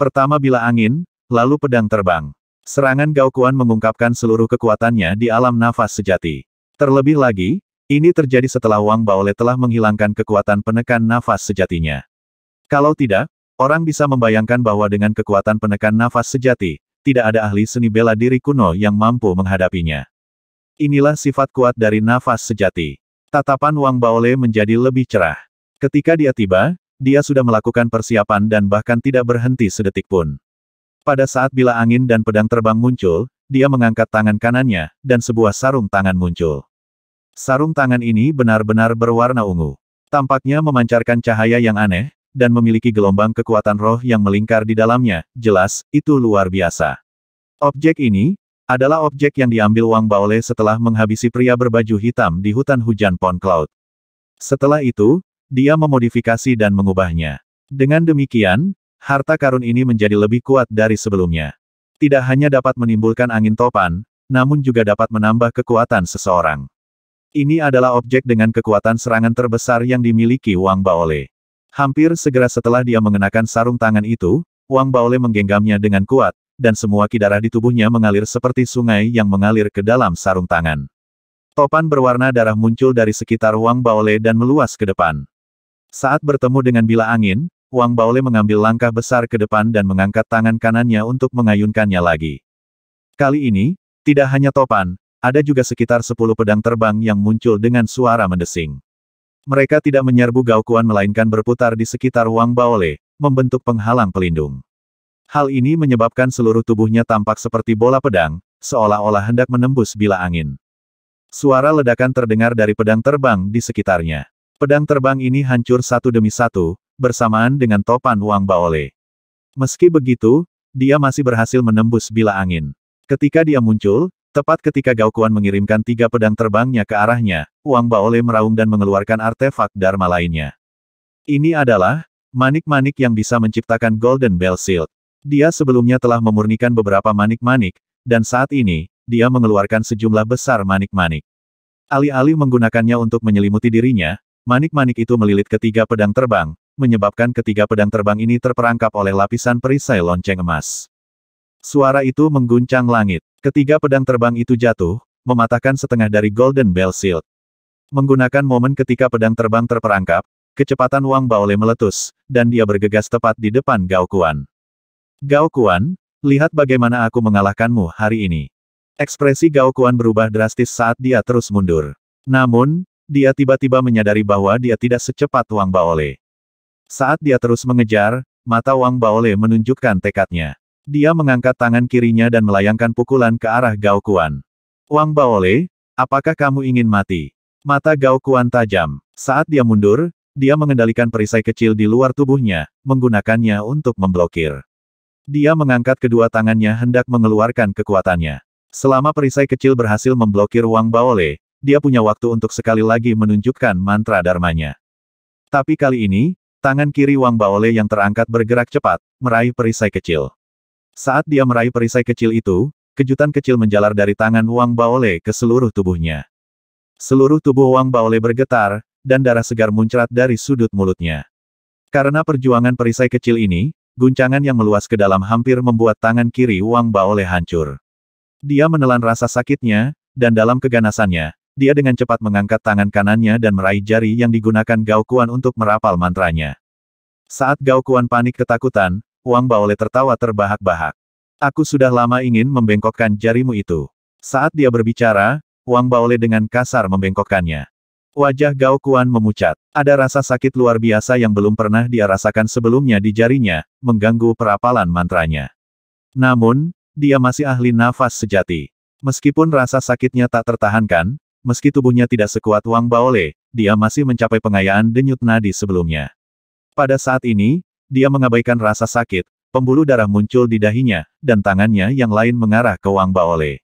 Pertama bila angin, lalu pedang terbang. Serangan Gaokuan mengungkapkan seluruh kekuatannya di alam nafas sejati. Terlebih lagi, ini terjadi setelah Wang Baole telah menghilangkan kekuatan penekan nafas sejatinya. Kalau tidak, orang bisa membayangkan bahwa dengan kekuatan penekan nafas sejati, tidak ada ahli seni bela diri kuno yang mampu menghadapinya. Inilah sifat kuat dari nafas sejati. Tatapan Wang Baole menjadi lebih cerah. Ketika dia tiba, dia sudah melakukan persiapan dan bahkan tidak berhenti sedetik pun. Pada saat bila angin dan pedang terbang muncul, dia mengangkat tangan kanannya, dan sebuah sarung tangan muncul. Sarung tangan ini benar-benar berwarna ungu. Tampaknya memancarkan cahaya yang aneh, dan memiliki gelombang kekuatan roh yang melingkar di dalamnya, jelas, itu luar biasa. Objek ini, adalah objek yang diambil Wang Baole setelah menghabisi pria berbaju hitam di hutan hujan Pond Cloud. Setelah itu, dia memodifikasi dan mengubahnya. Dengan demikian, harta karun ini menjadi lebih kuat dari sebelumnya. Tidak hanya dapat menimbulkan angin topan, namun juga dapat menambah kekuatan seseorang. Ini adalah objek dengan kekuatan serangan terbesar yang dimiliki Wang Baole. Hampir segera setelah dia mengenakan sarung tangan itu, Wang Baole menggenggamnya dengan kuat, dan semua kidarah di tubuhnya mengalir seperti sungai yang mengalir ke dalam sarung tangan. Topan berwarna darah muncul dari sekitar Wang Baole dan meluas ke depan. Saat bertemu dengan bila angin, Wang Baole mengambil langkah besar ke depan dan mengangkat tangan kanannya untuk mengayunkannya lagi. Kali ini, tidak hanya topan, ada juga sekitar sepuluh pedang terbang yang muncul dengan suara mendesing. Mereka tidak menyerbu Gaukuan melainkan berputar di sekitar Wang Baole, membentuk penghalang pelindung. Hal ini menyebabkan seluruh tubuhnya tampak seperti bola pedang, seolah-olah hendak menembus bila angin. Suara ledakan terdengar dari pedang terbang di sekitarnya. Pedang terbang ini hancur satu demi satu, bersamaan dengan topan Wang Baole. Meski begitu, dia masih berhasil menembus bila angin. Ketika dia muncul, tepat ketika Gao Kuan mengirimkan tiga pedang terbangnya ke arahnya, Wang Baole meraung dan mengeluarkan artefak Dharma lainnya. Ini adalah manik-manik yang bisa menciptakan Golden Bell Shield. Dia sebelumnya telah memurnikan beberapa manik-manik, dan saat ini, dia mengeluarkan sejumlah besar manik-manik. Alih-alih menggunakannya untuk menyelimuti dirinya, Manik-manik itu melilit ketiga pedang terbang, menyebabkan ketiga pedang terbang ini terperangkap oleh lapisan perisai lonceng emas. Suara itu mengguncang langit. Ketiga pedang terbang itu jatuh, mematahkan setengah dari Golden Bell Shield. Menggunakan momen ketika pedang terbang terperangkap, kecepatan Wang Baole meletus, dan dia bergegas tepat di depan Gao Kuan. Gao Kuan, lihat bagaimana aku mengalahkanmu hari ini. Ekspresi Gao Kuan berubah drastis saat dia terus mundur. Namun, dia tiba-tiba menyadari bahwa dia tidak secepat Wang Baole. Saat dia terus mengejar, mata Wang Baole menunjukkan tekadnya. Dia mengangkat tangan kirinya dan melayangkan pukulan ke arah Gao Kuan. Wang Baole, apakah kamu ingin mati? Mata Gao Kuan tajam. Saat dia mundur, dia mengendalikan perisai kecil di luar tubuhnya, menggunakannya untuk memblokir. Dia mengangkat kedua tangannya hendak mengeluarkan kekuatannya. Selama perisai kecil berhasil memblokir Wang Baole, dia punya waktu untuk sekali lagi menunjukkan mantra dharmanya. Tapi kali ini, tangan kiri Wang Baole yang terangkat bergerak cepat, meraih perisai kecil. Saat dia meraih perisai kecil itu, kejutan kecil menjalar dari tangan Wang Baole ke seluruh tubuhnya. Seluruh tubuh Wang Baole bergetar, dan darah segar muncrat dari sudut mulutnya. Karena perjuangan perisai kecil ini, guncangan yang meluas ke dalam hampir membuat tangan kiri Wang Baole hancur. Dia menelan rasa sakitnya, dan dalam keganasannya, dia dengan cepat mengangkat tangan kanannya dan meraih jari yang digunakan Gao Kuan untuk merapal mantranya. Saat Gao Kuan panik ketakutan, Wang Baole tertawa terbahak-bahak. Aku sudah lama ingin membengkokkan jarimu itu. Saat dia berbicara, Wang Baole dengan kasar membengkokkannya. Wajah Gao Kuan memucat. Ada rasa sakit luar biasa yang belum pernah dia rasakan sebelumnya di jarinya, mengganggu perapalan mantranya. Namun, dia masih ahli nafas sejati. Meskipun rasa sakitnya tak tertahankan, meski tubuhnya tidak sekuat Wang Baole, dia masih mencapai pengayaan denyut nadi sebelumnya. Pada saat ini, dia mengabaikan rasa sakit, pembuluh darah muncul di dahinya, dan tangannya yang lain mengarah ke Wang Baole.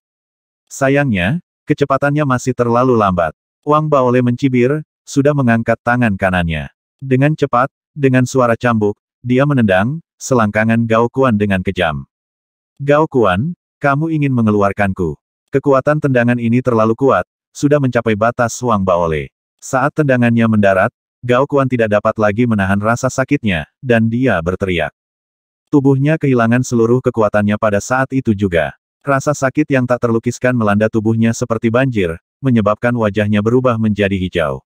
Sayangnya, kecepatannya masih terlalu lambat. Wang Baole mencibir, sudah mengangkat tangan kanannya. Dengan cepat, dengan suara cambuk, dia menendang, selangkangan Gao Kuan dengan kejam. Gao Kuan, kamu ingin mengeluarkanku. Kekuatan tendangan ini terlalu kuat, sudah mencapai batas Wang Baole. Saat tendangannya mendarat, Gao Kuan tidak dapat lagi menahan rasa sakitnya, dan dia berteriak. Tubuhnya kehilangan seluruh kekuatannya pada saat itu juga. Rasa sakit yang tak terlukiskan melanda tubuhnya seperti banjir, menyebabkan wajahnya berubah menjadi hijau.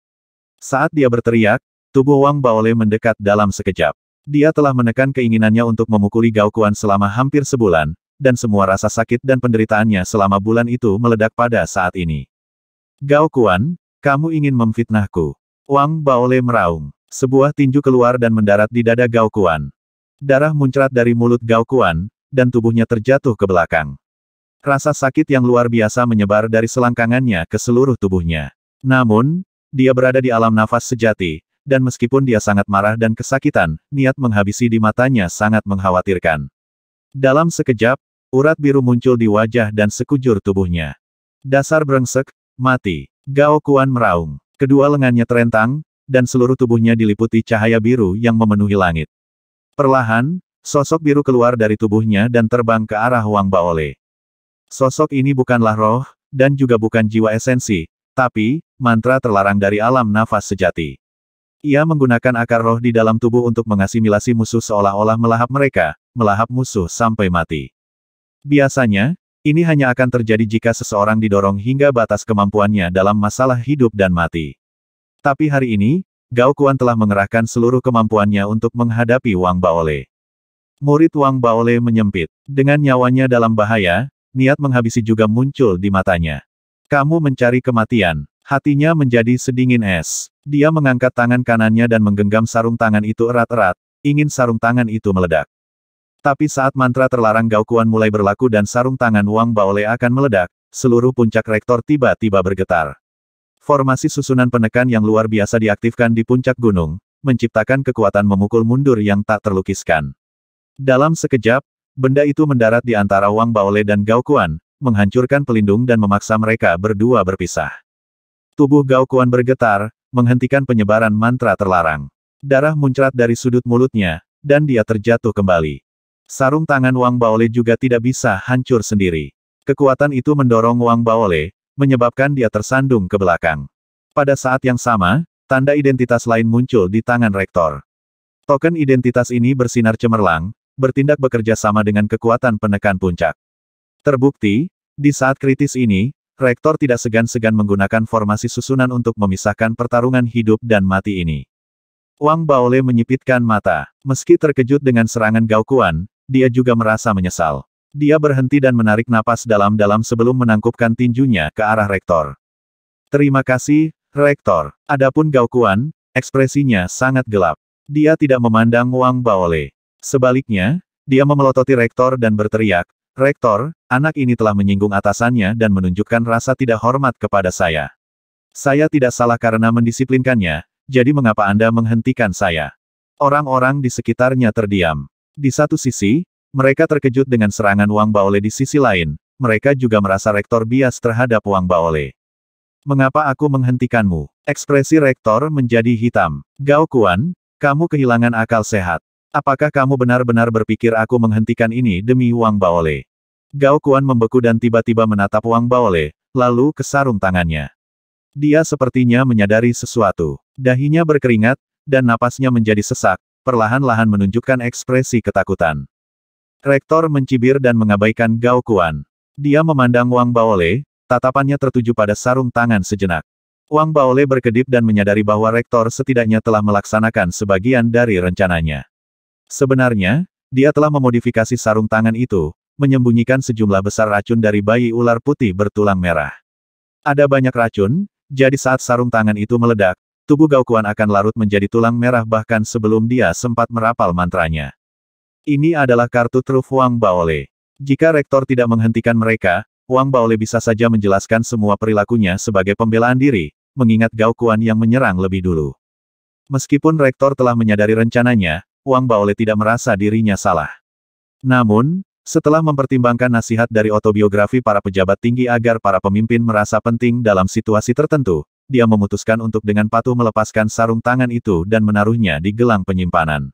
Saat dia berteriak, tubuh Wang Baole mendekat dalam sekejap. Dia telah menekan keinginannya untuk memukuli Gao Kuan selama hampir sebulan, dan semua rasa sakit dan penderitaannya selama bulan itu meledak pada saat ini. Gao Kuan, kamu ingin memfitnahku. Wang Baole meraung. Sebuah tinju keluar dan mendarat di dada Gao Kuan. Darah muncrat dari mulut Gao Kuan, dan tubuhnya terjatuh ke belakang. Rasa sakit yang luar biasa menyebar dari selangkangannya ke seluruh tubuhnya. Namun, dia berada di alam nafas sejati, dan meskipun dia sangat marah dan kesakitan, niat menghabisi di matanya sangat mengkhawatirkan. Dalam sekejap, urat biru muncul di wajah dan sekujur tubuhnya. Dasar brengsek, Mati. Gao Kuan meraung. Kedua lengannya terentang, dan seluruh tubuhnya diliputi cahaya biru yang memenuhi langit. Perlahan, sosok biru keluar dari tubuhnya dan terbang ke arah Wang Baole. Sosok ini bukanlah roh, dan juga bukan jiwa esensi, tapi, mantra terlarang dari alam nafas sejati. Ia menggunakan akar roh di dalam tubuh untuk mengasimilasi musuh seolah-olah melahap mereka, melahap musuh sampai mati. Biasanya, ini hanya akan terjadi jika seseorang didorong hingga batas kemampuannya dalam masalah hidup dan mati. Tapi hari ini, Gao Kuan telah mengerahkan seluruh kemampuannya untuk menghadapi Wang Baole. Murid Wang Baole menyempit. Dengan nyawanya dalam bahaya, niat menghabisi juga muncul di matanya. Kamu mencari kematian. Hatinya menjadi sedingin es. Dia mengangkat tangan kanannya dan menggenggam sarung tangan itu erat-erat, ingin sarung tangan itu meledak. Tapi saat mantra terlarang Gaokuan mulai berlaku dan sarung tangan Wang Baole akan meledak, seluruh puncak rektor tiba-tiba bergetar. Formasi susunan penekan yang luar biasa diaktifkan di puncak gunung, menciptakan kekuatan memukul mundur yang tak terlukiskan. Dalam sekejap, benda itu mendarat di antara Wang Baole dan Gaokuan, menghancurkan pelindung dan memaksa mereka berdua berpisah. Tubuh Gaokuan bergetar, menghentikan penyebaran mantra terlarang. Darah muncrat dari sudut mulutnya, dan dia terjatuh kembali. Sarung tangan Wang Baole juga tidak bisa hancur sendiri. Kekuatan itu mendorong Wang Baole, menyebabkan dia tersandung ke belakang. Pada saat yang sama, tanda identitas lain muncul di tangan rektor. Token identitas ini bersinar cemerlang, bertindak bekerja sama dengan kekuatan penekan puncak. Terbukti, di saat kritis ini, rektor tidak segan-segan menggunakan formasi susunan untuk memisahkan pertarungan hidup dan mati ini. Wang Baole menyipitkan mata. Meski terkejut dengan serangan gaukuan dia juga merasa menyesal. Dia berhenti dan menarik napas dalam-dalam sebelum menangkupkan tinjunya ke arah rektor. Terima kasih, rektor. Adapun Gaukuan, ekspresinya sangat gelap. Dia tidak memandang Wang Baole. Sebaliknya, dia memelototi rektor dan berteriak, Rektor, anak ini telah menyinggung atasannya dan menunjukkan rasa tidak hormat kepada saya. Saya tidak salah karena mendisiplinkannya, jadi mengapa Anda menghentikan saya? Orang-orang di sekitarnya terdiam. Di satu sisi, mereka terkejut dengan serangan Wang Baole di sisi lain, mereka juga merasa rektor bias terhadap Wang Baole. Mengapa aku menghentikanmu? Ekspresi rektor menjadi hitam. Gao Kuan, kamu kehilangan akal sehat. Apakah kamu benar-benar berpikir aku menghentikan ini demi Wang Baole? Gao Kuan membeku dan tiba-tiba menatap Wang Baole, lalu ke sarung tangannya. Dia sepertinya menyadari sesuatu. Dahinya berkeringat, dan napasnya menjadi sesak, perlahan-lahan menunjukkan ekspresi ketakutan. Rektor mencibir dan mengabaikan Gao Kuan. Dia memandang Wang Baole, tatapannya tertuju pada sarung tangan sejenak. Wang Baole berkedip dan menyadari bahwa rektor setidaknya telah melaksanakan sebagian dari rencananya. Sebenarnya, dia telah memodifikasi sarung tangan itu, menyembunyikan sejumlah besar racun dari bayi ular putih bertulang merah. Ada banyak racun, jadi saat sarung tangan itu meledak, tubuh Gaokuan akan larut menjadi tulang merah bahkan sebelum dia sempat merapal mantranya. Ini adalah kartu truf Wang Baole. Jika Rektor tidak menghentikan mereka, Wang Baole bisa saja menjelaskan semua perilakunya sebagai pembelaan diri, mengingat Gaokuan yang menyerang lebih dulu. Meskipun Rektor telah menyadari rencananya, Wang Baole tidak merasa dirinya salah. Namun, setelah mempertimbangkan nasihat dari autobiografi para pejabat tinggi agar para pemimpin merasa penting dalam situasi tertentu, dia memutuskan untuk dengan patuh melepaskan sarung tangan itu dan menaruhnya di gelang penyimpanan.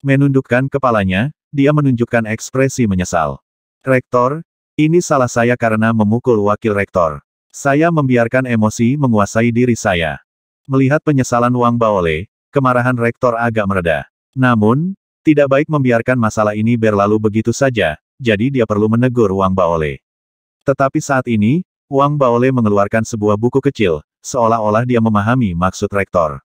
Menundukkan kepalanya, dia menunjukkan ekspresi menyesal. Rektor, ini salah saya karena memukul wakil rektor. Saya membiarkan emosi menguasai diri saya. Melihat penyesalan Wang Baole, kemarahan rektor agak mereda. Namun, tidak baik membiarkan masalah ini berlalu begitu saja, jadi dia perlu menegur Wang Baole. Tetapi saat ini, Wang Baole mengeluarkan sebuah buku kecil, seolah-olah dia memahami maksud rektor.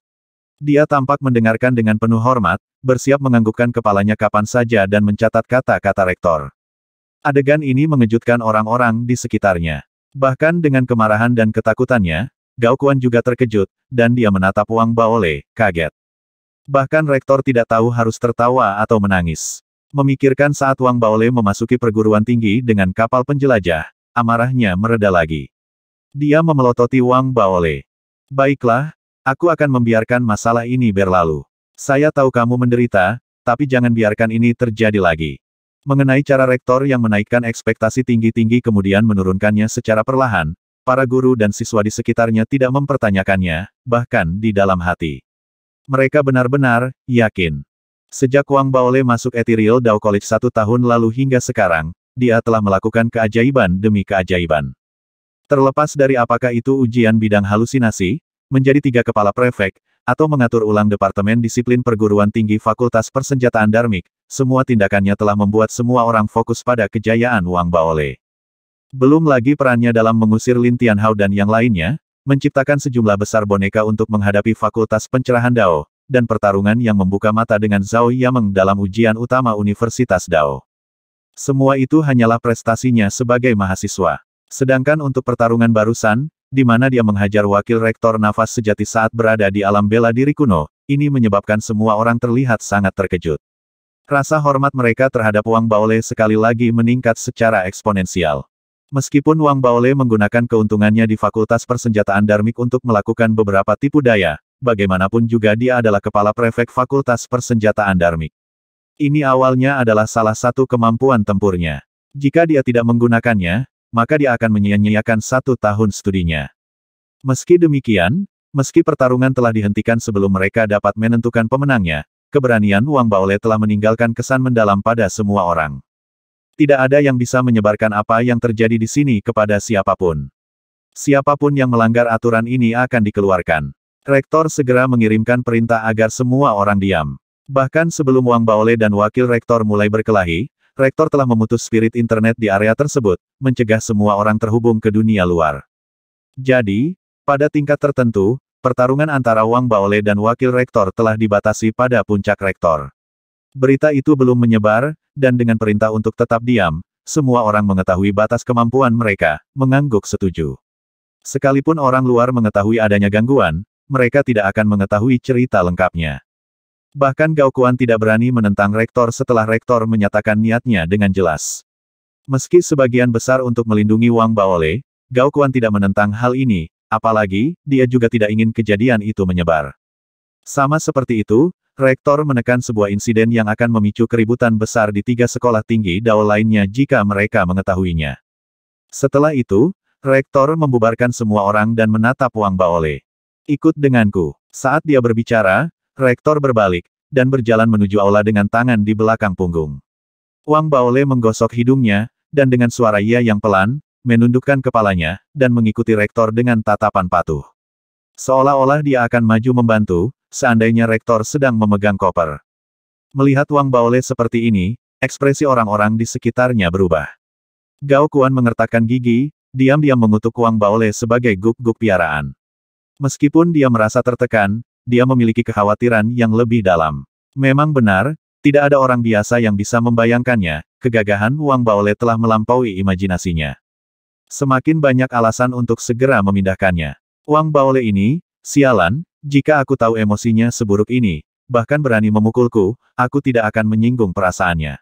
Dia tampak mendengarkan dengan penuh hormat, bersiap menganggukkan kepalanya kapan saja dan mencatat kata-kata rektor. Adegan ini mengejutkan orang-orang di sekitarnya. Bahkan dengan kemarahan dan ketakutannya, Gao Kuan juga terkejut, dan dia menatap Wang Baole, kaget. Bahkan rektor tidak tahu harus tertawa atau menangis. Memikirkan saat Wang Baole memasuki perguruan tinggi dengan kapal penjelajah, amarahnya mereda lagi. Dia memelototi Wang Baole. Baiklah, aku akan membiarkan masalah ini berlalu. Saya tahu kamu menderita, tapi jangan biarkan ini terjadi lagi. Mengenai cara rektor yang menaikkan ekspektasi tinggi-tinggi kemudian menurunkannya secara perlahan, para guru dan siswa di sekitarnya tidak mempertanyakannya, bahkan di dalam hati. Mereka benar-benar yakin. Sejak Wang Baole masuk Ethereal Dao College satu tahun lalu hingga sekarang, dia telah melakukan keajaiban demi keajaiban. Terlepas dari apakah itu ujian bidang halusinasi, menjadi tiga kepala prefek, atau mengatur ulang Departemen Disiplin Perguruan Tinggi Fakultas Persenjataan Darmik, semua tindakannya telah membuat semua orang fokus pada kejayaan Wang Baole. Belum lagi perannya dalam mengusir Lin Tianhao dan yang lainnya, menciptakan sejumlah besar boneka untuk menghadapi Fakultas Pencerahan Dao, dan pertarungan yang membuka mata dengan Zhao Yameng dalam ujian utama Universitas Dao. Semua itu hanyalah prestasinya sebagai mahasiswa. Sedangkan untuk pertarungan barusan, di mana dia menghajar wakil rektor nafas sejati saat berada di alam bela diri kuno, ini menyebabkan semua orang terlihat sangat terkejut. Rasa hormat mereka terhadap Wang Baole sekali lagi meningkat secara eksponensial. Meskipun Wang Baole menggunakan keuntungannya di Fakultas Persenjataan Darmik untuk melakukan beberapa tipu daya, bagaimanapun juga dia adalah kepala prefek Fakultas Persenjataan Darmik. Ini awalnya adalah salah satu kemampuan tempurnya. Jika dia tidak menggunakannya, maka dia akan menyia-nyiakan satu tahun studinya. Meski demikian, meski pertarungan telah dihentikan sebelum mereka dapat menentukan pemenangnya, keberanian Wang Baole telah meninggalkan kesan mendalam pada semua orang. Tidak ada yang bisa menyebarkan apa yang terjadi di sini kepada siapapun. Siapapun yang melanggar aturan ini akan dikeluarkan. Rektor segera mengirimkan perintah agar semua orang diam. Bahkan sebelum Wang Baole dan wakil rektor mulai berkelahi, rektor telah memutus spirit internet di area tersebut, mencegah semua orang terhubung ke dunia luar. Jadi, pada tingkat tertentu, pertarungan antara Wang Baole dan wakil rektor telah dibatasi pada puncak rektor. Berita itu belum menyebar, dan dengan perintah untuk tetap diam, semua orang mengetahui batas kemampuan mereka, mengangguk setuju. Sekalipun orang luar mengetahui adanya gangguan, mereka tidak akan mengetahui cerita lengkapnya. Bahkan Gao Kuan tidak berani menentang rektor setelah rektor menyatakan niatnya dengan jelas. Meski sebagian besar untuk melindungi Wang Baole, Gao Kuan tidak menentang hal ini, apalagi, dia juga tidak ingin kejadian itu menyebar. Sama seperti itu, rektor menekan sebuah insiden yang akan memicu keributan besar di tiga sekolah tinggi Dao lainnya jika mereka mengetahuinya. Setelah itu, rektor membubarkan semua orang dan menatap Wang Baole. Ikut denganku. Saat dia berbicara, Rektor berbalik, dan berjalan menuju aula dengan tangan di belakang punggung. Wang Baole menggosok hidungnya, dan dengan suara ia yang pelan, menundukkan kepalanya, dan mengikuti rektor dengan tatapan patuh. Seolah-olah dia akan maju membantu, seandainya rektor sedang memegang koper. Melihat Wang Baole seperti ini, ekspresi orang-orang di sekitarnya berubah. Gao Kuan mengertakkan gigi, diam-diam mengutuk Wang Baole sebagai guk-guk piaraan. Meskipun dia merasa tertekan, dia memiliki kekhawatiran yang lebih dalam. Memang benar, tidak ada orang biasa yang bisa membayangkannya, kegagahan Wang Baole telah melampaui imajinasinya. Semakin banyak alasan untuk segera memindahkannya. Wang Baole ini, sialan, jika aku tahu emosinya seburuk ini, bahkan berani memukulku, aku tidak akan menyinggung perasaannya.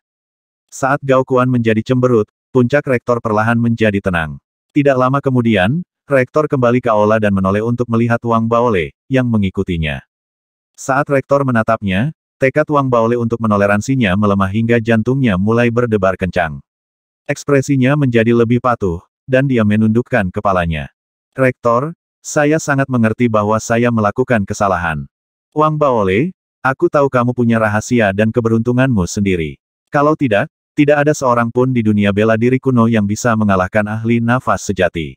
Saat Gao Kuan menjadi cemberut, puncak rektor perlahan menjadi tenang. Tidak lama kemudian, Rektor kembali ke aula dan menoleh untuk melihat Wang Baole, yang mengikutinya. Saat Rektor menatapnya, tekad Wang Baole untuk menoleransinya melemah hingga jantungnya mulai berdebar kencang. Ekspresinya menjadi lebih patuh, dan dia menundukkan kepalanya. Rektor, saya sangat mengerti bahwa saya melakukan kesalahan. Wang Baole, aku tahu kamu punya rahasia dan keberuntunganmu sendiri. Kalau tidak, tidak ada seorang pun di dunia bela diri kuno yang bisa mengalahkan ahli nafas sejati.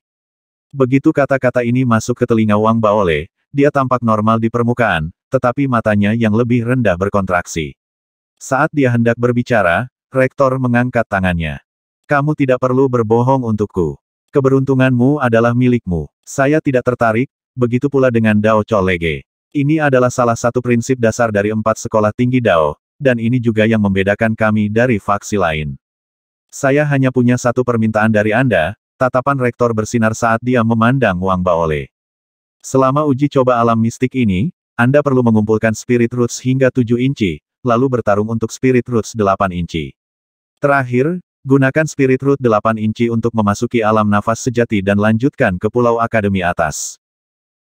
Begitu kata-kata ini masuk ke telinga Wang Baole, dia tampak normal di permukaan, tetapi matanya yang lebih rendah berkontraksi. Saat dia hendak berbicara, rektor mengangkat tangannya. Kamu tidak perlu berbohong untukku. Keberuntunganmu adalah milikmu. Saya tidak tertarik, begitu pula dengan Dao Cholege. Ini adalah salah satu prinsip dasar dari empat sekolah tinggi Dao, dan ini juga yang membedakan kami dari faksi lain. Saya hanya punya satu permintaan dari Anda, Tatapan rektor bersinar saat dia memandang Wang Baole. Selama uji coba alam mistik ini, Anda perlu mengumpulkan spirit roots hingga 7 inci, lalu bertarung untuk spirit roots 8 inci. Terakhir, gunakan spirit root 8 inci untuk memasuki alam nafas sejati dan lanjutkan ke Pulau Akademi atas.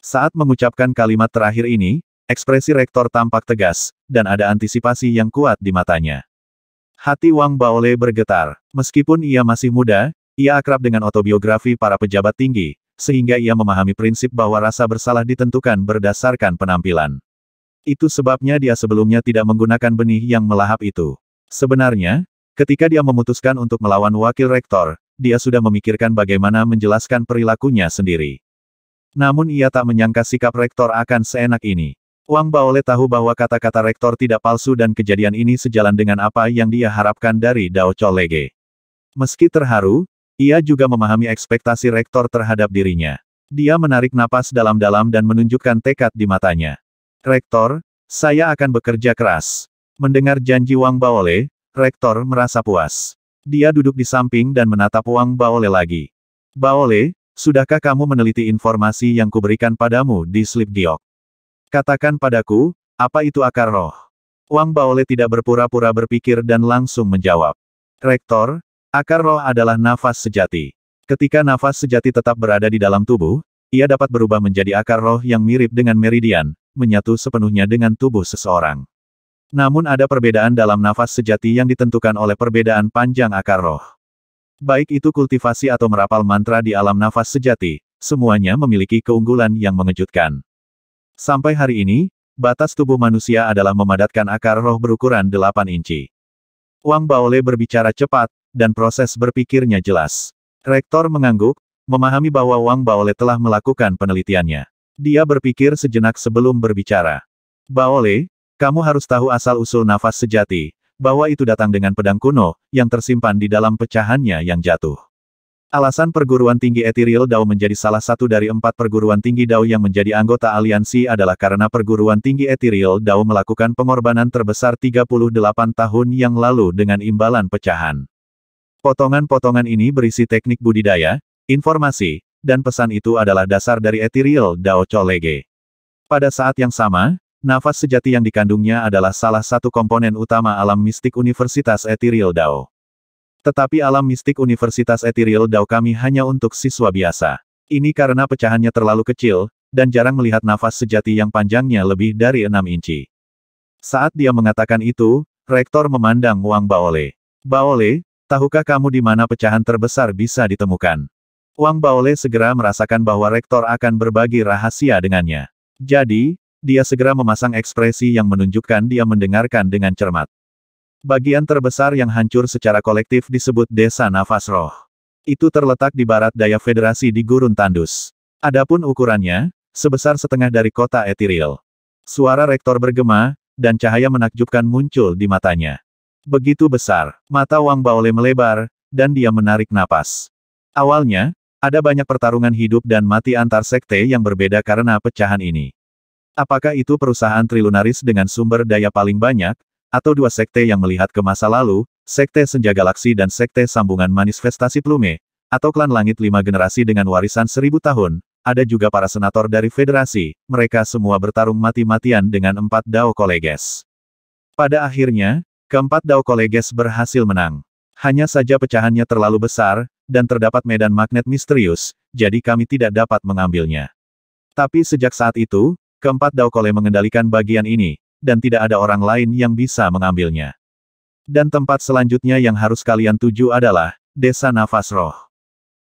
Saat mengucapkan kalimat terakhir ini, ekspresi rektor tampak tegas, dan ada antisipasi yang kuat di matanya. Hati Wang Baole bergetar. Meskipun ia masih muda, ia akrab dengan autobiografi para pejabat tinggi, sehingga ia memahami prinsip bahwa rasa bersalah ditentukan berdasarkan penampilan. Itu sebabnya dia sebelumnya tidak menggunakan benih yang melahap itu. Sebenarnya, ketika dia memutuskan untuk melawan wakil rektor, dia sudah memikirkan bagaimana menjelaskan perilakunya sendiri. Namun ia tak menyangka sikap rektor akan seenak ini. Wang Baole tahu bahwa kata-kata rektor tidak palsu dan kejadian ini sejalan dengan apa yang dia harapkan dari Dao Cholege. Meski terharu, ia juga memahami ekspektasi rektor terhadap dirinya. Dia menarik napas dalam-dalam dan menunjukkan tekad di matanya. Rektor, saya akan bekerja keras. Mendengar janji Wang Baole, Rektor merasa puas. Dia duduk di samping dan menatap Wang Baole lagi. Baole, sudahkah kamu meneliti informasi yang kuberikan padamu di Slip diok? Katakan padaku, apa itu akar roh? Wang Baole tidak berpura-pura berpikir dan langsung menjawab. Rektor, Akar roh adalah nafas sejati. Ketika nafas sejati tetap berada di dalam tubuh, ia dapat berubah menjadi akar roh yang mirip dengan meridian, menyatu sepenuhnya dengan tubuh seseorang. Namun ada perbedaan dalam nafas sejati yang ditentukan oleh perbedaan panjang akar roh. Baik itu kultivasi atau merapal mantra di alam nafas sejati, semuanya memiliki keunggulan yang mengejutkan. Sampai hari ini, batas tubuh manusia adalah memadatkan akar roh berukuran 8 inci. Wang Baole berbicara cepat, dan proses berpikirnya jelas. Rektor mengangguk, memahami bahwa Wang Baole telah melakukan penelitiannya. Dia berpikir sejenak sebelum berbicara. Baole, kamu harus tahu asal-usul nafas sejati, bahwa itu datang dengan pedang kuno, yang tersimpan di dalam pecahannya yang jatuh. Alasan perguruan tinggi Ethereal Dao menjadi salah satu dari empat perguruan tinggi Dao yang menjadi anggota aliansi adalah karena perguruan tinggi Ethereal Dao melakukan pengorbanan terbesar 38 tahun yang lalu dengan imbalan pecahan. Potongan-potongan ini berisi teknik budidaya, informasi, dan pesan itu adalah dasar dari Ethereal Dao Cholege. Pada saat yang sama, nafas sejati yang dikandungnya adalah salah satu komponen utama alam mistik Universitas Ethereal Dao. Tetapi alam mistik Universitas Ethereal Dao kami hanya untuk siswa biasa. Ini karena pecahannya terlalu kecil, dan jarang melihat nafas sejati yang panjangnya lebih dari 6 inci. Saat dia mengatakan itu, rektor memandang Wang Baole. Baole, Tahukah kamu di mana pecahan terbesar bisa ditemukan? Wang Baole segera merasakan bahwa rektor akan berbagi rahasia dengannya. Jadi, dia segera memasang ekspresi yang menunjukkan dia mendengarkan dengan cermat. Bagian terbesar yang hancur secara kolektif disebut Desa Nafas Roh. Itu terletak di barat daya federasi di Gurun Tandus. Adapun ukurannya, sebesar setengah dari kota Ethereal. Suara rektor bergema, dan cahaya menakjubkan muncul di matanya. Begitu besar, mata Wang Baole melebar, dan dia menarik napas. Awalnya, ada banyak pertarungan hidup dan mati antar sekte yang berbeda karena pecahan ini. Apakah itu perusahaan trilunaris dengan sumber daya paling banyak, atau dua sekte yang melihat ke masa lalu, sekte Senja Galaksi dan sekte Sambungan Manifestasi Plume, atau klan langit lima generasi dengan warisan seribu tahun, ada juga para senator dari federasi, mereka semua bertarung mati-matian dengan empat dao koleges. Pada akhirnya, Keempat Dao Koleges berhasil menang. Hanya saja pecahannya terlalu besar, dan terdapat medan magnet misterius, jadi kami tidak dapat mengambilnya. Tapi sejak saat itu, keempat Dao Kole mengendalikan bagian ini, dan tidak ada orang lain yang bisa mengambilnya. Dan tempat selanjutnya yang harus kalian tuju adalah, Desa Nafas Roh.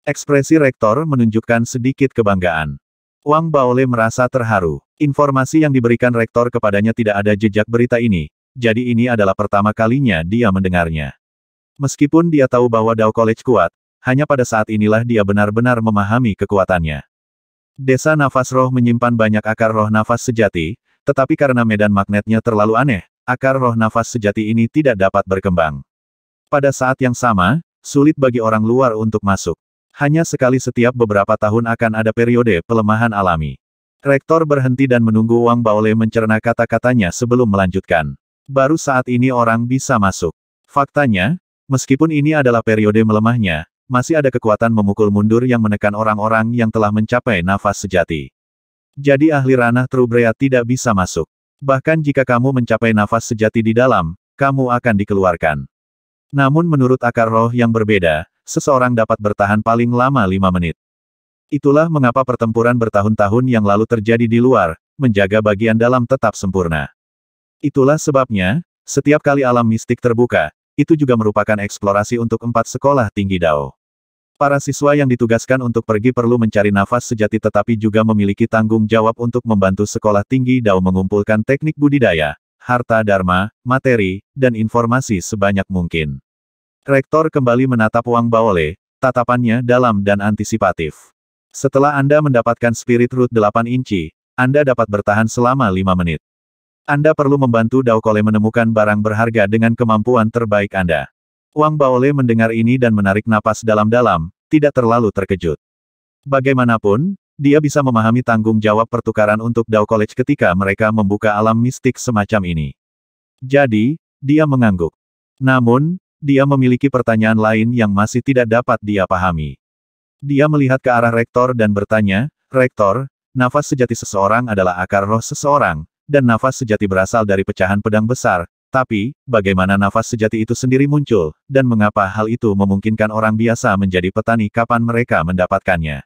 Ekspresi rektor menunjukkan sedikit kebanggaan. Wang Baole merasa terharu. Informasi yang diberikan rektor kepadanya tidak ada jejak berita ini, jadi ini adalah pertama kalinya dia mendengarnya. Meskipun dia tahu bahwa Dao College kuat, hanya pada saat inilah dia benar-benar memahami kekuatannya. Desa nafas roh menyimpan banyak akar roh nafas sejati, tetapi karena medan magnetnya terlalu aneh, akar roh nafas sejati ini tidak dapat berkembang. Pada saat yang sama, sulit bagi orang luar untuk masuk. Hanya sekali setiap beberapa tahun akan ada periode pelemahan alami. Rektor berhenti dan menunggu Wang Baole mencerna kata-katanya sebelum melanjutkan baru saat ini orang bisa masuk. Faktanya, meskipun ini adalah periode melemahnya, masih ada kekuatan memukul mundur yang menekan orang-orang yang telah mencapai nafas sejati. Jadi ahli ranah Trubrea tidak bisa masuk. Bahkan jika kamu mencapai nafas sejati di dalam, kamu akan dikeluarkan. Namun menurut akar roh yang berbeda, seseorang dapat bertahan paling lama lima menit. Itulah mengapa pertempuran bertahun-tahun yang lalu terjadi di luar, menjaga bagian dalam tetap sempurna. Itulah sebabnya, setiap kali alam mistik terbuka, itu juga merupakan eksplorasi untuk empat sekolah tinggi Dao. Para siswa yang ditugaskan untuk pergi perlu mencari nafas sejati tetapi juga memiliki tanggung jawab untuk membantu sekolah tinggi Dao mengumpulkan teknik budidaya, harta dharma, materi, dan informasi sebanyak mungkin. Rektor kembali menatap Wang Baole, tatapannya dalam dan antisipatif. Setelah Anda mendapatkan spirit root 8 inci, Anda dapat bertahan selama 5 menit. Anda perlu membantu Dao Kole menemukan barang berharga dengan kemampuan terbaik Anda. Wang Baole mendengar ini dan menarik napas dalam-dalam, tidak terlalu terkejut. Bagaimanapun, dia bisa memahami tanggung jawab pertukaran untuk Dao College ketika mereka membuka alam mistik semacam ini. Jadi, dia mengangguk. Namun, dia memiliki pertanyaan lain yang masih tidak dapat dia pahami. Dia melihat ke arah rektor dan bertanya, Rektor, nafas sejati seseorang adalah akar roh seseorang, dan nafas sejati berasal dari pecahan pedang besar, tapi, bagaimana nafas sejati itu sendiri muncul, dan mengapa hal itu memungkinkan orang biasa menjadi petani kapan mereka mendapatkannya?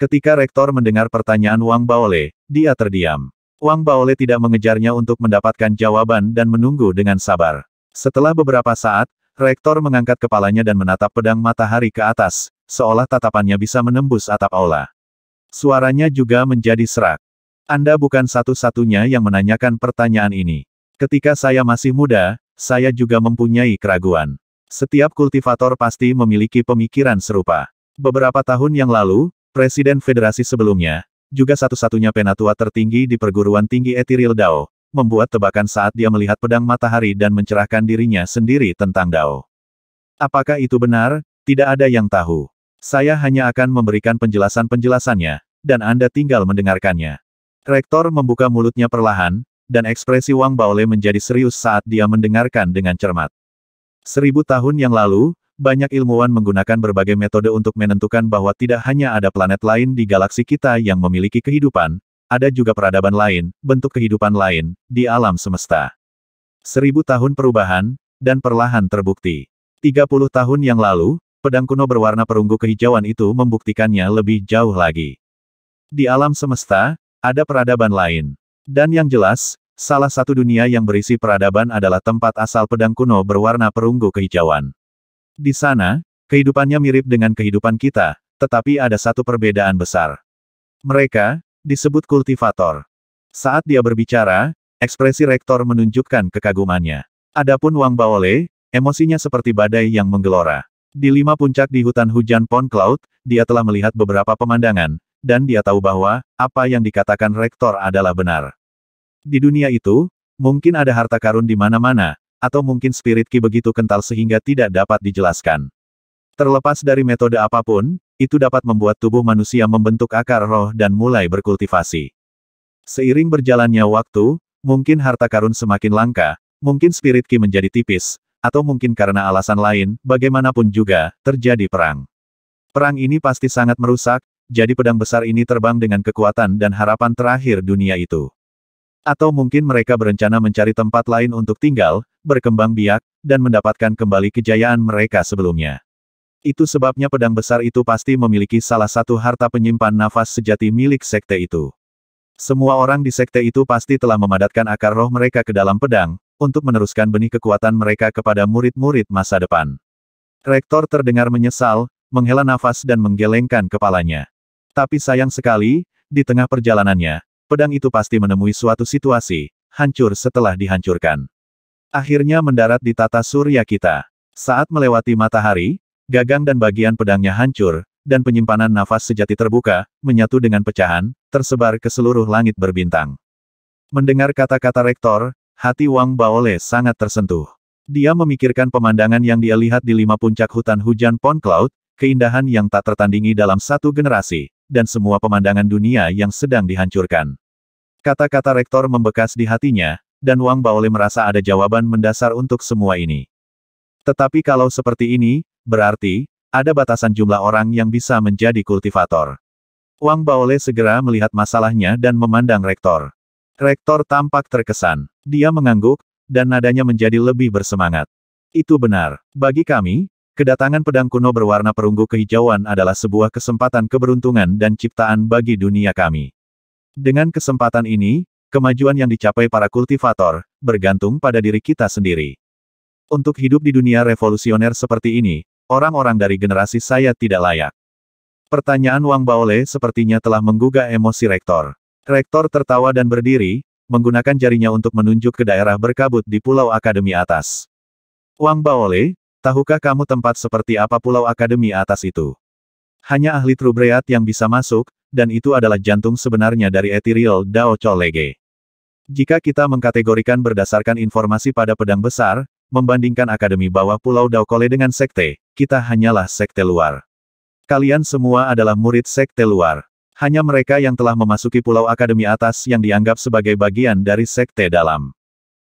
Ketika rektor mendengar pertanyaan Wang Baole, dia terdiam. Wang Baole tidak mengejarnya untuk mendapatkan jawaban dan menunggu dengan sabar. Setelah beberapa saat, rektor mengangkat kepalanya dan menatap pedang matahari ke atas, seolah tatapannya bisa menembus atap aula. Suaranya juga menjadi serak. Anda bukan satu-satunya yang menanyakan pertanyaan ini. Ketika saya masih muda, saya juga mempunyai keraguan. Setiap kultivator pasti memiliki pemikiran serupa. Beberapa tahun yang lalu, Presiden Federasi sebelumnya, juga satu-satunya penatua tertinggi di perguruan tinggi Ethereal Dao, membuat tebakan saat dia melihat pedang matahari dan mencerahkan dirinya sendiri tentang Dao. Apakah itu benar? Tidak ada yang tahu. Saya hanya akan memberikan penjelasan-penjelasannya, dan Anda tinggal mendengarkannya. Rektor membuka mulutnya perlahan, dan ekspresi Wang Baole menjadi serius saat dia mendengarkan dengan cermat. Seribu tahun yang lalu, banyak ilmuwan menggunakan berbagai metode untuk menentukan bahwa tidak hanya ada planet lain di galaksi kita yang memiliki kehidupan, ada juga peradaban lain, bentuk kehidupan lain, di alam semesta. Seribu tahun perubahan, dan perlahan terbukti. Tiga puluh tahun yang lalu, pedang kuno berwarna perunggu kehijauan itu membuktikannya lebih jauh lagi. Di alam semesta, ada peradaban lain. Dan yang jelas, salah satu dunia yang berisi peradaban adalah tempat asal pedang kuno berwarna perunggu kehijauan. Di sana, kehidupannya mirip dengan kehidupan kita, tetapi ada satu perbedaan besar. Mereka, disebut kultivator. Saat dia berbicara, ekspresi rektor menunjukkan kekagumannya. Adapun Wang Baole, emosinya seperti badai yang menggelora. Di lima puncak di hutan hujan Pond Cloud, dia telah melihat beberapa pemandangan, dan dia tahu bahwa, apa yang dikatakan rektor adalah benar. Di dunia itu, mungkin ada harta karun di mana-mana, atau mungkin spirit ki begitu kental sehingga tidak dapat dijelaskan. Terlepas dari metode apapun, itu dapat membuat tubuh manusia membentuk akar roh dan mulai berkultivasi. Seiring berjalannya waktu, mungkin harta karun semakin langka, mungkin spirit ki menjadi tipis, atau mungkin karena alasan lain, bagaimanapun juga, terjadi perang. Perang ini pasti sangat merusak, jadi pedang besar ini terbang dengan kekuatan dan harapan terakhir dunia itu. Atau mungkin mereka berencana mencari tempat lain untuk tinggal, berkembang biak, dan mendapatkan kembali kejayaan mereka sebelumnya. Itu sebabnya pedang besar itu pasti memiliki salah satu harta penyimpan nafas sejati milik sekte itu. Semua orang di sekte itu pasti telah memadatkan akar roh mereka ke dalam pedang, untuk meneruskan benih kekuatan mereka kepada murid-murid masa depan. Rektor terdengar menyesal, menghela nafas dan menggelengkan kepalanya. Tapi sayang sekali, di tengah perjalanannya, pedang itu pasti menemui suatu situasi, hancur setelah dihancurkan. Akhirnya mendarat di tata surya kita. Saat melewati matahari, gagang dan bagian pedangnya hancur, dan penyimpanan nafas sejati terbuka, menyatu dengan pecahan, tersebar ke seluruh langit berbintang. Mendengar kata-kata rektor, hati Wang Baole sangat tersentuh. Dia memikirkan pemandangan yang dia lihat di lima puncak hutan hujan Pond Cloud, keindahan yang tak tertandingi dalam satu generasi, dan semua pemandangan dunia yang sedang dihancurkan. Kata-kata rektor membekas di hatinya, dan Wang Baole merasa ada jawaban mendasar untuk semua ini. Tetapi kalau seperti ini, berarti, ada batasan jumlah orang yang bisa menjadi kultivator. Wang Baole segera melihat masalahnya dan memandang rektor. Rektor tampak terkesan. Dia mengangguk, dan nadanya menjadi lebih bersemangat. Itu benar. Bagi kami, Kedatangan pedang kuno berwarna perunggu kehijauan adalah sebuah kesempatan keberuntungan dan ciptaan bagi dunia kami. Dengan kesempatan ini, kemajuan yang dicapai para kultivator, bergantung pada diri kita sendiri. Untuk hidup di dunia revolusioner seperti ini, orang-orang dari generasi saya tidak layak. Pertanyaan Wang Baole sepertinya telah menggugah emosi rektor. Rektor tertawa dan berdiri, menggunakan jarinya untuk menunjuk ke daerah berkabut di Pulau Akademi Atas. Wang Baole, Tahukah kamu tempat seperti apa pulau akademi atas itu? Hanya ahli Trubreat yang bisa masuk, dan itu adalah jantung sebenarnya dari Ethereal Dao Cholege. Jika kita mengkategorikan berdasarkan informasi pada pedang besar, membandingkan akademi bawah Pulau Dao Kole dengan sekte, kita hanyalah sekte luar. Kalian semua adalah murid sekte luar. Hanya mereka yang telah memasuki Pulau Akademi Atas yang dianggap sebagai bagian dari sekte dalam.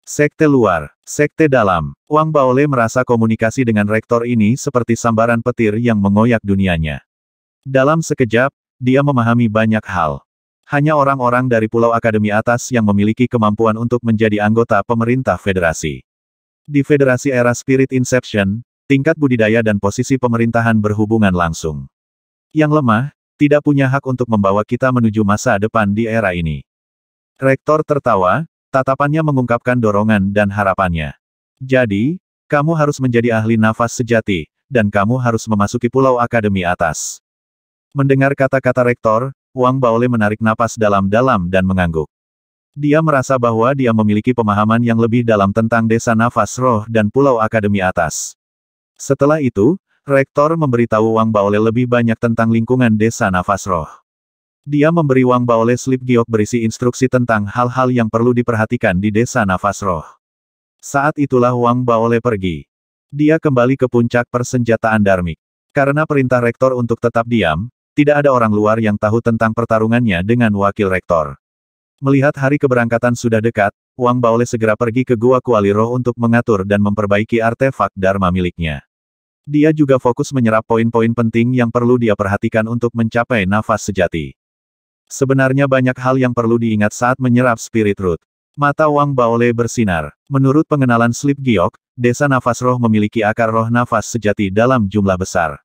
Sekte luar, sekte dalam, Wang Baole merasa komunikasi dengan rektor ini seperti sambaran petir yang mengoyak dunianya. Dalam sekejap, dia memahami banyak hal. Hanya orang-orang dari Pulau Akademi Atas yang memiliki kemampuan untuk menjadi anggota pemerintah federasi. Di federasi era Spirit Inception, tingkat budidaya dan posisi pemerintahan berhubungan langsung. Yang lemah, tidak punya hak untuk membawa kita menuju masa depan di era ini. Rektor tertawa, Tatapannya mengungkapkan dorongan dan harapannya. Jadi, kamu harus menjadi ahli nafas sejati, dan kamu harus memasuki Pulau Akademi Atas. Mendengar kata-kata rektor, Wang Baole menarik napas dalam-dalam dan mengangguk. Dia merasa bahwa dia memiliki pemahaman yang lebih dalam tentang desa nafas roh dan Pulau Akademi Atas. Setelah itu, Rektor memberitahu Wang Baole lebih banyak tentang lingkungan desa nafas roh. Dia memberi Wang Baole slip giok berisi instruksi tentang hal-hal yang perlu diperhatikan di desa nafas roh. Saat itulah Wang Baole pergi. Dia kembali ke puncak persenjataan Darmik. Karena perintah rektor untuk tetap diam, tidak ada orang luar yang tahu tentang pertarungannya dengan wakil rektor. Melihat hari keberangkatan sudah dekat, Wang Baole segera pergi ke Gua Kuali Roh untuk mengatur dan memperbaiki artefak Dharma miliknya. Dia juga fokus menyerap poin-poin penting yang perlu dia perhatikan untuk mencapai nafas sejati. Sebenarnya banyak hal yang perlu diingat saat menyerap spirit root. Mata Wang Baole bersinar. Menurut pengenalan Slip Giok, desa nafas roh memiliki akar roh nafas sejati dalam jumlah besar.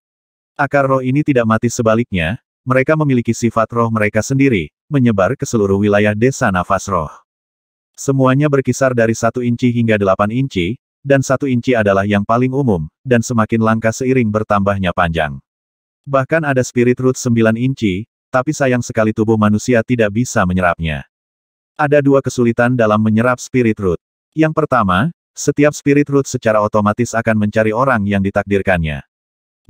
Akar roh ini tidak mati sebaliknya, mereka memiliki sifat roh mereka sendiri, menyebar ke seluruh wilayah desa nafas roh. Semuanya berkisar dari satu inci hingga delapan inci, dan satu inci adalah yang paling umum, dan semakin langka seiring bertambahnya panjang. Bahkan ada spirit root 9 inci, tapi sayang sekali tubuh manusia tidak bisa menyerapnya. Ada dua kesulitan dalam menyerap spirit root. Yang pertama, setiap spirit root secara otomatis akan mencari orang yang ditakdirkannya.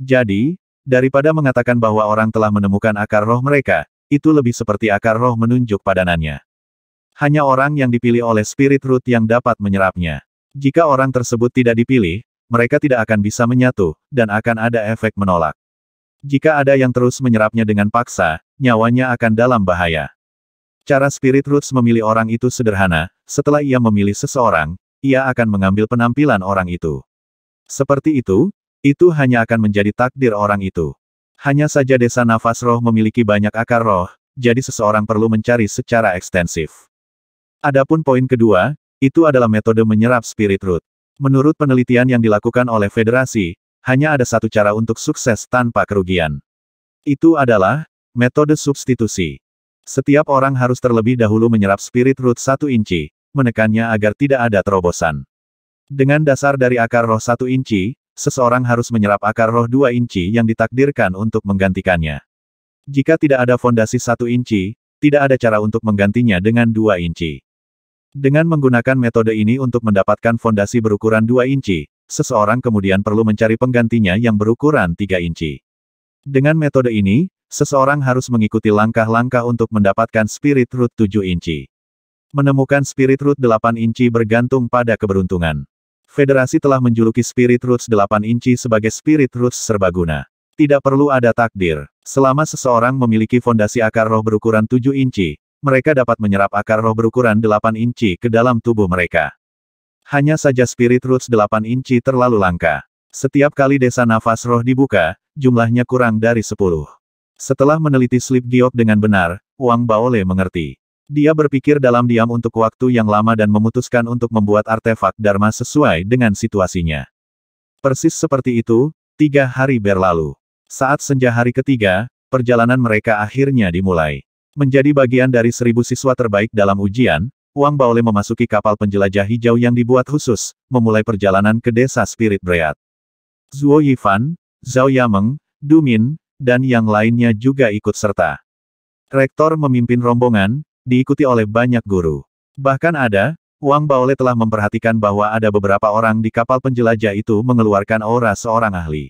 Jadi, daripada mengatakan bahwa orang telah menemukan akar roh mereka, itu lebih seperti akar roh menunjuk padanannya. Hanya orang yang dipilih oleh spirit root yang dapat menyerapnya. Jika orang tersebut tidak dipilih, mereka tidak akan bisa menyatu, dan akan ada efek menolak. Jika ada yang terus menyerapnya dengan paksa, nyawanya akan dalam bahaya. Cara Spirit Roots memilih orang itu sederhana, setelah ia memilih seseorang, ia akan mengambil penampilan orang itu. Seperti itu, itu hanya akan menjadi takdir orang itu. Hanya saja desa nafas roh memiliki banyak akar roh, jadi seseorang perlu mencari secara ekstensif. Adapun poin kedua, itu adalah metode menyerap spirit root. Menurut penelitian yang dilakukan oleh federasi, hanya ada satu cara untuk sukses tanpa kerugian. Itu adalah, Metode substitusi. Setiap orang harus terlebih dahulu menyerap spirit root satu inci, menekannya agar tidak ada terobosan. Dengan dasar dari akar roh satu inci, seseorang harus menyerap akar roh dua inci yang ditakdirkan untuk menggantikannya. Jika tidak ada fondasi satu inci, tidak ada cara untuk menggantinya dengan dua inci. Dengan menggunakan metode ini untuk mendapatkan fondasi berukuran dua inci, seseorang kemudian perlu mencari penggantinya yang berukuran tiga inci. Dengan metode ini, seseorang harus mengikuti langkah-langkah untuk mendapatkan spirit root 7 inci. Menemukan spirit root 8 inci bergantung pada keberuntungan. Federasi telah menjuluki spirit roots 8 inci sebagai spirit roots serbaguna. Tidak perlu ada takdir. Selama seseorang memiliki fondasi akar roh berukuran 7 inci, mereka dapat menyerap akar roh berukuran 8 inci ke dalam tubuh mereka. Hanya saja spirit roots 8 inci terlalu langka. Setiap kali desa nafas roh dibuka, jumlahnya kurang dari 10. Setelah meneliti slip giok dengan benar, Wang Baole mengerti. Dia berpikir dalam diam untuk waktu yang lama dan memutuskan untuk membuat artefak Dharma sesuai dengan situasinya. Persis seperti itu, tiga hari berlalu. Saat senja hari ketiga, perjalanan mereka akhirnya dimulai. Menjadi bagian dari seribu siswa terbaik dalam ujian, Wang Baole memasuki kapal penjelajah hijau yang dibuat khusus, memulai perjalanan ke desa Spirit Breat. Zuo Yifan, Zhao Yameng, Du Min, dan yang lainnya juga ikut serta. Rektor memimpin rombongan, diikuti oleh banyak guru. Bahkan ada, Wang Baole telah memperhatikan bahwa ada beberapa orang di kapal penjelajah itu mengeluarkan aura seorang ahli.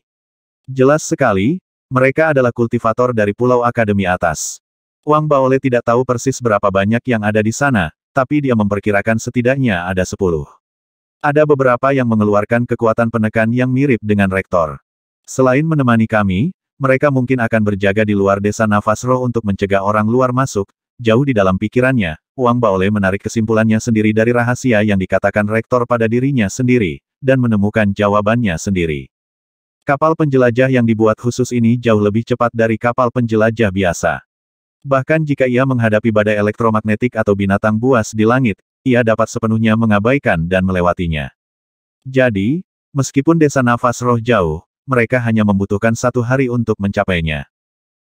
Jelas sekali, mereka adalah kultivator dari Pulau Akademi Atas. Wang Baole tidak tahu persis berapa banyak yang ada di sana, tapi dia memperkirakan setidaknya ada sepuluh. Ada beberapa yang mengeluarkan kekuatan penekan yang mirip dengan rektor. Selain menemani kami, mereka mungkin akan berjaga di luar desa nafas roh untuk mencegah orang luar masuk, jauh di dalam pikirannya, Wang Baole menarik kesimpulannya sendiri dari rahasia yang dikatakan rektor pada dirinya sendiri, dan menemukan jawabannya sendiri. Kapal penjelajah yang dibuat khusus ini jauh lebih cepat dari kapal penjelajah biasa. Bahkan jika ia menghadapi badai elektromagnetik atau binatang buas di langit, ia dapat sepenuhnya mengabaikan dan melewatinya. Jadi, meskipun desa nafas roh jauh, mereka hanya membutuhkan satu hari untuk mencapainya.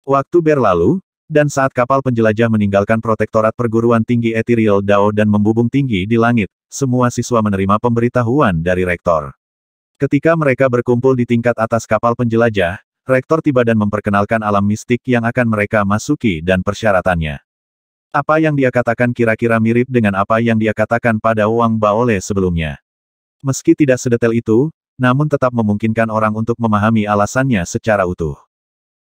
Waktu berlalu, dan saat kapal penjelajah meninggalkan protektorat perguruan tinggi Ethereal Dao dan membubung tinggi di langit, semua siswa menerima pemberitahuan dari rektor. Ketika mereka berkumpul di tingkat atas kapal penjelajah, rektor tiba dan memperkenalkan alam mistik yang akan mereka masuki dan persyaratannya. Apa yang dia katakan kira-kira mirip dengan apa yang dia katakan pada Wang Baole sebelumnya. Meski tidak sedetail itu, namun tetap memungkinkan orang untuk memahami alasannya secara utuh.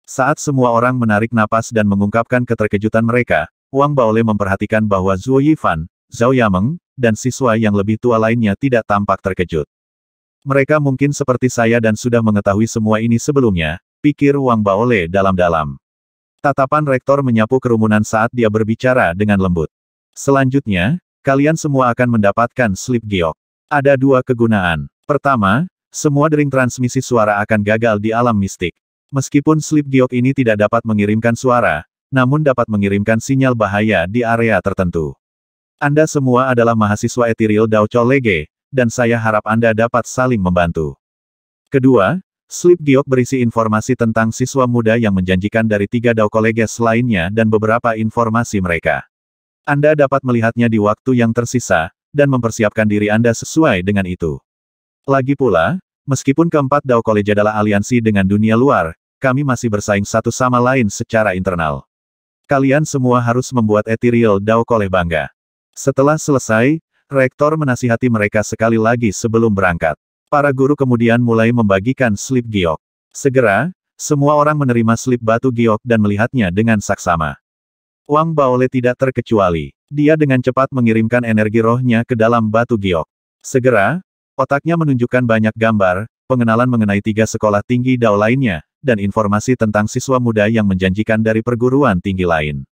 Saat semua orang menarik napas dan mengungkapkan keterkejutan mereka, Wang Baole memperhatikan bahwa Zhuo Yifan, Zhao Yameng, dan siswa yang lebih tua lainnya tidak tampak terkejut. Mereka mungkin seperti saya dan sudah mengetahui semua ini sebelumnya, pikir Wang Baole dalam-dalam. Tatapan rektor menyapu kerumunan saat dia berbicara dengan lembut. Selanjutnya, kalian semua akan mendapatkan slip giok. Ada dua kegunaan. Pertama, semua dering transmisi suara akan gagal di alam mistik. Meskipun slip giok ini tidak dapat mengirimkan suara, namun dapat mengirimkan sinyal bahaya di area tertentu. Anda semua adalah mahasiswa etiril Dao Lege, dan saya harap Anda dapat saling membantu. Kedua, slip giok berisi informasi tentang siswa muda yang menjanjikan dari tiga Dao Koleges lainnya dan beberapa informasi mereka. Anda dapat melihatnya di waktu yang tersisa, dan mempersiapkan diri Anda sesuai dengan itu. Lagi pula, meskipun keempat Dao College adalah aliansi dengan dunia luar, kami masih bersaing satu sama lain secara internal. Kalian semua harus membuat Ethereal Dao College bangga. Setelah selesai, Rektor menasihati mereka sekali lagi sebelum berangkat. Para guru kemudian mulai membagikan slip giok. Segera, semua orang menerima slip batu giok dan melihatnya dengan saksama. Wang Baole tidak terkecuali. Dia dengan cepat mengirimkan energi rohnya ke dalam batu giok. Segera, Otaknya menunjukkan banyak gambar, pengenalan mengenai tiga sekolah tinggi Dao lainnya, dan informasi tentang siswa muda yang menjanjikan dari perguruan tinggi lain.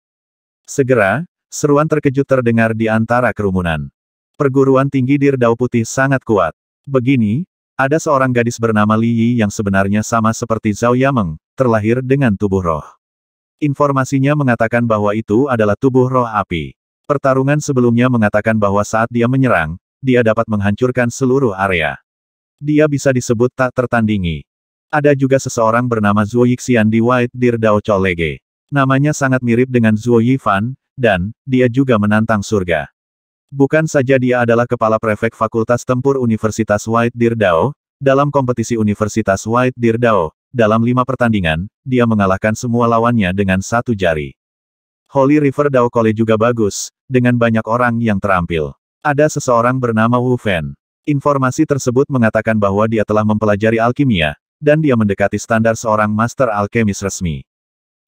Segera, seruan terkejut terdengar di antara kerumunan. Perguruan tinggi Dir Dao Putih sangat kuat. Begini, ada seorang gadis bernama Li Yi yang sebenarnya sama seperti Zhao Yameng, terlahir dengan tubuh roh. Informasinya mengatakan bahwa itu adalah tubuh roh api. Pertarungan sebelumnya mengatakan bahwa saat dia menyerang, dia dapat menghancurkan seluruh area. Dia bisa disebut tak tertandingi. Ada juga seseorang bernama Zhuo Yixian di White Deer Dao Cholege. Namanya sangat mirip dengan Zhuo Yifan, dan, dia juga menantang surga. Bukan saja dia adalah kepala prefek Fakultas Tempur Universitas White Deer Dao, dalam kompetisi Universitas White Deer Dao, dalam lima pertandingan, dia mengalahkan semua lawannya dengan satu jari. Holy River Dao Kole juga bagus, dengan banyak orang yang terampil. Ada seseorang bernama Wu Fan. Informasi tersebut mengatakan bahwa dia telah mempelajari alkimia, dan dia mendekati standar seorang master alkemis resmi.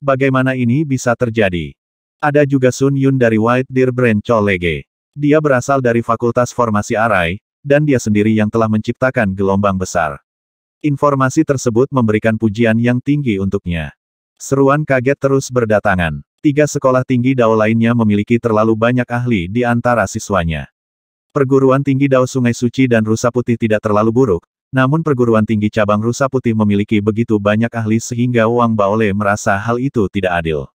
Bagaimana ini bisa terjadi? Ada juga Sun Yun dari White Deer Branch Cholege. Dia berasal dari Fakultas Formasi Arai, dan dia sendiri yang telah menciptakan gelombang besar. Informasi tersebut memberikan pujian yang tinggi untuknya. Seruan kaget terus berdatangan. Tiga sekolah tinggi Dao lainnya memiliki terlalu banyak ahli di antara siswanya. Perguruan tinggi Dao Sungai Suci dan Rusa Putih tidak terlalu buruk, namun perguruan tinggi cabang Rusa Putih memiliki begitu banyak ahli sehingga Wang Baole merasa hal itu tidak adil.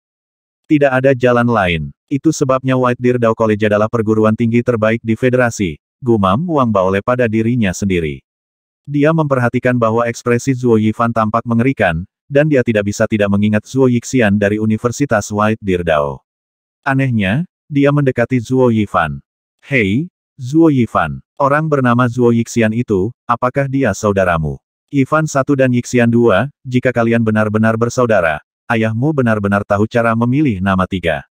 Tidak ada jalan lain. Itu sebabnya White Deer Dao College adalah perguruan tinggi terbaik di federasi, gumam Wang Baole pada dirinya sendiri. Dia memperhatikan bahwa ekspresi Zuo Yifan tampak mengerikan, dan dia tidak bisa tidak mengingat Zuo Yixian dari Universitas White Deer Dao. Anehnya, dia mendekati Zuo Yifan. Hei, Zuo Yifan. Orang bernama Zuo Yixian itu, apakah dia saudaramu? Yifan satu dan Yixian dua, jika kalian benar-benar bersaudara, ayahmu benar-benar tahu cara memilih nama tiga.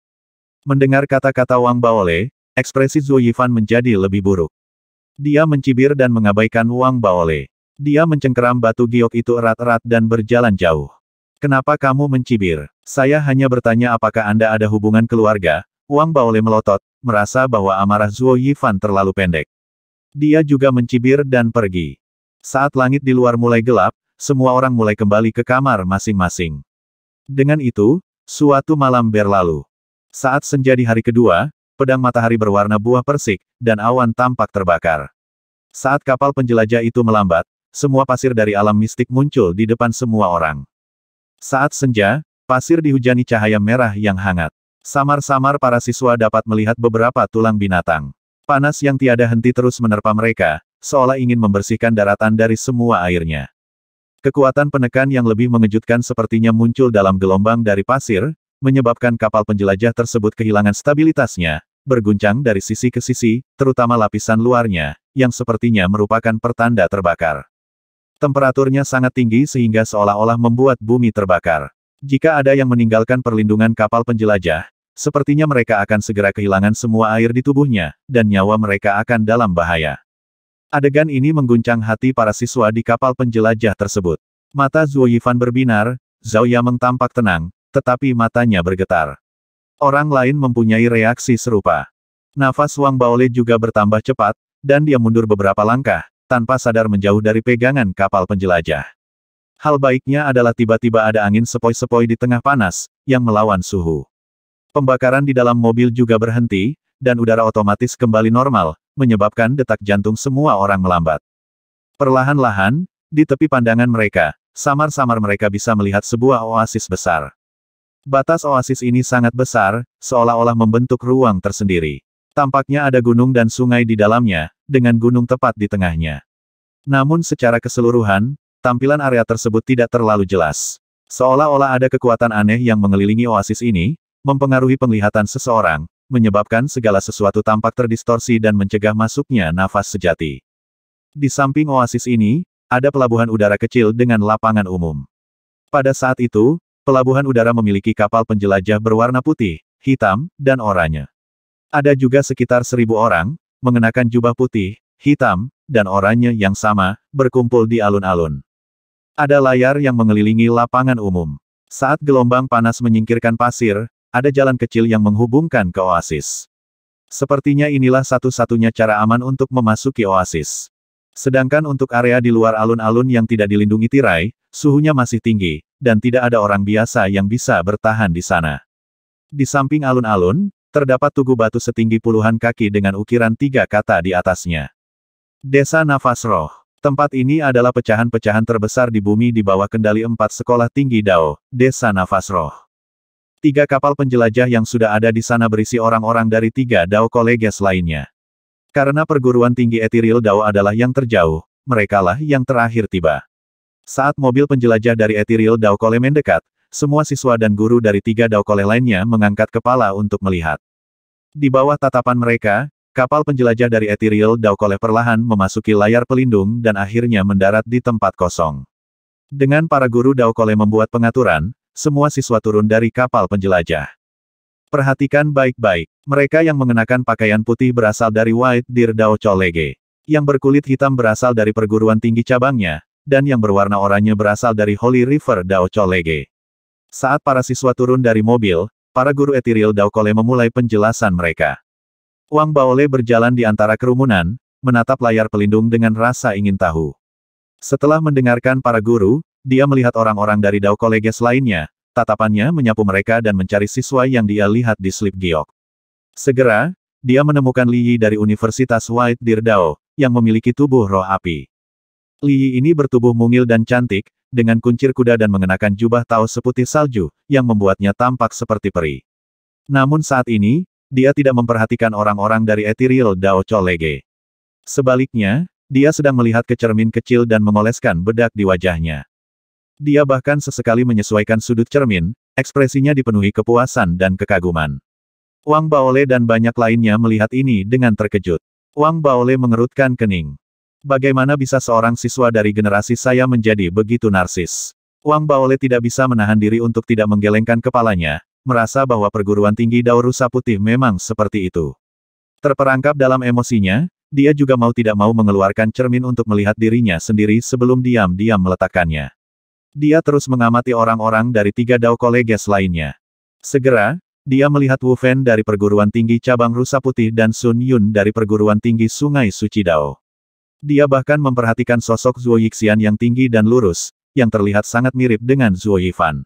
Mendengar kata-kata Wang Baole, ekspresi Zuo Yifan menjadi lebih buruk. Dia mencibir dan mengabaikan Wang Baole. Dia mencengkeram batu giok itu erat-erat dan berjalan jauh. Kenapa kamu mencibir? Saya hanya bertanya apakah Anda ada hubungan keluarga? Wang Baole melotot, merasa bahwa amarah Zuo Yifan terlalu pendek. Dia juga mencibir dan pergi. Saat langit di luar mulai gelap, semua orang mulai kembali ke kamar masing-masing. Dengan itu, suatu malam berlalu. Saat senja di hari kedua, pedang matahari berwarna buah persik, dan awan tampak terbakar. Saat kapal penjelajah itu melambat, semua pasir dari alam mistik muncul di depan semua orang. Saat senja, pasir dihujani cahaya merah yang hangat. Samar-samar para siswa dapat melihat beberapa tulang binatang. Panas yang tiada henti terus menerpa mereka, seolah ingin membersihkan daratan dari semua airnya. Kekuatan penekan yang lebih mengejutkan sepertinya muncul dalam gelombang dari pasir, menyebabkan kapal penjelajah tersebut kehilangan stabilitasnya, berguncang dari sisi ke sisi, terutama lapisan luarnya, yang sepertinya merupakan pertanda terbakar. Temperaturnya sangat tinggi sehingga seolah-olah membuat bumi terbakar. Jika ada yang meninggalkan perlindungan kapal penjelajah, Sepertinya mereka akan segera kehilangan semua air di tubuhnya, dan nyawa mereka akan dalam bahaya. Adegan ini mengguncang hati para siswa di kapal penjelajah tersebut. Mata Zuo Yifan berbinar, Zhao Yameng tampak tenang, tetapi matanya bergetar. Orang lain mempunyai reaksi serupa. Nafas Wang Baole juga bertambah cepat, dan dia mundur beberapa langkah, tanpa sadar menjauh dari pegangan kapal penjelajah. Hal baiknya adalah tiba-tiba ada angin sepoi-sepoi di tengah panas, yang melawan suhu. Pembakaran di dalam mobil juga berhenti, dan udara otomatis kembali normal, menyebabkan detak jantung semua orang melambat. Perlahan-lahan, di tepi pandangan mereka, samar-samar mereka bisa melihat sebuah oasis besar. Batas oasis ini sangat besar, seolah-olah membentuk ruang tersendiri. Tampaknya ada gunung dan sungai di dalamnya, dengan gunung tepat di tengahnya. Namun secara keseluruhan, tampilan area tersebut tidak terlalu jelas. Seolah-olah ada kekuatan aneh yang mengelilingi oasis ini, mempengaruhi penglihatan seseorang, menyebabkan segala sesuatu tampak terdistorsi dan mencegah masuknya nafas sejati. Di samping oasis ini, ada pelabuhan udara kecil dengan lapangan umum. Pada saat itu, pelabuhan udara memiliki kapal penjelajah berwarna putih, hitam, dan oranye. Ada juga sekitar seribu orang, mengenakan jubah putih, hitam, dan oranye yang sama, berkumpul di alun-alun. Ada layar yang mengelilingi lapangan umum. Saat gelombang panas menyingkirkan pasir, ada jalan kecil yang menghubungkan ke oasis. Sepertinya inilah satu-satunya cara aman untuk memasuki oasis. Sedangkan untuk area di luar alun-alun yang tidak dilindungi tirai, suhunya masih tinggi, dan tidak ada orang biasa yang bisa bertahan di sana. Di samping alun-alun, terdapat tugu batu setinggi puluhan kaki dengan ukiran tiga kata di atasnya. Desa Nafas Roh. Tempat ini adalah pecahan-pecahan terbesar di bumi di bawah kendali empat sekolah tinggi Dao, Desa Nafas Roh. Tiga kapal penjelajah yang sudah ada di sana berisi orang-orang dari tiga Dao Koleges lainnya. Karena perguruan tinggi Ethereal Dao adalah yang terjauh, merekalah yang terakhir tiba. Saat mobil penjelajah dari Ethereal Dao Kole mendekat, semua siswa dan guru dari tiga Dao Kole lainnya mengangkat kepala untuk melihat. Di bawah tatapan mereka, kapal penjelajah dari Ethereal Dao Kole perlahan memasuki layar pelindung dan akhirnya mendarat di tempat kosong. Dengan para guru Dao Kole membuat pengaturan, semua siswa turun dari kapal penjelajah. Perhatikan baik-baik, mereka yang mengenakan pakaian putih berasal dari White Deer Dao Cholege. Yang berkulit hitam berasal dari perguruan tinggi cabangnya, dan yang berwarna oranye berasal dari Holy River Dao Cholege. Saat para siswa turun dari mobil, para guru etiril Dao Kole memulai penjelasan mereka. Wang Baole berjalan di antara kerumunan, menatap layar pelindung dengan rasa ingin tahu. Setelah mendengarkan para guru, dia melihat orang-orang dari Dao Koleges lainnya, tatapannya menyapu mereka dan mencari siswa yang dia lihat di slip giok. Segera, dia menemukan Li Yi dari Universitas White Deer Dao, yang memiliki tubuh roh api. Li Yi ini bertubuh mungil dan cantik, dengan kuncir kuda dan mengenakan jubah tao seputih salju, yang membuatnya tampak seperti peri. Namun saat ini, dia tidak memperhatikan orang-orang dari Ethereal Dao Cholege. Sebaliknya, dia sedang melihat ke cermin kecil dan mengoleskan bedak di wajahnya. Dia bahkan sesekali menyesuaikan sudut cermin, ekspresinya dipenuhi kepuasan dan kekaguman. Wang Baole dan banyak lainnya melihat ini dengan terkejut. Wang Baole mengerutkan kening. Bagaimana bisa seorang siswa dari generasi saya menjadi begitu narsis? Wang Baole tidak bisa menahan diri untuk tidak menggelengkan kepalanya, merasa bahwa perguruan tinggi Daurusa Putih memang seperti itu. Terperangkap dalam emosinya, dia juga mau tidak mau mengeluarkan cermin untuk melihat dirinya sendiri sebelum diam-diam meletakkannya. Dia terus mengamati orang-orang dari tiga Dao Koleges lainnya. Segera, dia melihat Wu Fen dari perguruan tinggi cabang Rusa Putih dan Sun Yun dari perguruan tinggi Sungai Suci Dao. Dia bahkan memperhatikan sosok Zhuo Yixian yang tinggi dan lurus, yang terlihat sangat mirip dengan Zhuo Yifan.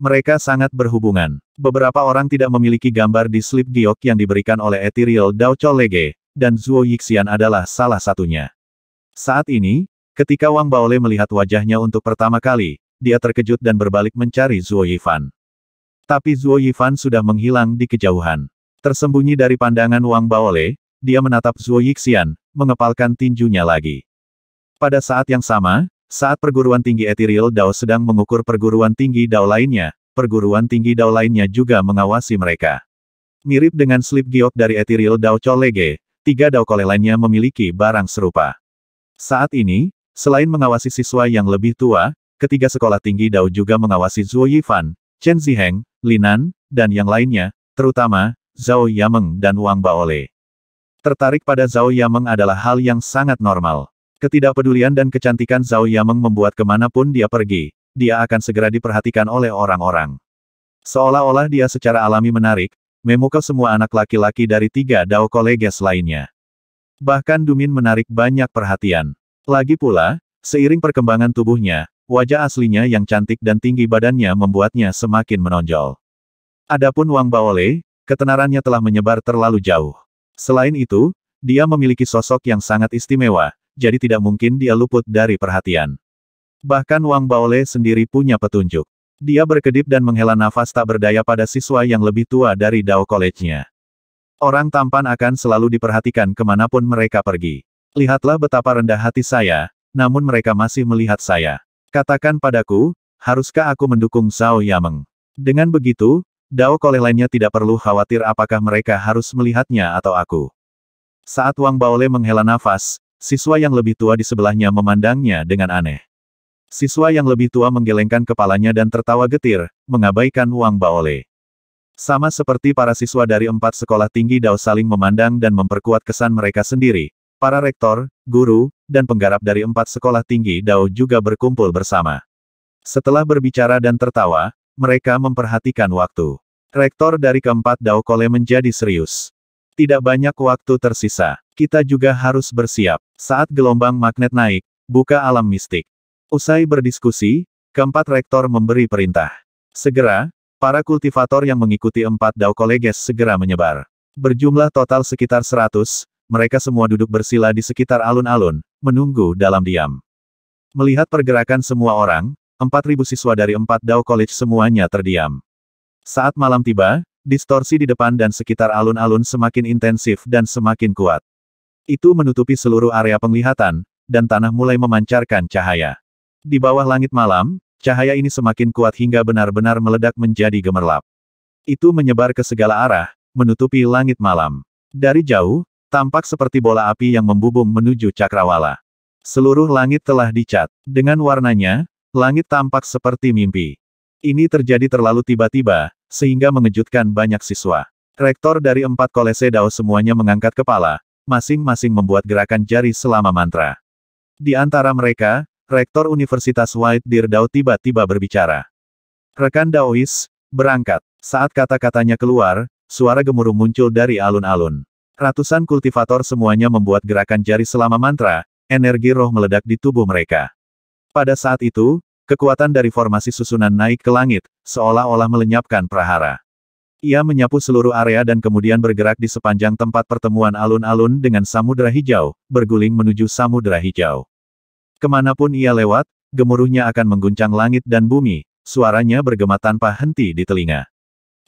Mereka sangat berhubungan. Beberapa orang tidak memiliki gambar di slip giok yang diberikan oleh Ethereal Dao Cholege, dan Zhuo Yixian adalah salah satunya. Saat ini, Ketika Wang Baole melihat wajahnya untuk pertama kali, dia terkejut dan berbalik mencari Zuo Yifan. Tapi Zuo Yifan sudah menghilang di kejauhan. Tersembunyi dari pandangan Wang Baole, dia menatap Zuo Yixian, mengepalkan tinjunya lagi. Pada saat yang sama, saat perguruan tinggi Ethereal Dao sedang mengukur perguruan tinggi Dao lainnya, perguruan tinggi Dao lainnya juga mengawasi mereka. Mirip dengan slip giok dari Ethereal Dao Cholege, tiga Dao Kole lainnya memiliki barang serupa. Saat ini, Selain mengawasi siswa yang lebih tua, ketiga sekolah tinggi Dao juga mengawasi Zuo Yifan, Chen Ziheng, Linan, dan yang lainnya, terutama, Zhao Yameng dan Wang Baole. Tertarik pada Zhao Yameng adalah hal yang sangat normal. Ketidakpedulian dan kecantikan Zhao Yameng membuat kemanapun dia pergi, dia akan segera diperhatikan oleh orang-orang. Seolah-olah dia secara alami menarik, memukau semua anak laki-laki dari tiga Dao Koleges lainnya. Bahkan Dumin menarik banyak perhatian. Lagi pula, seiring perkembangan tubuhnya, wajah aslinya yang cantik dan tinggi badannya membuatnya semakin menonjol. Adapun Wang Baole, ketenarannya telah menyebar terlalu jauh. Selain itu, dia memiliki sosok yang sangat istimewa, jadi tidak mungkin dia luput dari perhatian. Bahkan Wang Baole sendiri punya petunjuk. Dia berkedip dan menghela nafas tak berdaya pada siswa yang lebih tua dari Dao College-nya. Orang tampan akan selalu diperhatikan kemanapun mereka pergi. Lihatlah betapa rendah hati saya, namun mereka masih melihat saya. Katakan padaku, haruskah aku mendukung Zhao Yameng? Dengan begitu, Dao Kole lainnya tidak perlu khawatir apakah mereka harus melihatnya atau aku. Saat Wang Baole menghela nafas, siswa yang lebih tua di sebelahnya memandangnya dengan aneh. Siswa yang lebih tua menggelengkan kepalanya dan tertawa getir, mengabaikan Wang Baole. Sama seperti para siswa dari empat sekolah tinggi Dao saling memandang dan memperkuat kesan mereka sendiri, Para rektor, guru, dan penggarap dari empat sekolah tinggi Dao juga berkumpul bersama. Setelah berbicara dan tertawa, mereka memperhatikan waktu. Rektor dari keempat Dao Kole menjadi serius. Tidak banyak waktu tersisa. Kita juga harus bersiap. Saat gelombang magnet naik, buka alam mistik. Usai berdiskusi, keempat rektor memberi perintah. Segera, para kultivator yang mengikuti empat Dao Koleges segera menyebar. Berjumlah total sekitar 100, mereka semua duduk bersila di sekitar alun-alun, menunggu dalam diam. Melihat pergerakan semua orang, 4.000 siswa dari empat Dao College semuanya terdiam. Saat malam tiba, distorsi di depan dan sekitar alun-alun semakin intensif dan semakin kuat. Itu menutupi seluruh area penglihatan, dan tanah mulai memancarkan cahaya. Di bawah langit malam, cahaya ini semakin kuat hingga benar-benar meledak menjadi gemerlap. Itu menyebar ke segala arah, menutupi langit malam. Dari jauh, Tampak seperti bola api yang membubung menuju cakrawala. Seluruh langit telah dicat. Dengan warnanya, langit tampak seperti mimpi. Ini terjadi terlalu tiba-tiba, sehingga mengejutkan banyak siswa. Rektor dari empat kolese Dao semuanya mengangkat kepala, masing-masing membuat gerakan jari selama mantra. Di antara mereka, Rektor Universitas White Deer Dao tiba-tiba berbicara. Rekan Daois, berangkat. Saat kata-katanya keluar, suara gemuruh muncul dari alun-alun. Ratusan kultivator semuanya membuat gerakan jari selama mantra, energi roh meledak di tubuh mereka. Pada saat itu, kekuatan dari formasi susunan naik ke langit, seolah-olah melenyapkan prahara. Ia menyapu seluruh area dan kemudian bergerak di sepanjang tempat pertemuan alun-alun dengan samudera hijau, berguling menuju samudera hijau. Kemanapun ia lewat, gemuruhnya akan mengguncang langit dan bumi, suaranya bergema tanpa henti di telinga.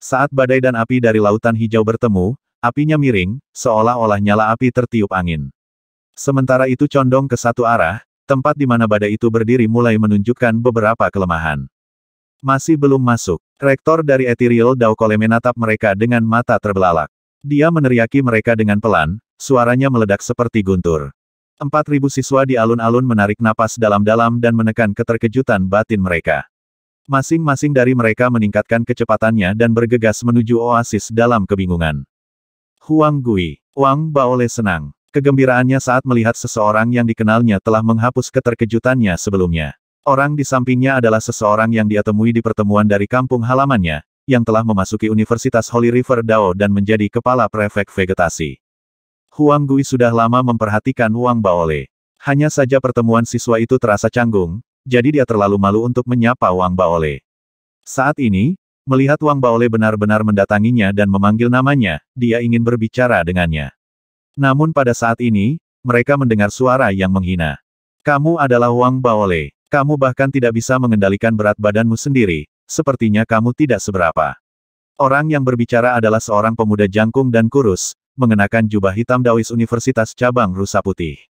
Saat badai dan api dari lautan hijau bertemu, Apinya miring, seolah-olah nyala api tertiup angin. Sementara itu condong ke satu arah, tempat di mana badai itu berdiri mulai menunjukkan beberapa kelemahan. Masih belum masuk, rektor dari Ethereal Kole menatap mereka dengan mata terbelalak. Dia meneriaki mereka dengan pelan, suaranya meledak seperti guntur. Empat ribu siswa di alun-alun menarik napas dalam-dalam dan menekan keterkejutan batin mereka. Masing-masing dari mereka meningkatkan kecepatannya dan bergegas menuju oasis dalam kebingungan. Huang Gui. Wang Baole senang. Kegembiraannya saat melihat seseorang yang dikenalnya telah menghapus keterkejutannya sebelumnya. Orang di sampingnya adalah seseorang yang dia temui di pertemuan dari kampung halamannya, yang telah memasuki Universitas Holy River Dao dan menjadi kepala prefek vegetasi. Huang Gui sudah lama memperhatikan Wang Baole. Hanya saja pertemuan siswa itu terasa canggung, jadi dia terlalu malu untuk menyapa Wang Baole. Saat ini, Melihat Wang Baole benar-benar mendatanginya dan memanggil namanya, dia ingin berbicara dengannya. Namun pada saat ini, mereka mendengar suara yang menghina. Kamu adalah Wang Baole. Kamu bahkan tidak bisa mengendalikan berat badanmu sendiri, sepertinya kamu tidak seberapa. Orang yang berbicara adalah seorang pemuda jangkung dan kurus, mengenakan jubah hitam Dawis Universitas Cabang Rusa Putih.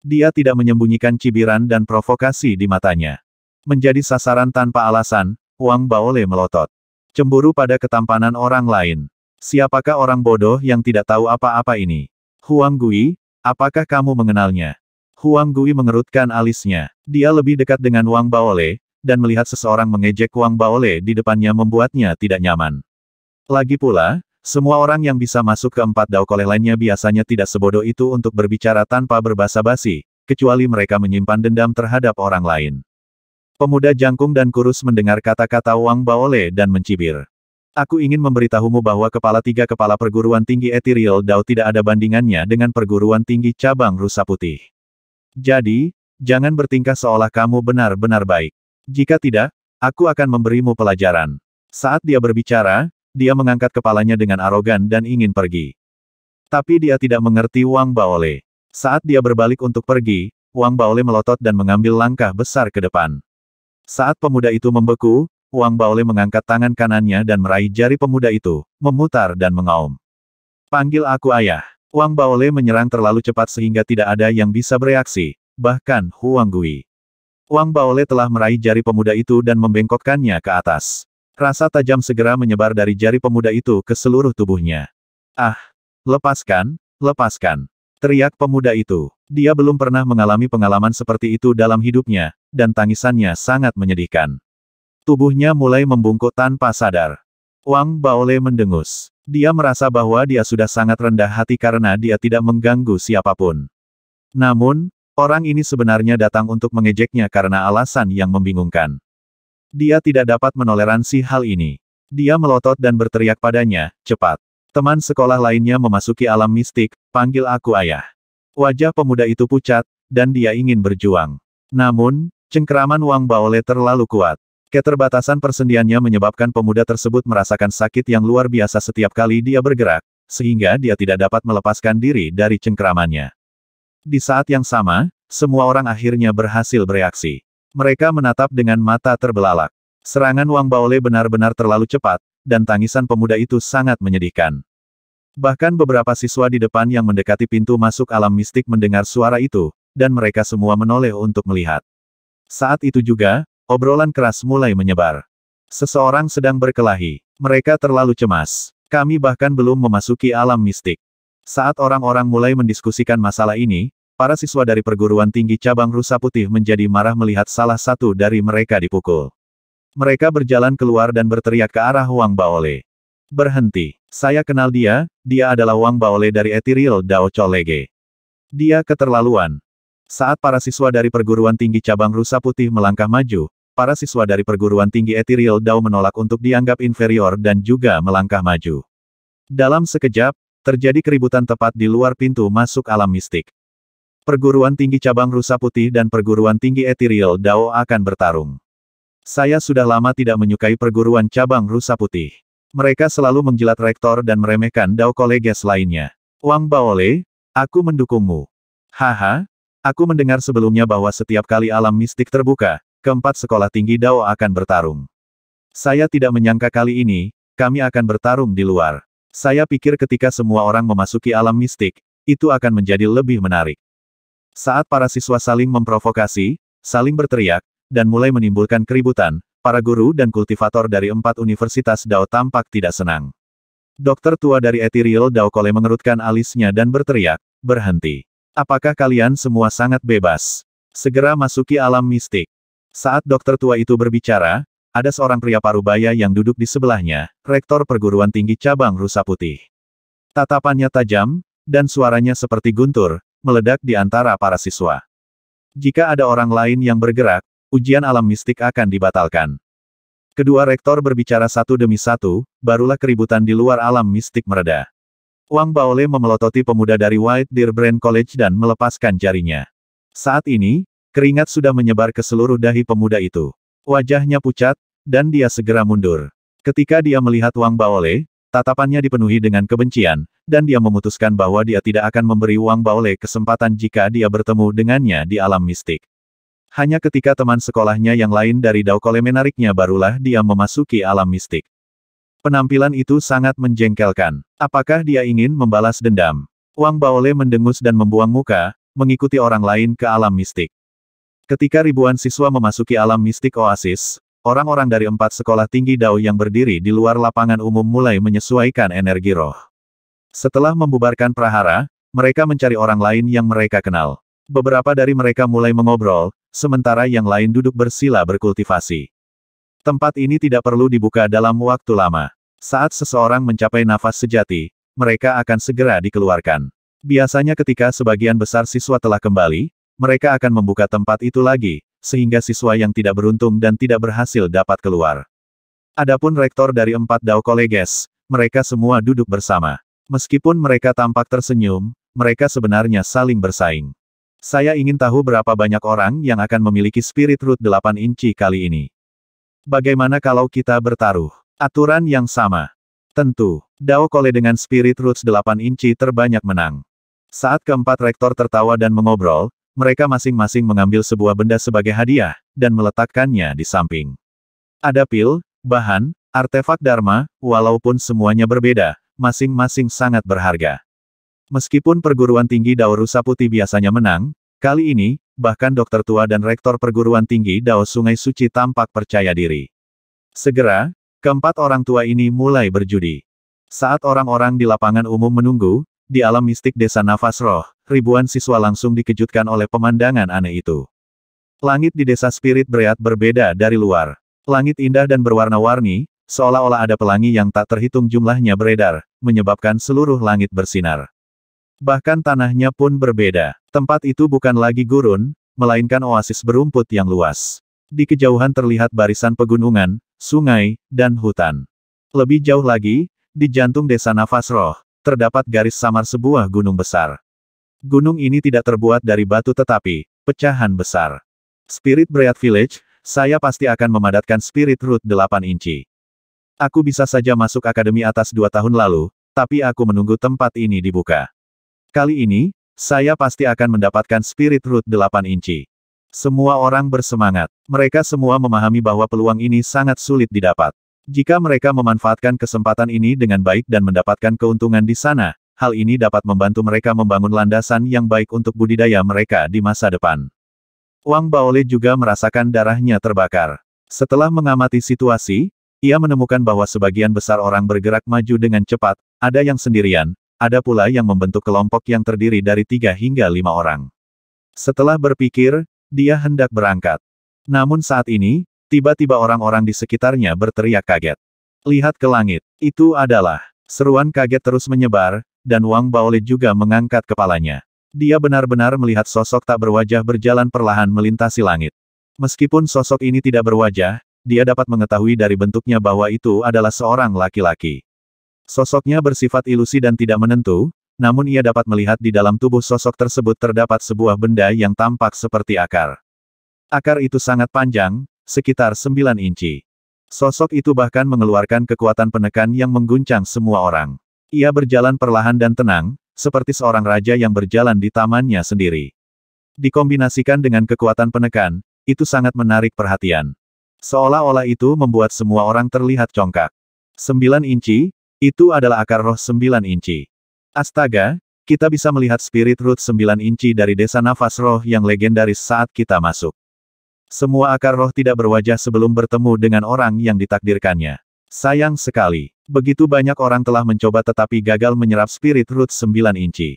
Dia tidak menyembunyikan cibiran dan provokasi di matanya. Menjadi sasaran tanpa alasan, Wang Baole melotot. Cemburu pada ketampanan orang lain. Siapakah orang bodoh yang tidak tahu apa-apa ini? Huang Gui, apakah kamu mengenalnya? Huang Gui mengerutkan alisnya. Dia lebih dekat dengan Wang Baole, dan melihat seseorang mengejek Wang Baole di depannya membuatnya tidak nyaman. Lagi pula, semua orang yang bisa masuk ke empat daukole lainnya biasanya tidak sebodoh itu untuk berbicara tanpa berbasa-basi, kecuali mereka menyimpan dendam terhadap orang lain. Pemuda jangkung dan kurus mendengar kata-kata Wang Baole dan mencibir. Aku ingin memberitahumu bahwa kepala tiga kepala perguruan tinggi Ethereal Dao tidak ada bandingannya dengan perguruan tinggi cabang Rusa Putih. Jadi, jangan bertingkah seolah kamu benar-benar baik. Jika tidak, aku akan memberimu pelajaran. Saat dia berbicara, dia mengangkat kepalanya dengan arogan dan ingin pergi. Tapi dia tidak mengerti Wang Baole. Saat dia berbalik untuk pergi, Wang Baole melotot dan mengambil langkah besar ke depan. Saat pemuda itu membeku, Wang Baole mengangkat tangan kanannya dan meraih jari pemuda itu, memutar dan mengaum. Panggil aku ayah. Wang Baole menyerang terlalu cepat sehingga tidak ada yang bisa bereaksi, bahkan Huang Gui. Wang Baole telah meraih jari pemuda itu dan membengkokkannya ke atas. Rasa tajam segera menyebar dari jari pemuda itu ke seluruh tubuhnya. Ah! Lepaskan, lepaskan! Teriak pemuda itu. Dia belum pernah mengalami pengalaman seperti itu dalam hidupnya, dan tangisannya sangat menyedihkan. Tubuhnya mulai membungkuk tanpa sadar. Wang Baole mendengus. Dia merasa bahwa dia sudah sangat rendah hati karena dia tidak mengganggu siapapun. Namun, orang ini sebenarnya datang untuk mengejeknya karena alasan yang membingungkan. Dia tidak dapat menoleransi hal ini. Dia melotot dan berteriak padanya, cepat. Teman sekolah lainnya memasuki alam mistik, panggil aku ayah. Wajah pemuda itu pucat, dan dia ingin berjuang. Namun, cengkeraman Wang Baole terlalu kuat. Keterbatasan persendiannya menyebabkan pemuda tersebut merasakan sakit yang luar biasa setiap kali dia bergerak, sehingga dia tidak dapat melepaskan diri dari cengkeramannya. Di saat yang sama, semua orang akhirnya berhasil bereaksi. Mereka menatap dengan mata terbelalak. Serangan Wang Baole benar-benar terlalu cepat, dan tangisan pemuda itu sangat menyedihkan. Bahkan beberapa siswa di depan yang mendekati pintu masuk alam mistik mendengar suara itu, dan mereka semua menoleh untuk melihat. Saat itu juga, obrolan keras mulai menyebar. Seseorang sedang berkelahi. Mereka terlalu cemas. Kami bahkan belum memasuki alam mistik. Saat orang-orang mulai mendiskusikan masalah ini, para siswa dari perguruan tinggi cabang Rusa Putih menjadi marah melihat salah satu dari mereka dipukul. Mereka berjalan keluar dan berteriak ke arah Huang Baole. Berhenti. Saya kenal dia, dia adalah Wang Baole dari Ethereal Dao Cholege. Dia keterlaluan. Saat para siswa dari perguruan tinggi cabang Rusa Putih melangkah maju, para siswa dari perguruan tinggi Ethereal Dao menolak untuk dianggap inferior dan juga melangkah maju. Dalam sekejap, terjadi keributan tepat di luar pintu masuk alam mistik. Perguruan tinggi cabang Rusa Putih dan perguruan tinggi Ethereal Dao akan bertarung. Saya sudah lama tidak menyukai perguruan cabang Rusa Putih. Mereka selalu menjilat rektor dan meremehkan dao koleges lainnya. Wang Baole, aku mendukungmu. Haha, aku mendengar sebelumnya bahwa setiap kali alam mistik terbuka, keempat sekolah tinggi dao akan bertarung. Saya tidak menyangka kali ini, kami akan bertarung di luar. Saya pikir ketika semua orang memasuki alam mistik, itu akan menjadi lebih menarik. Saat para siswa saling memprovokasi, saling berteriak, dan mulai menimbulkan keributan, para guru dan kultivator dari empat universitas Dao tampak tidak senang. Dokter tua dari Ethereal Dao Kole mengerutkan alisnya dan berteriak, berhenti. Apakah kalian semua sangat bebas? Segera masuki alam mistik. Saat dokter tua itu berbicara, ada seorang pria parubaya yang duduk di sebelahnya, rektor perguruan tinggi cabang Rusa Putih. Tatapannya tajam, dan suaranya seperti guntur, meledak di antara para siswa. Jika ada orang lain yang bergerak, ujian alam mistik akan dibatalkan. Kedua rektor berbicara satu demi satu, barulah keributan di luar alam mistik mereda. Wang Baole memelototi pemuda dari White Deer Brand College dan melepaskan jarinya. Saat ini, keringat sudah menyebar ke seluruh dahi pemuda itu. Wajahnya pucat, dan dia segera mundur. Ketika dia melihat Wang Baole, tatapannya dipenuhi dengan kebencian, dan dia memutuskan bahwa dia tidak akan memberi Wang Baole kesempatan jika dia bertemu dengannya di alam mistik. Hanya ketika teman sekolahnya yang lain dari Daukole menariknya barulah dia memasuki alam mistik. Penampilan itu sangat menjengkelkan. Apakah dia ingin membalas dendam? Wang Baole mendengus dan membuang muka, mengikuti orang lain ke alam mistik. Ketika ribuan siswa memasuki alam mistik oasis, orang-orang dari empat sekolah tinggi Dao yang berdiri di luar lapangan umum mulai menyesuaikan energi roh. Setelah membubarkan prahara, mereka mencari orang lain yang mereka kenal. Beberapa dari mereka mulai mengobrol, sementara yang lain duduk bersila berkultivasi. Tempat ini tidak perlu dibuka dalam waktu lama. Saat seseorang mencapai nafas sejati, mereka akan segera dikeluarkan. Biasanya ketika sebagian besar siswa telah kembali, mereka akan membuka tempat itu lagi, sehingga siswa yang tidak beruntung dan tidak berhasil dapat keluar. Adapun rektor dari empat dao koleges, mereka semua duduk bersama. Meskipun mereka tampak tersenyum, mereka sebenarnya saling bersaing. Saya ingin tahu berapa banyak orang yang akan memiliki spirit root 8 inci kali ini. Bagaimana kalau kita bertaruh? Aturan yang sama. Tentu, Dao Kole dengan spirit roots 8 inci terbanyak menang. Saat keempat rektor tertawa dan mengobrol, mereka masing-masing mengambil sebuah benda sebagai hadiah, dan meletakkannya di samping. Ada pil, bahan, artefak dharma, walaupun semuanya berbeda, masing-masing sangat berharga. Meskipun perguruan tinggi Rusa Putih biasanya menang, kali ini, bahkan dokter tua dan rektor perguruan tinggi Dao Sungai Suci tampak percaya diri. Segera, keempat orang tua ini mulai berjudi. Saat orang-orang di lapangan umum menunggu, di alam mistik desa Nafas Roh, ribuan siswa langsung dikejutkan oleh pemandangan aneh itu. Langit di desa Spirit Breat berbeda dari luar. Langit indah dan berwarna-warni, seolah-olah ada pelangi yang tak terhitung jumlahnya beredar, menyebabkan seluruh langit bersinar. Bahkan tanahnya pun berbeda. Tempat itu bukan lagi gurun, melainkan oasis berumput yang luas. Di kejauhan terlihat barisan pegunungan, sungai, dan hutan. Lebih jauh lagi, di jantung desa Nafas Roh, terdapat garis samar sebuah gunung besar. Gunung ini tidak terbuat dari batu tetapi, pecahan besar. Spirit Bread Village, saya pasti akan memadatkan Spirit Root 8 inci. Aku bisa saja masuk akademi atas dua tahun lalu, tapi aku menunggu tempat ini dibuka. Kali ini, saya pasti akan mendapatkan spirit root 8 inci. Semua orang bersemangat. Mereka semua memahami bahwa peluang ini sangat sulit didapat. Jika mereka memanfaatkan kesempatan ini dengan baik dan mendapatkan keuntungan di sana, hal ini dapat membantu mereka membangun landasan yang baik untuk budidaya mereka di masa depan. Wang Baole juga merasakan darahnya terbakar. Setelah mengamati situasi, ia menemukan bahwa sebagian besar orang bergerak maju dengan cepat, ada yang sendirian, ada pula yang membentuk kelompok yang terdiri dari tiga hingga lima orang. Setelah berpikir, dia hendak berangkat. Namun saat ini, tiba-tiba orang-orang di sekitarnya berteriak kaget. Lihat ke langit. Itu adalah seruan kaget terus menyebar, dan Wang Baolit juga mengangkat kepalanya. Dia benar-benar melihat sosok tak berwajah berjalan perlahan melintasi langit. Meskipun sosok ini tidak berwajah, dia dapat mengetahui dari bentuknya bahwa itu adalah seorang laki-laki. Sosoknya bersifat ilusi dan tidak menentu, namun ia dapat melihat di dalam tubuh sosok tersebut terdapat sebuah benda yang tampak seperti akar. Akar itu sangat panjang, sekitar 9 inci. Sosok itu bahkan mengeluarkan kekuatan penekan yang mengguncang semua orang. Ia berjalan perlahan dan tenang, seperti seorang raja yang berjalan di tamannya sendiri. Dikombinasikan dengan kekuatan penekan, itu sangat menarik perhatian. Seolah-olah itu membuat semua orang terlihat congkak. Sembilan inci, itu adalah akar roh sembilan inci. Astaga, kita bisa melihat spirit root sembilan inci dari desa nafas roh yang legendaris saat kita masuk. Semua akar roh tidak berwajah sebelum bertemu dengan orang yang ditakdirkannya. Sayang sekali, begitu banyak orang telah mencoba tetapi gagal menyerap spirit root sembilan inci.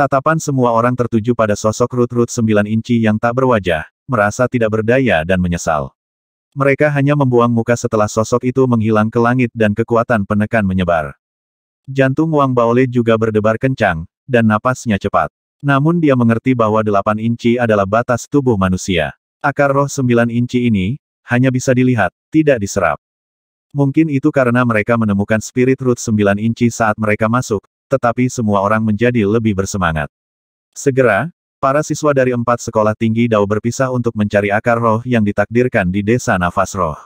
Tatapan semua orang tertuju pada sosok root root sembilan inci yang tak berwajah, merasa tidak berdaya dan menyesal. Mereka hanya membuang muka setelah sosok itu menghilang ke langit dan kekuatan penekan menyebar. Jantung Wang Baole juga berdebar kencang, dan napasnya cepat. Namun dia mengerti bahwa 8 inci adalah batas tubuh manusia. Akar roh 9 inci ini, hanya bisa dilihat, tidak diserap. Mungkin itu karena mereka menemukan spirit root 9 inci saat mereka masuk, tetapi semua orang menjadi lebih bersemangat. Segera, Para siswa dari empat sekolah tinggi Dao berpisah untuk mencari akar roh yang ditakdirkan di desa nafas roh.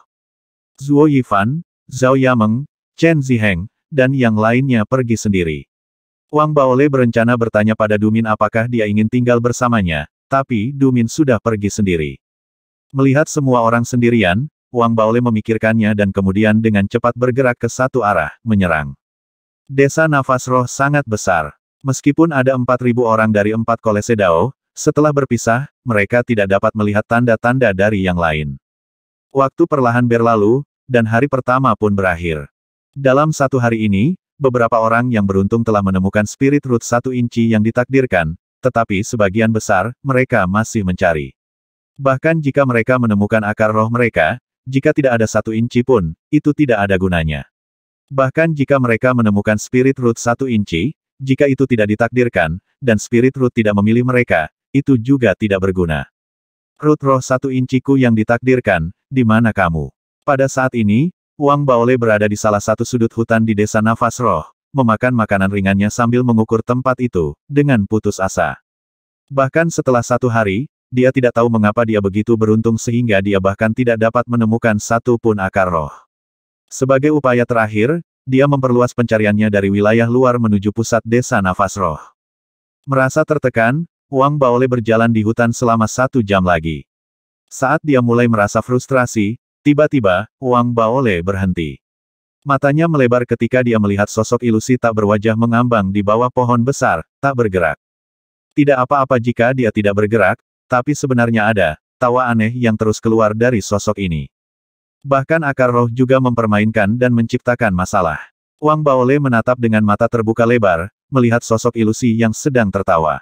Zuo Yifan, Zhao Yameng, Chen Ziheng, dan yang lainnya pergi sendiri. Wang Baole berencana bertanya pada Dumin apakah dia ingin tinggal bersamanya, tapi Dumin sudah pergi sendiri. Melihat semua orang sendirian, Wang Baole memikirkannya dan kemudian dengan cepat bergerak ke satu arah, menyerang. Desa nafas roh sangat besar. Meskipun ada 4.000 orang dari empat kolese Dao, setelah berpisah, mereka tidak dapat melihat tanda-tanda dari yang lain. Waktu perlahan berlalu, dan hari pertama pun berakhir. Dalam satu hari ini, beberapa orang yang beruntung telah menemukan spirit root satu inci yang ditakdirkan, tetapi sebagian besar, mereka masih mencari. Bahkan jika mereka menemukan akar roh mereka, jika tidak ada satu inci pun, itu tidak ada gunanya. Bahkan jika mereka menemukan spirit root satu inci, jika itu tidak ditakdirkan, dan spirit root tidak memilih mereka, itu juga tidak berguna. Root roh satu inciku yang ditakdirkan, di mana kamu? Pada saat ini, Wang Baole berada di salah satu sudut hutan di desa Nafas Roh, memakan makanan ringannya sambil mengukur tempat itu, dengan putus asa. Bahkan setelah satu hari, dia tidak tahu mengapa dia begitu beruntung sehingga dia bahkan tidak dapat menemukan satu pun akar roh. Sebagai upaya terakhir, dia memperluas pencariannya dari wilayah luar menuju pusat desa Nafas Roh. Merasa tertekan, Wang Baole berjalan di hutan selama satu jam lagi. Saat dia mulai merasa frustrasi, tiba-tiba, Wang Baole berhenti. Matanya melebar ketika dia melihat sosok ilusi tak berwajah mengambang di bawah pohon besar, tak bergerak. Tidak apa-apa jika dia tidak bergerak, tapi sebenarnya ada, tawa aneh yang terus keluar dari sosok ini. Bahkan akar roh juga mempermainkan dan menciptakan masalah. Wang Baole menatap dengan mata terbuka lebar, melihat sosok ilusi yang sedang tertawa.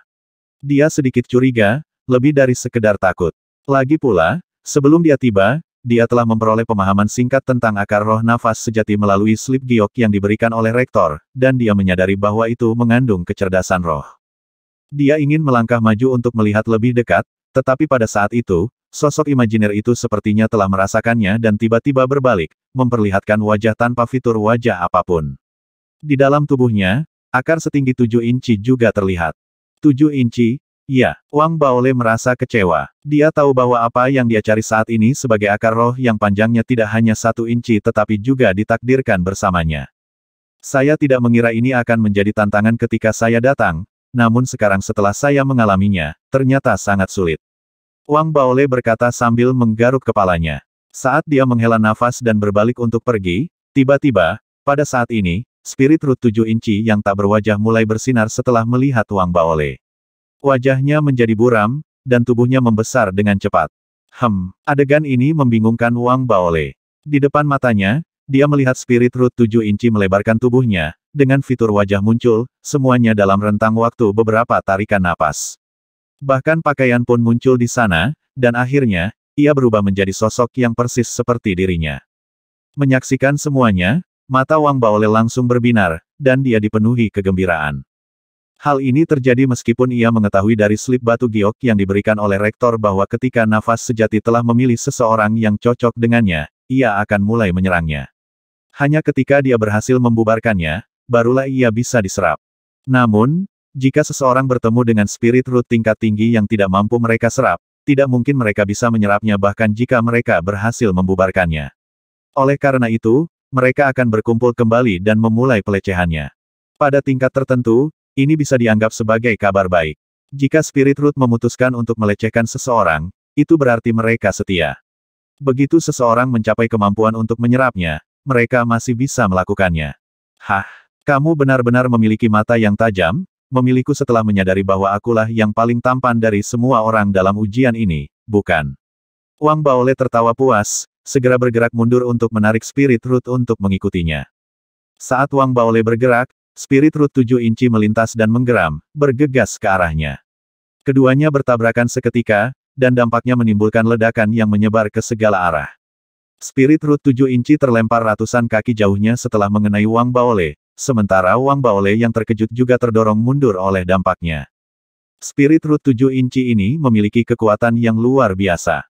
Dia sedikit curiga, lebih dari sekedar takut. Lagi pula, sebelum dia tiba, dia telah memperoleh pemahaman singkat tentang akar roh nafas sejati melalui slip giok yang diberikan oleh rektor, dan dia menyadari bahwa itu mengandung kecerdasan roh. Dia ingin melangkah maju untuk melihat lebih dekat, tetapi pada saat itu, Sosok imajiner itu sepertinya telah merasakannya dan tiba-tiba berbalik, memperlihatkan wajah tanpa fitur wajah apapun. Di dalam tubuhnya, akar setinggi tujuh inci juga terlihat. Tujuh inci? Ya, Wang Baole merasa kecewa. Dia tahu bahwa apa yang dia cari saat ini sebagai akar roh yang panjangnya tidak hanya satu inci tetapi juga ditakdirkan bersamanya. Saya tidak mengira ini akan menjadi tantangan ketika saya datang, namun sekarang setelah saya mengalaminya, ternyata sangat sulit. Wang Baole berkata sambil menggaruk kepalanya. Saat dia menghela nafas dan berbalik untuk pergi, tiba-tiba, pada saat ini, spirit root tujuh inci yang tak berwajah mulai bersinar setelah melihat Wang Baole. Wajahnya menjadi buram, dan tubuhnya membesar dengan cepat. Hem, adegan ini membingungkan Wang Baole. Di depan matanya, dia melihat spirit root tujuh inci melebarkan tubuhnya, dengan fitur wajah muncul, semuanya dalam rentang waktu beberapa tarikan napas. Bahkan pakaian pun muncul di sana, dan akhirnya, ia berubah menjadi sosok yang persis seperti dirinya. Menyaksikan semuanya, mata Wang Baole langsung berbinar, dan dia dipenuhi kegembiraan. Hal ini terjadi meskipun ia mengetahui dari slip batu giok yang diberikan oleh rektor bahwa ketika nafas sejati telah memilih seseorang yang cocok dengannya, ia akan mulai menyerangnya. Hanya ketika dia berhasil membubarkannya, barulah ia bisa diserap. Namun, jika seseorang bertemu dengan spirit root tingkat tinggi yang tidak mampu mereka serap, tidak mungkin mereka bisa menyerapnya bahkan jika mereka berhasil membubarkannya. Oleh karena itu, mereka akan berkumpul kembali dan memulai pelecehannya. Pada tingkat tertentu, ini bisa dianggap sebagai kabar baik. Jika spirit root memutuskan untuk melecehkan seseorang, itu berarti mereka setia. Begitu seseorang mencapai kemampuan untuk menyerapnya, mereka masih bisa melakukannya. Hah, kamu benar-benar memiliki mata yang tajam, memiliku setelah menyadari bahwa akulah yang paling tampan dari semua orang dalam ujian ini, bukan? Wang Baole tertawa puas, segera bergerak mundur untuk menarik spirit root untuk mengikutinya. Saat Wang Baole bergerak, spirit root tujuh inci melintas dan menggeram, bergegas ke arahnya. Keduanya bertabrakan seketika, dan dampaknya menimbulkan ledakan yang menyebar ke segala arah. Spirit root tujuh inci terlempar ratusan kaki jauhnya setelah mengenai Wang Baole, sementara Wang Baole yang terkejut juga terdorong mundur oleh dampaknya. Spirit Root 7 inci ini memiliki kekuatan yang luar biasa.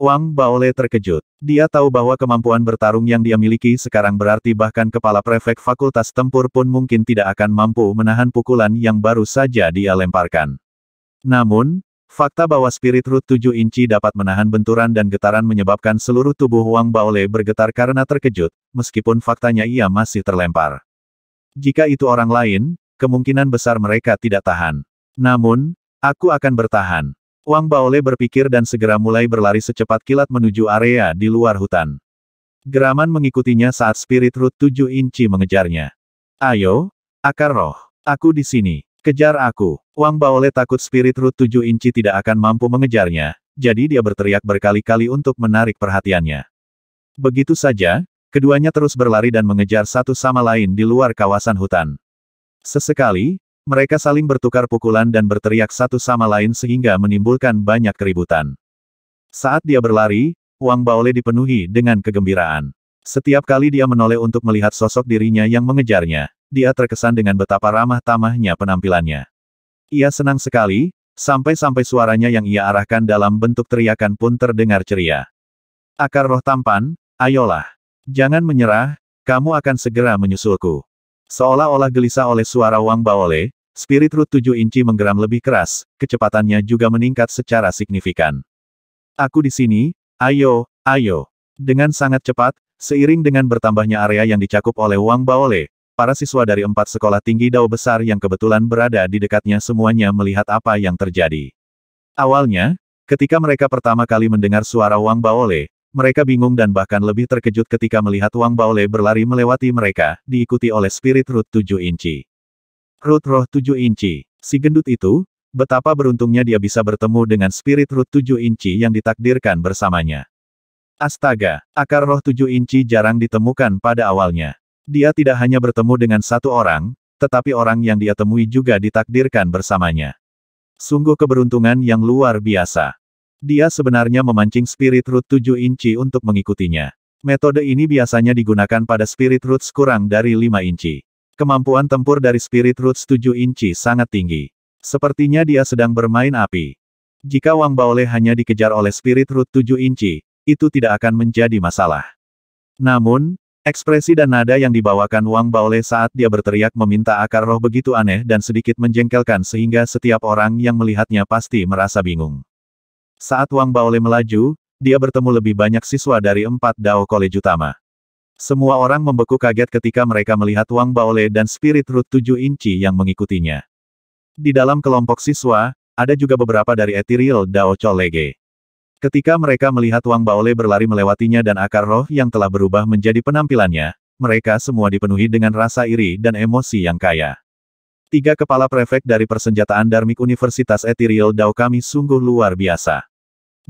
Wang Baole terkejut. Dia tahu bahwa kemampuan bertarung yang dia miliki sekarang berarti bahkan kepala prefek fakultas tempur pun mungkin tidak akan mampu menahan pukulan yang baru saja dia lemparkan. Namun, fakta bahwa spirit root 7 inci dapat menahan benturan dan getaran menyebabkan seluruh tubuh Wang Baole bergetar karena terkejut, meskipun faktanya ia masih terlempar. Jika itu orang lain, kemungkinan besar mereka tidak tahan. Namun, aku akan bertahan. Wang Baole berpikir dan segera mulai berlari secepat kilat menuju area di luar hutan. Geraman mengikutinya saat Spirit Root 7 inci mengejarnya. Ayo, akar roh, aku di sini, kejar aku. Wang Baole takut Spirit Root 7 inci tidak akan mampu mengejarnya, jadi dia berteriak berkali-kali untuk menarik perhatiannya. Begitu saja, Keduanya terus berlari dan mengejar satu sama lain di luar kawasan hutan. Sesekali, mereka saling bertukar pukulan dan berteriak satu sama lain sehingga menimbulkan banyak keributan. Saat dia berlari, Wang Baole dipenuhi dengan kegembiraan. Setiap kali dia menoleh untuk melihat sosok dirinya yang mengejarnya, dia terkesan dengan betapa ramah tamahnya penampilannya. Ia senang sekali, sampai-sampai suaranya yang ia arahkan dalam bentuk teriakan pun terdengar ceria. Akar roh tampan, ayolah. Jangan menyerah, kamu akan segera menyusulku. Seolah-olah gelisah oleh suara Wang Baole, spirit root 7 inci menggeram lebih keras, kecepatannya juga meningkat secara signifikan. Aku di sini, ayo, ayo. Dengan sangat cepat, seiring dengan bertambahnya area yang dicakup oleh Wang Baole, para siswa dari empat sekolah tinggi dao besar yang kebetulan berada di dekatnya semuanya melihat apa yang terjadi. Awalnya, ketika mereka pertama kali mendengar suara Wang Baole, mereka bingung dan bahkan lebih terkejut ketika melihat Wang Baole berlari melewati mereka, diikuti oleh spirit root Tujuh inci. Root roh Tujuh inci. Si gendut itu, betapa beruntungnya dia bisa bertemu dengan spirit root Tujuh inci yang ditakdirkan bersamanya. Astaga, akar roh Tujuh inci jarang ditemukan pada awalnya. Dia tidak hanya bertemu dengan satu orang, tetapi orang yang dia temui juga ditakdirkan bersamanya. Sungguh keberuntungan yang luar biasa. Dia sebenarnya memancing spirit root 7 inci untuk mengikutinya. Metode ini biasanya digunakan pada spirit roots kurang dari 5 inci. Kemampuan tempur dari spirit roots 7 inci sangat tinggi. Sepertinya dia sedang bermain api. Jika Wang Baole hanya dikejar oleh spirit root 7 inci, itu tidak akan menjadi masalah. Namun, ekspresi dan nada yang dibawakan Wang Baole saat dia berteriak meminta akar roh begitu aneh dan sedikit menjengkelkan sehingga setiap orang yang melihatnya pasti merasa bingung. Saat Wang Baole melaju, dia bertemu lebih banyak siswa dari empat Dao College utama. Semua orang membeku kaget ketika mereka melihat Wang Baole dan Spirit Root 7 inci yang mengikutinya. Di dalam kelompok siswa, ada juga beberapa dari Ethereal Dao Cholege. Ketika mereka melihat Wang Baole berlari melewatinya dan akar roh yang telah berubah menjadi penampilannya, mereka semua dipenuhi dengan rasa iri dan emosi yang kaya. Tiga kepala prefek dari persenjataan Darmik Universitas Ethereal Dao kami sungguh luar biasa.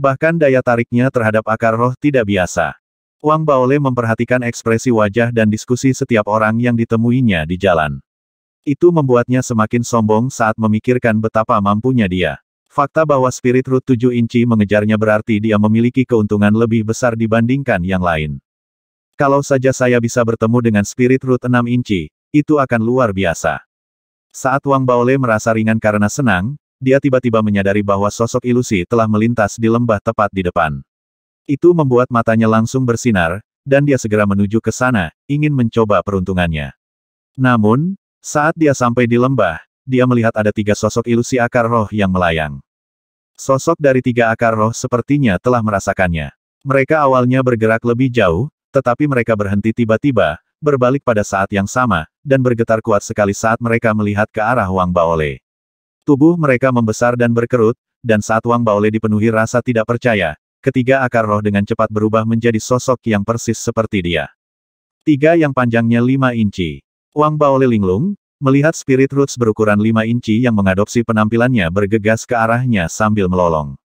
Bahkan daya tariknya terhadap akar roh tidak biasa. Wang Baole memperhatikan ekspresi wajah dan diskusi setiap orang yang ditemuinya di jalan. Itu membuatnya semakin sombong saat memikirkan betapa mampunya dia. Fakta bahwa spirit root 7 inci mengejarnya berarti dia memiliki keuntungan lebih besar dibandingkan yang lain. Kalau saja saya bisa bertemu dengan spirit root 6 inci, itu akan luar biasa. Saat Wang Baole merasa ringan karena senang, dia tiba-tiba menyadari bahwa sosok ilusi telah melintas di lembah tepat di depan. Itu membuat matanya langsung bersinar, dan dia segera menuju ke sana, ingin mencoba peruntungannya. Namun, saat dia sampai di lembah, dia melihat ada tiga sosok ilusi akar roh yang melayang. Sosok dari tiga akar roh sepertinya telah merasakannya. Mereka awalnya bergerak lebih jauh, tetapi mereka berhenti tiba-tiba, berbalik pada saat yang sama, dan bergetar kuat sekali saat mereka melihat ke arah Wang Baole. Tubuh mereka membesar dan berkerut, dan saat Wang Baole dipenuhi rasa tidak percaya, ketiga akar roh dengan cepat berubah menjadi sosok yang persis seperti dia. Tiga yang panjangnya lima inci. Wang Baole linglung, melihat spirit roots berukuran lima inci yang mengadopsi penampilannya bergegas ke arahnya sambil melolong.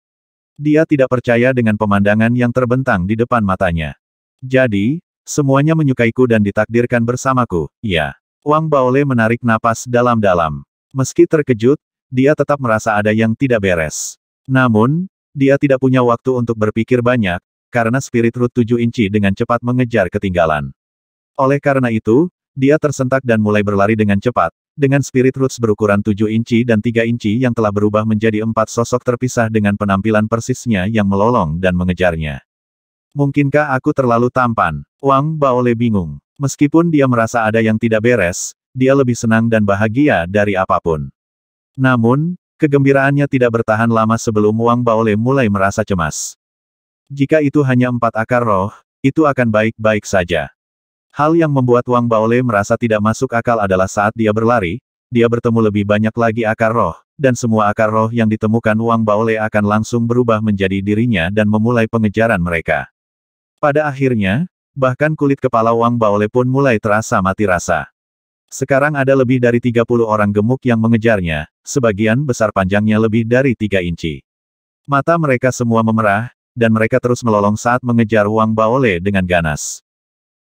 Dia tidak percaya dengan pemandangan yang terbentang di depan matanya. Jadi, semuanya menyukaiku dan ditakdirkan bersamaku, ya. Wang Baole menarik napas dalam-dalam. Meski terkejut, dia tetap merasa ada yang tidak beres. Namun, dia tidak punya waktu untuk berpikir banyak, karena spirit root 7 inci dengan cepat mengejar ketinggalan. Oleh karena itu, dia tersentak dan mulai berlari dengan cepat, dengan spirit roots berukuran 7 inci dan 3 inci yang telah berubah menjadi empat sosok terpisah dengan penampilan persisnya yang melolong dan mengejarnya. Mungkinkah aku terlalu tampan? Wang Baole bingung. Meskipun dia merasa ada yang tidak beres, dia lebih senang dan bahagia dari apapun. Namun, kegembiraannya tidak bertahan lama sebelum Wang Baole mulai merasa cemas. Jika itu hanya empat akar roh, itu akan baik-baik saja. Hal yang membuat Wang Baole merasa tidak masuk akal adalah saat dia berlari, dia bertemu lebih banyak lagi akar roh, dan semua akar roh yang ditemukan Wang Baole akan langsung berubah menjadi dirinya dan memulai pengejaran mereka. Pada akhirnya, bahkan kulit kepala Wang Baole pun mulai terasa mati rasa. Sekarang ada lebih dari 30 orang gemuk yang mengejarnya, sebagian besar panjangnya lebih dari 3 inci. Mata mereka semua memerah, dan mereka terus melolong saat mengejar Wang Baole dengan ganas.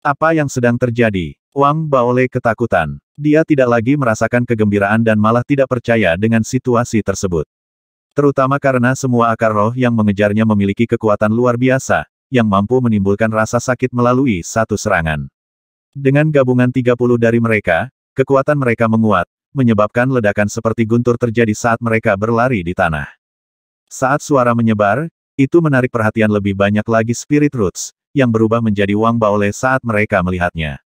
Apa yang sedang terjadi? Wang Baole ketakutan. Dia tidak lagi merasakan kegembiraan dan malah tidak percaya dengan situasi tersebut. Terutama karena semua akar roh yang mengejarnya memiliki kekuatan luar biasa, yang mampu menimbulkan rasa sakit melalui satu serangan. Dengan gabungan 30 dari mereka, Kekuatan mereka menguat, menyebabkan ledakan seperti guntur terjadi saat mereka berlari di tanah. Saat suara menyebar, itu menarik perhatian lebih banyak lagi Spirit Roots, yang berubah menjadi Wang Baole saat mereka melihatnya.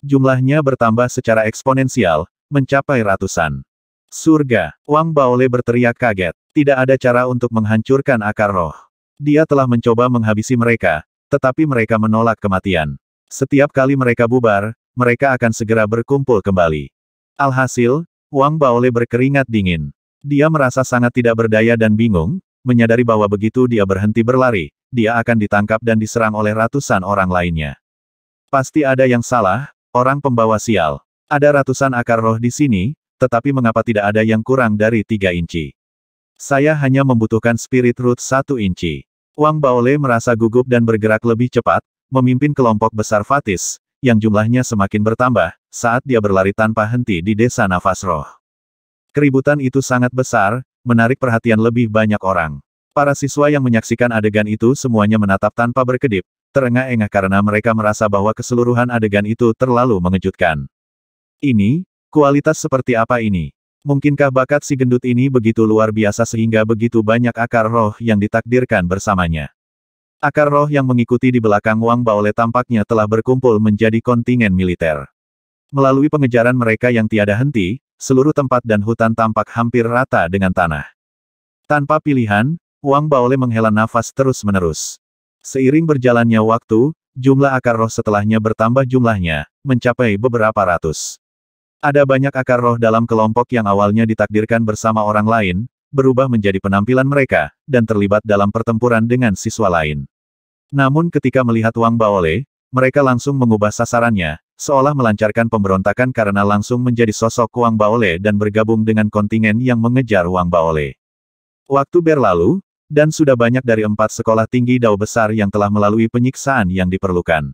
Jumlahnya bertambah secara eksponensial, mencapai ratusan. Surga, Wang Baole berteriak kaget. Tidak ada cara untuk menghancurkan akar roh. Dia telah mencoba menghabisi mereka, tetapi mereka menolak kematian. Setiap kali mereka bubar, mereka akan segera berkumpul kembali. Alhasil, Wang Baole berkeringat dingin. Dia merasa sangat tidak berdaya dan bingung, menyadari bahwa begitu dia berhenti berlari, dia akan ditangkap dan diserang oleh ratusan orang lainnya. Pasti ada yang salah, orang pembawa sial. Ada ratusan akar roh di sini, tetapi mengapa tidak ada yang kurang dari tiga inci? Saya hanya membutuhkan spirit root satu inci. Wang Baole merasa gugup dan bergerak lebih cepat, memimpin kelompok besar Fatis, yang jumlahnya semakin bertambah, saat dia berlari tanpa henti di desa nafas roh. Keributan itu sangat besar, menarik perhatian lebih banyak orang. Para siswa yang menyaksikan adegan itu semuanya menatap tanpa berkedip, terengah-engah karena mereka merasa bahwa keseluruhan adegan itu terlalu mengejutkan. Ini, kualitas seperti apa ini? Mungkinkah bakat si gendut ini begitu luar biasa sehingga begitu banyak akar roh yang ditakdirkan bersamanya? Akar roh yang mengikuti di belakang Wang Baole tampaknya telah berkumpul menjadi kontingen militer. Melalui pengejaran mereka yang tiada henti, seluruh tempat dan hutan tampak hampir rata dengan tanah. Tanpa pilihan, Wang Baole menghela nafas terus-menerus. Seiring berjalannya waktu, jumlah akar roh setelahnya bertambah jumlahnya, mencapai beberapa ratus. Ada banyak akar roh dalam kelompok yang awalnya ditakdirkan bersama orang lain, berubah menjadi penampilan mereka, dan terlibat dalam pertempuran dengan siswa lain. Namun ketika melihat Wang Baole, mereka langsung mengubah sasarannya, seolah melancarkan pemberontakan karena langsung menjadi sosok Wang Baole dan bergabung dengan kontingen yang mengejar Wang Baole. Waktu berlalu, dan sudah banyak dari empat sekolah tinggi dao besar yang telah melalui penyiksaan yang diperlukan.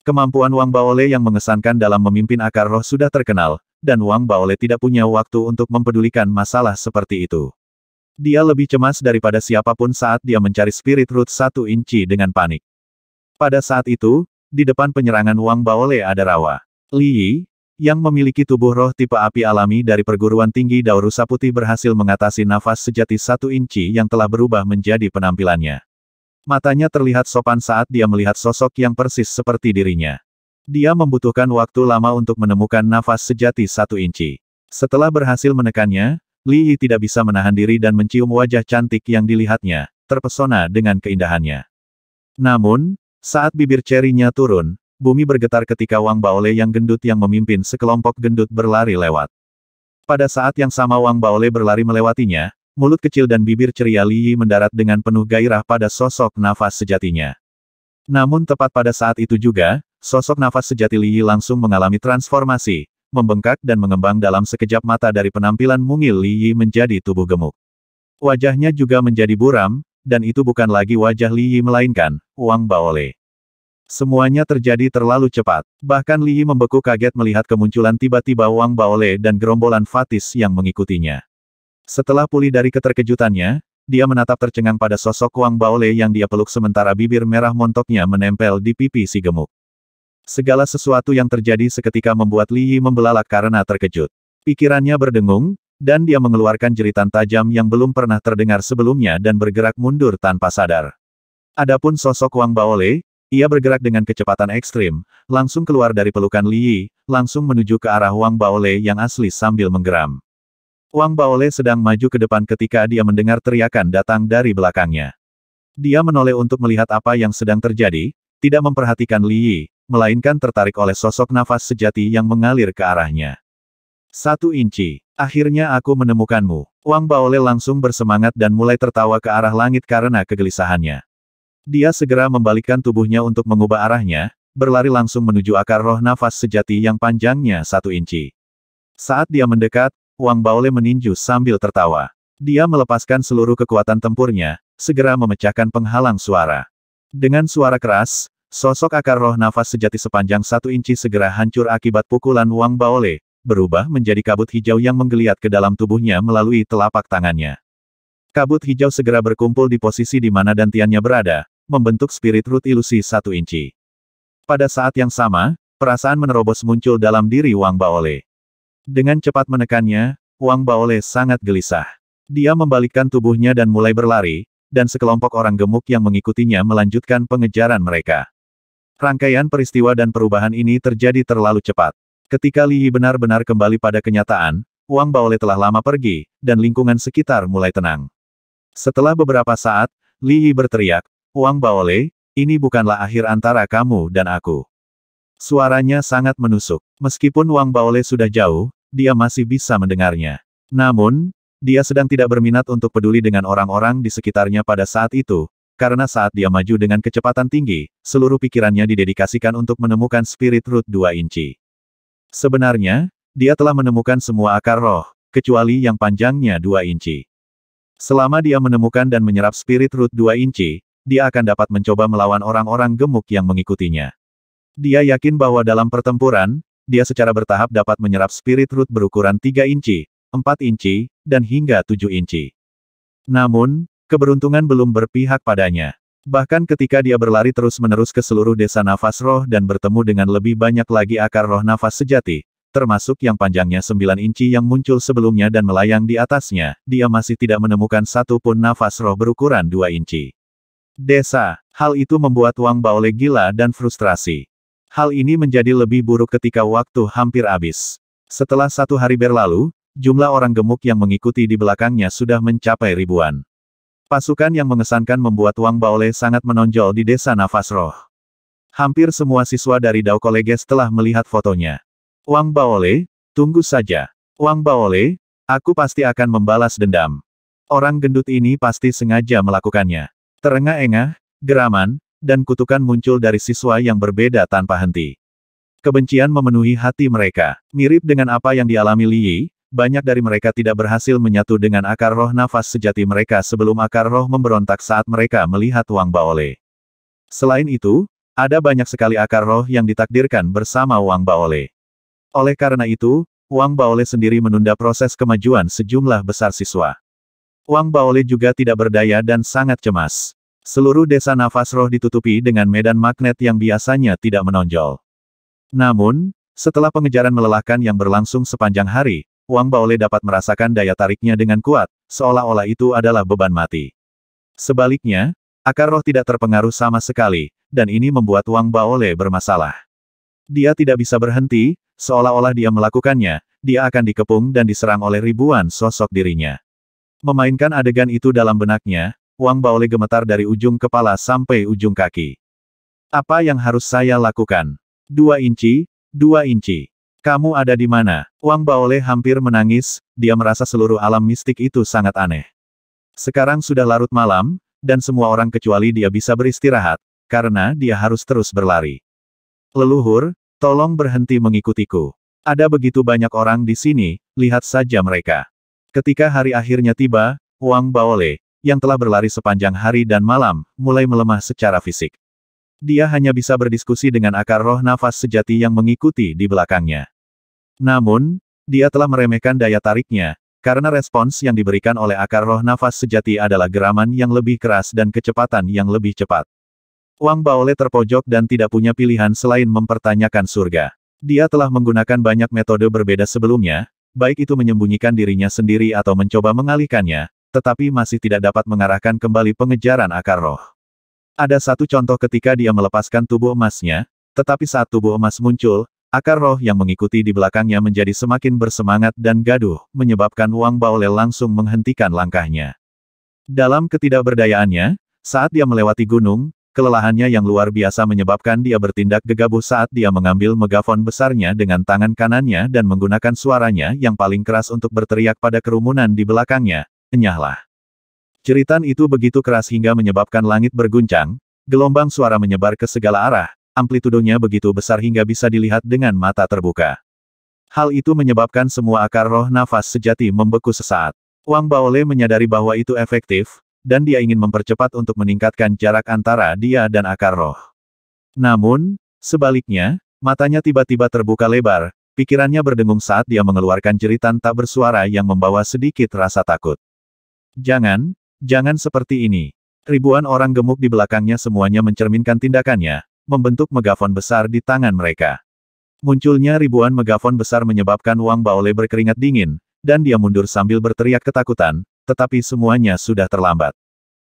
Kemampuan Wang Baole yang mengesankan dalam memimpin akar roh sudah terkenal, dan Wang Baole tidak punya waktu untuk mempedulikan masalah seperti itu. Dia lebih cemas daripada siapapun saat dia mencari spirit root satu inci dengan panik. Pada saat itu, di depan penyerangan Wang Baole ada rawa. Li Yi, yang memiliki tubuh roh tipe api alami dari perguruan tinggi Daurusa Putih berhasil mengatasi nafas sejati satu inci yang telah berubah menjadi penampilannya. Matanya terlihat sopan saat dia melihat sosok yang persis seperti dirinya. Dia membutuhkan waktu lama untuk menemukan nafas sejati satu inci. Setelah berhasil menekannya, Li Yi tidak bisa menahan diri dan mencium wajah cantik yang dilihatnya, terpesona dengan keindahannya. Namun, saat bibir cerinya turun, bumi bergetar ketika Wang Baole yang gendut yang memimpin sekelompok gendut berlari lewat. Pada saat yang sama Wang Baole berlari melewatinya, mulut kecil dan bibir ceria Li Yi mendarat dengan penuh gairah pada sosok nafas sejatinya. Namun tepat pada saat itu juga, sosok nafas sejati Li Yi langsung mengalami transformasi, membengkak dan mengembang dalam sekejap mata dari penampilan mungil Li Yi menjadi tubuh gemuk. Wajahnya juga menjadi buram, dan itu bukan lagi wajah Li Yi melainkan, Wang Baole. Semuanya terjadi terlalu cepat. Bahkan Li Yi membeku kaget melihat kemunculan tiba-tiba Wang Baole dan gerombolan Fatis yang mengikutinya. Setelah pulih dari keterkejutannya, dia menatap tercengang pada sosok Wang Baole yang dia peluk sementara bibir merah montoknya menempel di pipi si gemuk. Segala sesuatu yang terjadi seketika membuat Li Yi membelalak karena terkejut. Pikirannya berdengung, dan dia mengeluarkan jeritan tajam yang belum pernah terdengar sebelumnya dan bergerak mundur tanpa sadar. Adapun sosok Wang Baole, ia bergerak dengan kecepatan ekstrim, langsung keluar dari pelukan Li Yi, langsung menuju ke arah Wang Baole yang asli sambil menggeram. Wang Baole sedang maju ke depan ketika dia mendengar teriakan datang dari belakangnya. Dia menoleh untuk melihat apa yang sedang terjadi, tidak memperhatikan Li Yi, melainkan tertarik oleh sosok nafas sejati yang mengalir ke arahnya. Satu inci. Akhirnya aku menemukanmu. Wang Baole langsung bersemangat dan mulai tertawa ke arah langit karena kegelisahannya. Dia segera membalikkan tubuhnya untuk mengubah arahnya, berlari langsung menuju akar roh nafas sejati yang panjangnya satu inci. Saat dia mendekat, Wang Baole meninju sambil tertawa. Dia melepaskan seluruh kekuatan tempurnya, segera memecahkan penghalang suara. Dengan suara keras, Sosok akar roh nafas sejati sepanjang satu inci segera hancur akibat pukulan Wang Baole, berubah menjadi kabut hijau yang menggeliat ke dalam tubuhnya melalui telapak tangannya. Kabut hijau segera berkumpul di posisi di mana dantiannya berada, membentuk spirit root ilusi satu inci. Pada saat yang sama, perasaan menerobos muncul dalam diri Wang Baole. Dengan cepat menekannya, Wang Baole sangat gelisah. Dia membalikkan tubuhnya dan mulai berlari, dan sekelompok orang gemuk yang mengikutinya melanjutkan pengejaran mereka. Rangkaian peristiwa dan perubahan ini terjadi terlalu cepat. Ketika Li Yi benar-benar kembali pada kenyataan, Wang Baole telah lama pergi, dan lingkungan sekitar mulai tenang. Setelah beberapa saat, Li Yi berteriak, Wang Baole, ini bukanlah akhir antara kamu dan aku. Suaranya sangat menusuk. Meskipun Wang Baole sudah jauh, dia masih bisa mendengarnya. Namun, dia sedang tidak berminat untuk peduli dengan orang-orang di sekitarnya pada saat itu, karena saat dia maju dengan kecepatan tinggi, seluruh pikirannya didedikasikan untuk menemukan spirit root 2 inci. Sebenarnya, dia telah menemukan semua akar roh, kecuali yang panjangnya 2 inci. Selama dia menemukan dan menyerap spirit root 2 inci, dia akan dapat mencoba melawan orang-orang gemuk yang mengikutinya. Dia yakin bahwa dalam pertempuran, dia secara bertahap dapat menyerap spirit root berukuran 3 inci, 4 inci, dan hingga 7 inci. Namun, Keberuntungan belum berpihak padanya. Bahkan ketika dia berlari terus-menerus ke seluruh desa nafas roh dan bertemu dengan lebih banyak lagi akar roh nafas sejati, termasuk yang panjangnya 9 inci yang muncul sebelumnya dan melayang di atasnya, dia masih tidak menemukan satu pun nafas roh berukuran 2 inci. Desa, hal itu membuat Wang Baole gila dan frustrasi. Hal ini menjadi lebih buruk ketika waktu hampir habis. Setelah satu hari berlalu, jumlah orang gemuk yang mengikuti di belakangnya sudah mencapai ribuan. Pasukan yang mengesankan membuat Wang Baole sangat menonjol di desa Nafas Roh. Hampir semua siswa dari Dao Koleges telah melihat fotonya. Wang Baole, tunggu saja. Wang Baole, aku pasti akan membalas dendam. Orang gendut ini pasti sengaja melakukannya. Terengah-engah, geraman, dan kutukan muncul dari siswa yang berbeda tanpa henti. Kebencian memenuhi hati mereka. Mirip dengan apa yang dialami Li Yi, banyak dari mereka tidak berhasil menyatu dengan akar roh nafas sejati mereka sebelum akar roh memberontak saat mereka melihat Wang Baole. Selain itu, ada banyak sekali akar roh yang ditakdirkan bersama Wang Baole. Oleh karena itu, Wang Baole sendiri menunda proses kemajuan sejumlah besar siswa. Wang Baole juga tidak berdaya dan sangat cemas. Seluruh desa nafas roh ditutupi dengan medan magnet yang biasanya tidak menonjol. Namun, setelah pengejaran melelahkan yang berlangsung sepanjang hari, Wang Baole dapat merasakan daya tariknya dengan kuat, seolah-olah itu adalah beban mati. Sebaliknya, akar roh tidak terpengaruh sama sekali, dan ini membuat Wang Baole bermasalah. Dia tidak bisa berhenti, seolah-olah dia melakukannya, dia akan dikepung dan diserang oleh ribuan sosok dirinya. Memainkan adegan itu dalam benaknya, Wang Baole gemetar dari ujung kepala sampai ujung kaki. Apa yang harus saya lakukan? Dua inci, dua inci. Kamu ada di mana? Wang Baole hampir menangis, dia merasa seluruh alam mistik itu sangat aneh. Sekarang sudah larut malam, dan semua orang kecuali dia bisa beristirahat, karena dia harus terus berlari. Leluhur, tolong berhenti mengikutiku. Ada begitu banyak orang di sini, lihat saja mereka. Ketika hari akhirnya tiba, Wang Baole, yang telah berlari sepanjang hari dan malam, mulai melemah secara fisik. Dia hanya bisa berdiskusi dengan akar roh nafas sejati yang mengikuti di belakangnya. Namun, dia telah meremehkan daya tariknya, karena respons yang diberikan oleh akar roh nafas sejati adalah geraman yang lebih keras dan kecepatan yang lebih cepat. Wang Baole terpojok dan tidak punya pilihan selain mempertanyakan surga. Dia telah menggunakan banyak metode berbeda sebelumnya, baik itu menyembunyikan dirinya sendiri atau mencoba mengalihkannya, tetapi masih tidak dapat mengarahkan kembali pengejaran akar roh. Ada satu contoh ketika dia melepaskan tubuh emasnya, tetapi saat tubuh emas muncul, Akar roh yang mengikuti di belakangnya menjadi semakin bersemangat dan gaduh, menyebabkan Wang Baolel langsung menghentikan langkahnya. Dalam ketidakberdayaannya, saat dia melewati gunung, kelelahannya yang luar biasa menyebabkan dia bertindak gegabah saat dia mengambil megafon besarnya dengan tangan kanannya dan menggunakan suaranya yang paling keras untuk berteriak pada kerumunan di belakangnya, enyahlah. Ceritan itu begitu keras hingga menyebabkan langit berguncang, gelombang suara menyebar ke segala arah, amplitudonya begitu besar hingga bisa dilihat dengan mata terbuka. Hal itu menyebabkan semua akar roh nafas sejati membeku sesaat. Wang Baole menyadari bahwa itu efektif, dan dia ingin mempercepat untuk meningkatkan jarak antara dia dan akar roh. Namun, sebaliknya, matanya tiba-tiba terbuka lebar, pikirannya berdengung saat dia mengeluarkan jeritan tak bersuara yang membawa sedikit rasa takut. Jangan, jangan seperti ini. Ribuan orang gemuk di belakangnya semuanya mencerminkan tindakannya, membentuk megafon besar di tangan mereka. Munculnya ribuan megafon besar menyebabkan Wang Baole berkeringat dingin, dan dia mundur sambil berteriak ketakutan, tetapi semuanya sudah terlambat.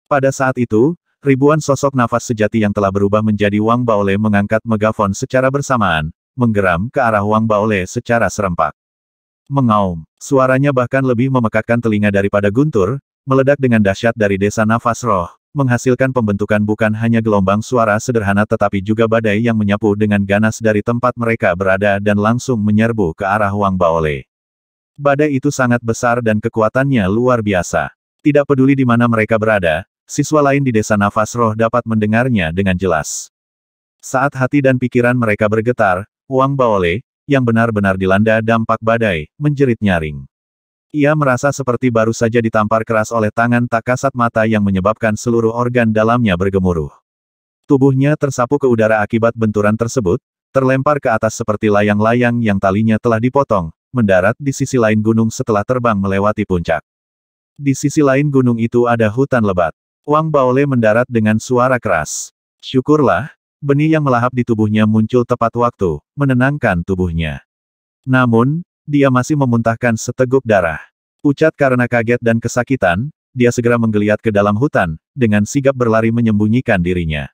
Pada saat itu, ribuan sosok nafas sejati yang telah berubah menjadi Wang Baole mengangkat megafon secara bersamaan, menggeram ke arah Wang Baole secara serempak. Mengaum, suaranya bahkan lebih memekakkan telinga daripada guntur, meledak dengan dahsyat dari desa nafas roh, menghasilkan pembentukan bukan hanya gelombang suara sederhana tetapi juga badai yang menyapu dengan ganas dari tempat mereka berada dan langsung menyerbu ke arah Wang Baole. Badai itu sangat besar dan kekuatannya luar biasa. Tidak peduli di mana mereka berada, siswa lain di desa nafas roh dapat mendengarnya dengan jelas. Saat hati dan pikiran mereka bergetar, Wang Baole, yang benar-benar dilanda dampak badai, menjerit nyaring. Ia merasa seperti baru saja ditampar keras oleh tangan tak kasat mata yang menyebabkan seluruh organ dalamnya bergemuruh. Tubuhnya tersapu ke udara akibat benturan tersebut, terlempar ke atas seperti layang-layang yang talinya telah dipotong, mendarat di sisi lain gunung setelah terbang melewati puncak. Di sisi lain gunung itu ada hutan lebat. Wang Baole mendarat dengan suara keras. Syukurlah, benih yang melahap di tubuhnya muncul tepat waktu, menenangkan tubuhnya. Namun, dia masih memuntahkan seteguk darah. Pucat karena kaget dan kesakitan, dia segera menggeliat ke dalam hutan, dengan sigap berlari menyembunyikan dirinya.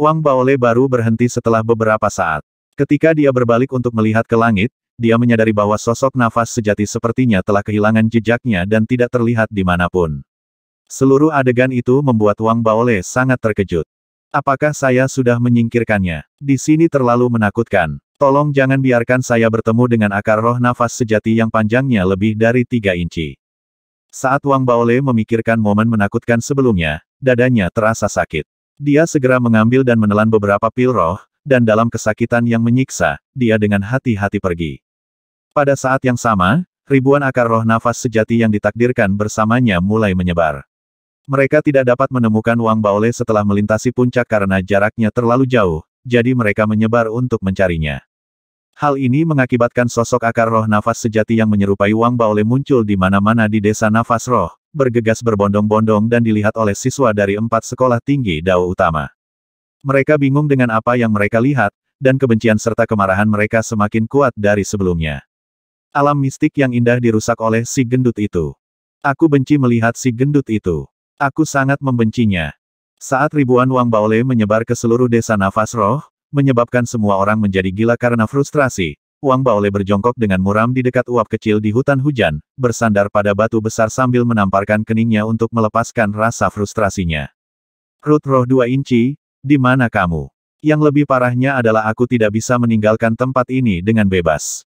Wang Baole baru berhenti setelah beberapa saat. Ketika dia berbalik untuk melihat ke langit, dia menyadari bahwa sosok nafas sejati sepertinya telah kehilangan jejaknya dan tidak terlihat di manapun. Seluruh adegan itu membuat Wang Baole sangat terkejut. Apakah saya sudah menyingkirkannya? Di sini terlalu menakutkan. Tolong jangan biarkan saya bertemu dengan akar roh nafas sejati yang panjangnya lebih dari tiga inci. Saat Wang Baole memikirkan momen menakutkan sebelumnya, dadanya terasa sakit. Dia segera mengambil dan menelan beberapa pil roh, dan dalam kesakitan yang menyiksa, dia dengan hati-hati pergi. Pada saat yang sama, ribuan akar roh nafas sejati yang ditakdirkan bersamanya mulai menyebar. Mereka tidak dapat menemukan Wang Baole setelah melintasi puncak karena jaraknya terlalu jauh, jadi mereka menyebar untuk mencarinya. Hal ini mengakibatkan sosok akar roh nafas sejati yang menyerupai Wang Baole muncul di mana-mana di desa nafas roh, bergegas berbondong-bondong dan dilihat oleh siswa dari empat sekolah tinggi Dao utama. Mereka bingung dengan apa yang mereka lihat, dan kebencian serta kemarahan mereka semakin kuat dari sebelumnya. Alam mistik yang indah dirusak oleh si gendut itu. Aku benci melihat si gendut itu. Aku sangat membencinya. Saat ribuan Wang Baole menyebar ke seluruh desa nafas roh, menyebabkan semua orang menjadi gila karena frustrasi, Wang Baole berjongkok dengan muram di dekat uap kecil di hutan hujan, bersandar pada batu besar sambil menamparkan keningnya untuk melepaskan rasa frustrasinya. Rut roh dua inci, di mana kamu? Yang lebih parahnya adalah aku tidak bisa meninggalkan tempat ini dengan bebas.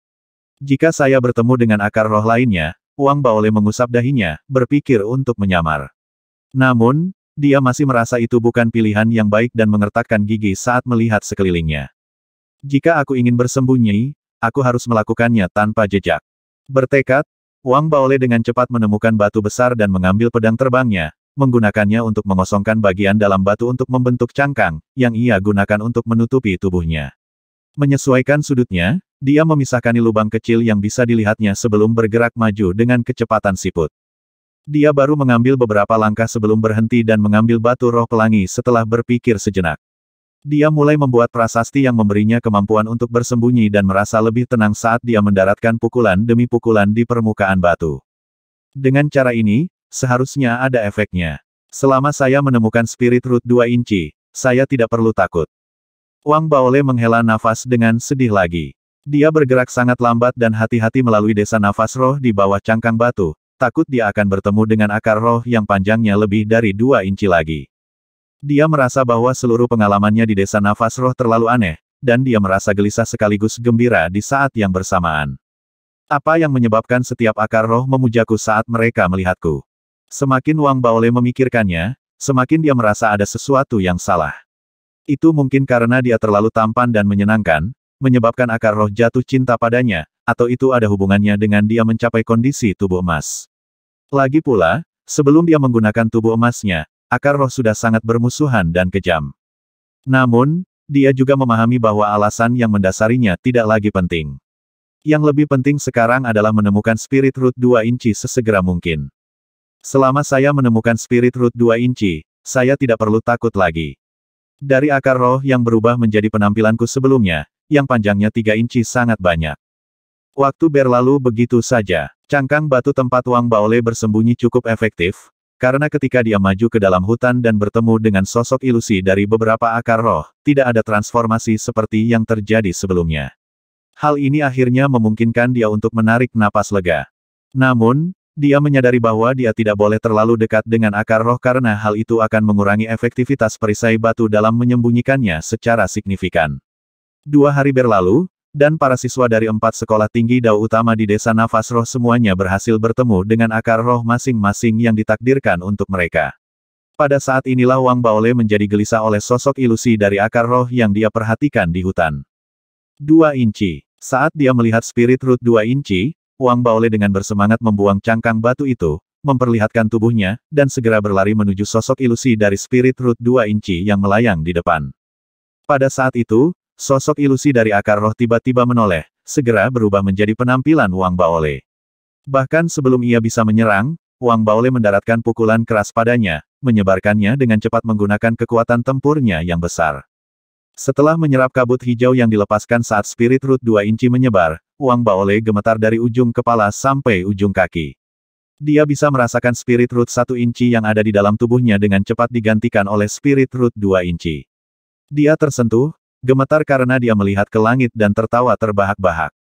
Jika saya bertemu dengan akar roh lainnya, Wang Baole mengusap dahinya, berpikir untuk menyamar. Namun, dia masih merasa itu bukan pilihan yang baik dan mengertakkan gigi saat melihat sekelilingnya. Jika aku ingin bersembunyi, aku harus melakukannya tanpa jejak. Bertekad, Wang Baole dengan cepat menemukan batu besar dan mengambil pedang terbangnya, menggunakannya untuk mengosongkan bagian dalam batu untuk membentuk cangkang, yang ia gunakan untuk menutupi tubuhnya. Menyesuaikan sudutnya, dia memisahkan lubang kecil yang bisa dilihatnya sebelum bergerak maju dengan kecepatan siput. Dia baru mengambil beberapa langkah sebelum berhenti dan mengambil batu roh pelangi setelah berpikir sejenak. Dia mulai membuat prasasti yang memberinya kemampuan untuk bersembunyi dan merasa lebih tenang saat dia mendaratkan pukulan demi pukulan di permukaan batu. Dengan cara ini, seharusnya ada efeknya. Selama saya menemukan spirit root 2 inci, saya tidak perlu takut. Wang Baole menghela nafas dengan sedih lagi. Dia bergerak sangat lambat dan hati-hati melalui desa nafas roh di bawah cangkang batu, takut dia akan bertemu dengan akar roh yang panjangnya lebih dari dua inci lagi. Dia merasa bahwa seluruh pengalamannya di desa nafas roh terlalu aneh, dan dia merasa gelisah sekaligus gembira di saat yang bersamaan. Apa yang menyebabkan setiap akar roh memujaku saat mereka melihatku? Semakin Wang Baole memikirkannya, semakin dia merasa ada sesuatu yang salah. Itu mungkin karena dia terlalu tampan dan menyenangkan, menyebabkan akar roh jatuh cinta padanya, atau itu ada hubungannya dengan dia mencapai kondisi tubuh emas. Lagi pula, sebelum dia menggunakan tubuh emasnya, akar roh sudah sangat bermusuhan dan kejam. Namun, dia juga memahami bahwa alasan yang mendasarinya tidak lagi penting. Yang lebih penting sekarang adalah menemukan spirit root 2 inci sesegera mungkin. Selama saya menemukan spirit root 2 inci, saya tidak perlu takut lagi. Dari akar roh yang berubah menjadi penampilanku sebelumnya, yang panjangnya 3 inci sangat banyak. Waktu berlalu begitu saja. Cangkang batu tempat Wang Baole bersembunyi cukup efektif, karena ketika dia maju ke dalam hutan dan bertemu dengan sosok ilusi dari beberapa akar roh, tidak ada transformasi seperti yang terjadi sebelumnya. Hal ini akhirnya memungkinkan dia untuk menarik napas lega. Namun, dia menyadari bahwa dia tidak boleh terlalu dekat dengan akar roh karena hal itu akan mengurangi efektivitas perisai batu dalam menyembunyikannya secara signifikan. Dua hari berlalu, dan para siswa dari empat sekolah tinggi dao utama di desa Nafas Roh semuanya berhasil bertemu dengan akar roh masing-masing yang ditakdirkan untuk mereka. Pada saat inilah Wang Baole menjadi gelisah oleh sosok ilusi dari akar roh yang dia perhatikan di hutan. Dua inci. Saat dia melihat spirit root dua inci, Wang Baole dengan bersemangat membuang cangkang batu itu, memperlihatkan tubuhnya, dan segera berlari menuju sosok ilusi dari spirit root dua inci yang melayang di depan. Pada saat itu, Sosok ilusi dari akar roh tiba-tiba menoleh, segera berubah menjadi penampilan Wang Baole. Bahkan sebelum ia bisa menyerang, Wang Baole mendaratkan pukulan keras padanya, menyebarkannya dengan cepat menggunakan kekuatan tempurnya yang besar. Setelah menyerap kabut hijau yang dilepaskan saat spirit root 2 inci menyebar, Wang Baole gemetar dari ujung kepala sampai ujung kaki. Dia bisa merasakan spirit root 1 inci yang ada di dalam tubuhnya dengan cepat digantikan oleh spirit root 2 inci. Dia tersentuh, gemetar karena dia melihat ke langit dan tertawa terbahak-bahak.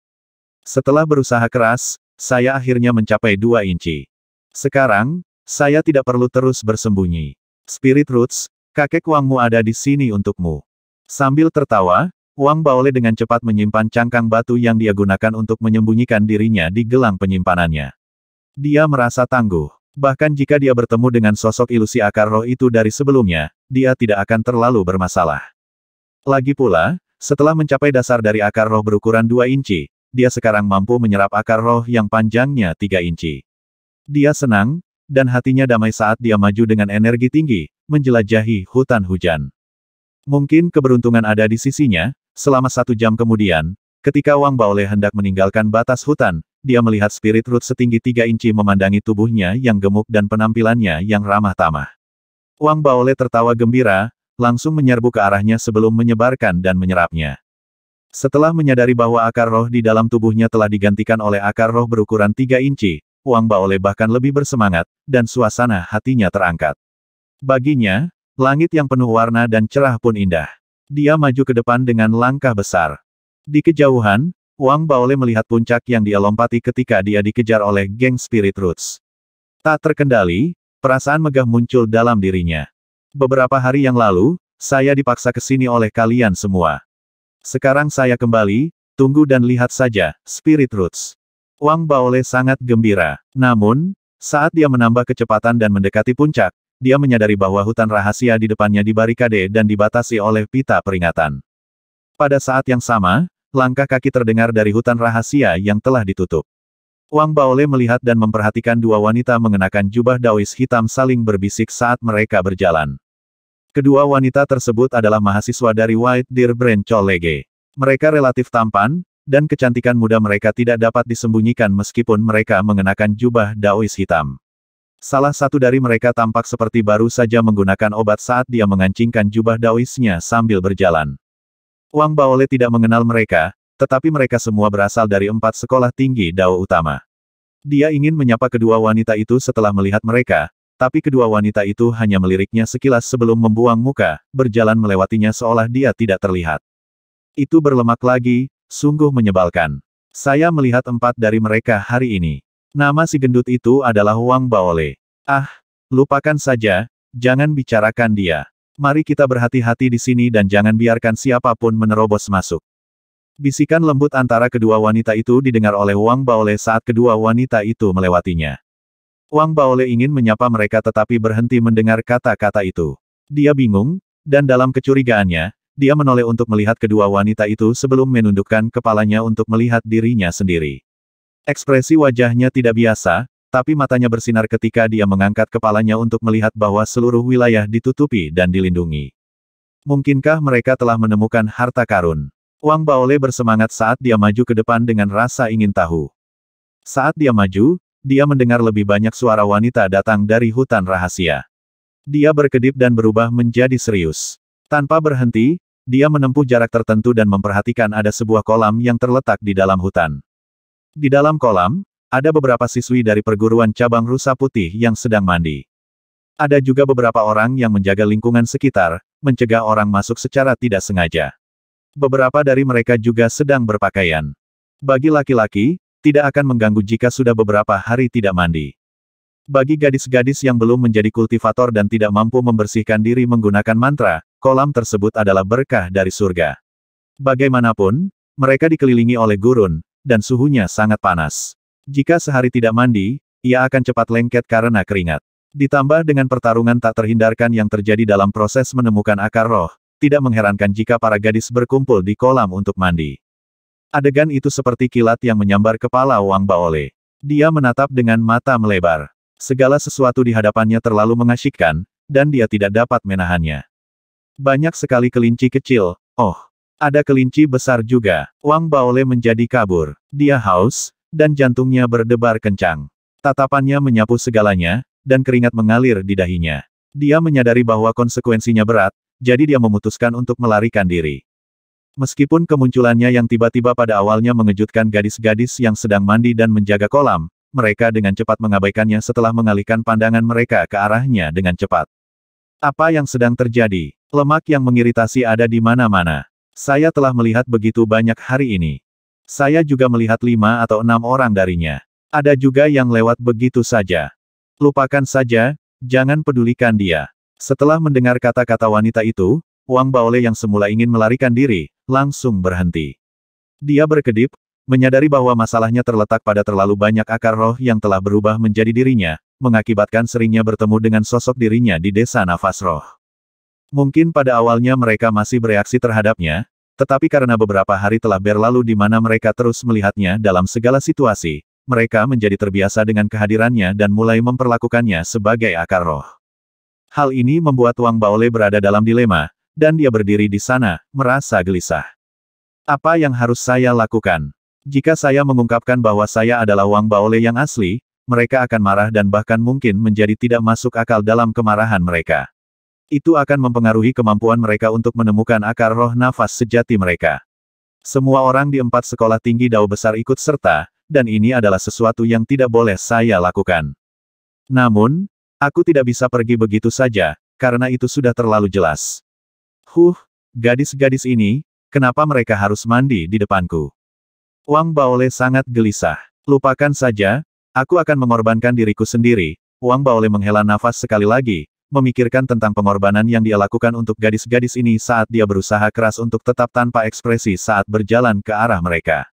Setelah berusaha keras, saya akhirnya mencapai dua inci. Sekarang, saya tidak perlu terus bersembunyi. Spirit Roots, kakek Wangmu ada di sini untukmu. Sambil tertawa, Wang Baole dengan cepat menyimpan cangkang batu yang dia gunakan untuk menyembunyikan dirinya di gelang penyimpanannya. Dia merasa tangguh. Bahkan jika dia bertemu dengan sosok ilusi akar roh itu dari sebelumnya, dia tidak akan terlalu bermasalah. Lagi pula, setelah mencapai dasar dari akar roh berukuran 2 inci, dia sekarang mampu menyerap akar roh yang panjangnya 3 inci. Dia senang, dan hatinya damai saat dia maju dengan energi tinggi, menjelajahi hutan hujan. Mungkin keberuntungan ada di sisinya, selama satu jam kemudian, ketika Wang Baole hendak meninggalkan batas hutan, dia melihat spirit root setinggi 3 inci memandangi tubuhnya yang gemuk dan penampilannya yang ramah tamah. Wang Baole tertawa gembira, langsung menyerbu ke arahnya sebelum menyebarkan dan menyerapnya. Setelah menyadari bahwa akar roh di dalam tubuhnya telah digantikan oleh akar roh berukuran 3 inci, Wang Baole bahkan lebih bersemangat, dan suasana hatinya terangkat. Baginya, langit yang penuh warna dan cerah pun indah. Dia maju ke depan dengan langkah besar. Di kejauhan, Wang Baole melihat puncak yang dia lompati ketika dia dikejar oleh geng Spirit Roots. Tak terkendali, perasaan megah muncul dalam dirinya. Beberapa hari yang lalu, saya dipaksa ke sini oleh kalian semua. Sekarang saya kembali, tunggu dan lihat saja, Spirit Roots. Wang Baole sangat gembira. Namun, saat dia menambah kecepatan dan mendekati puncak, dia menyadari bahwa hutan rahasia di depannya dibarikade dan dibatasi oleh pita peringatan. Pada saat yang sama, langkah kaki terdengar dari hutan rahasia yang telah ditutup. Wang Baole melihat dan memperhatikan dua wanita mengenakan jubah daois hitam saling berbisik saat mereka berjalan. Kedua wanita tersebut adalah mahasiswa dari White Deer Branch College. Mereka relatif tampan, dan kecantikan muda mereka tidak dapat disembunyikan meskipun mereka mengenakan jubah daois hitam. Salah satu dari mereka tampak seperti baru saja menggunakan obat saat dia mengancingkan jubah daoisnya sambil berjalan. Wang Baole tidak mengenal mereka, tetapi mereka semua berasal dari empat sekolah tinggi Dao utama. Dia ingin menyapa kedua wanita itu setelah melihat mereka, tapi kedua wanita itu hanya meliriknya sekilas sebelum membuang muka, berjalan melewatinya seolah dia tidak terlihat. Itu berlemak lagi, sungguh menyebalkan. Saya melihat empat dari mereka hari ini. Nama si gendut itu adalah Wang Baole. Ah, lupakan saja, jangan bicarakan dia. Mari kita berhati-hati di sini dan jangan biarkan siapapun menerobos masuk. Bisikan lembut antara kedua wanita itu didengar oleh Wang Baole saat kedua wanita itu melewatinya. Wang Baole ingin menyapa mereka tetapi berhenti mendengar kata-kata itu. Dia bingung, dan dalam kecurigaannya, dia menoleh untuk melihat kedua wanita itu sebelum menundukkan kepalanya untuk melihat dirinya sendiri. Ekspresi wajahnya tidak biasa, tapi matanya bersinar ketika dia mengangkat kepalanya untuk melihat bahwa seluruh wilayah ditutupi dan dilindungi. Mungkinkah mereka telah menemukan harta karun? Wang Baole bersemangat saat dia maju ke depan dengan rasa ingin tahu. Saat dia maju, dia mendengar lebih banyak suara wanita datang dari hutan rahasia. Dia berkedip dan berubah menjadi serius. Tanpa berhenti, dia menempuh jarak tertentu dan memperhatikan ada sebuah kolam yang terletak di dalam hutan. Di dalam kolam, ada beberapa siswi dari perguruan cabang rusa putih yang sedang mandi. Ada juga beberapa orang yang menjaga lingkungan sekitar, mencegah orang masuk secara tidak sengaja. Beberapa dari mereka juga sedang berpakaian. Bagi laki-laki, tidak akan mengganggu jika sudah beberapa hari tidak mandi. Bagi gadis-gadis yang belum menjadi kultivator dan tidak mampu membersihkan diri menggunakan mantra, kolam tersebut adalah berkah dari surga. Bagaimanapun, mereka dikelilingi oleh gurun, dan suhunya sangat panas. Jika sehari tidak mandi, ia akan cepat lengket karena keringat. Ditambah dengan pertarungan tak terhindarkan yang terjadi dalam proses menemukan akar roh, tidak mengherankan jika para gadis berkumpul di kolam untuk mandi. Adegan itu seperti kilat yang menyambar kepala Wang Baole. Dia menatap dengan mata melebar. Segala sesuatu di hadapannya terlalu mengasyikkan, dan dia tidak dapat menahannya. Banyak sekali kelinci kecil, oh, ada kelinci besar juga. Wang Baole menjadi kabur. Dia haus, dan jantungnya berdebar kencang. Tatapannya menyapu segalanya, dan keringat mengalir di dahinya. Dia menyadari bahwa konsekuensinya berat, jadi dia memutuskan untuk melarikan diri. Meskipun kemunculannya yang tiba-tiba pada awalnya mengejutkan gadis-gadis yang sedang mandi dan menjaga kolam, mereka dengan cepat mengabaikannya setelah mengalihkan pandangan mereka ke arahnya dengan cepat. Apa yang sedang terjadi? Lemak yang mengiritasi ada di mana-mana. Saya telah melihat begitu banyak hari ini. Saya juga melihat lima atau enam orang darinya. Ada juga yang lewat begitu saja. Lupakan saja, jangan pedulikan dia. Setelah mendengar kata-kata wanita itu, Wang Baole yang semula ingin melarikan diri, langsung berhenti. Dia berkedip, menyadari bahwa masalahnya terletak pada terlalu banyak akar roh yang telah berubah menjadi dirinya, mengakibatkan seringnya bertemu dengan sosok dirinya di desa nafas roh. Mungkin pada awalnya mereka masih bereaksi terhadapnya, tetapi karena beberapa hari telah berlalu di mana mereka terus melihatnya dalam segala situasi, mereka menjadi terbiasa dengan kehadirannya dan mulai memperlakukannya sebagai akar roh. Hal ini membuat Wang Baole berada dalam dilema, dan dia berdiri di sana, merasa gelisah. Apa yang harus saya lakukan? Jika saya mengungkapkan bahwa saya adalah Wang Baole yang asli, mereka akan marah dan bahkan mungkin menjadi tidak masuk akal dalam kemarahan mereka. Itu akan mempengaruhi kemampuan mereka untuk menemukan akar roh nafas sejati mereka. Semua orang di empat sekolah tinggi dao besar ikut serta, dan ini adalah sesuatu yang tidak boleh saya lakukan. Namun, Aku tidak bisa pergi begitu saja, karena itu sudah terlalu jelas. Huh, gadis-gadis ini, kenapa mereka harus mandi di depanku? Wang Baole sangat gelisah. Lupakan saja, aku akan mengorbankan diriku sendiri. Wang Baole menghela nafas sekali lagi, memikirkan tentang pengorbanan yang dia lakukan untuk gadis-gadis ini saat dia berusaha keras untuk tetap tanpa ekspresi saat berjalan ke arah mereka.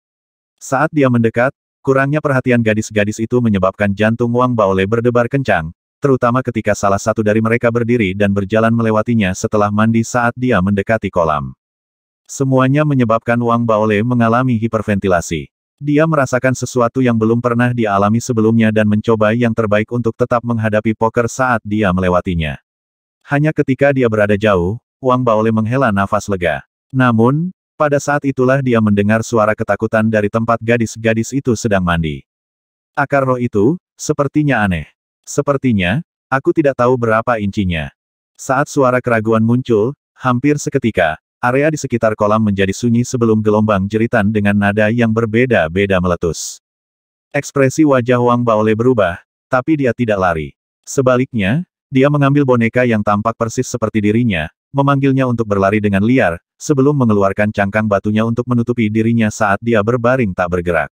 Saat dia mendekat, kurangnya perhatian gadis-gadis itu menyebabkan jantung Wang Baole berdebar kencang, terutama ketika salah satu dari mereka berdiri dan berjalan melewatinya setelah mandi saat dia mendekati kolam. Semuanya menyebabkan Wang Baole mengalami hiperventilasi. Dia merasakan sesuatu yang belum pernah dialami sebelumnya dan mencoba yang terbaik untuk tetap menghadapi poker saat dia melewatinya. Hanya ketika dia berada jauh, Wang Baole menghela nafas lega. Namun, pada saat itulah dia mendengar suara ketakutan dari tempat gadis-gadis itu sedang mandi. Akar roh itu, sepertinya aneh. Sepertinya, aku tidak tahu berapa incinya. Saat suara keraguan muncul, hampir seketika, area di sekitar kolam menjadi sunyi sebelum gelombang jeritan dengan nada yang berbeda-beda meletus. Ekspresi wajah Wang Baole berubah, tapi dia tidak lari. Sebaliknya, dia mengambil boneka yang tampak persis seperti dirinya, memanggilnya untuk berlari dengan liar, sebelum mengeluarkan cangkang batunya untuk menutupi dirinya saat dia berbaring tak bergerak.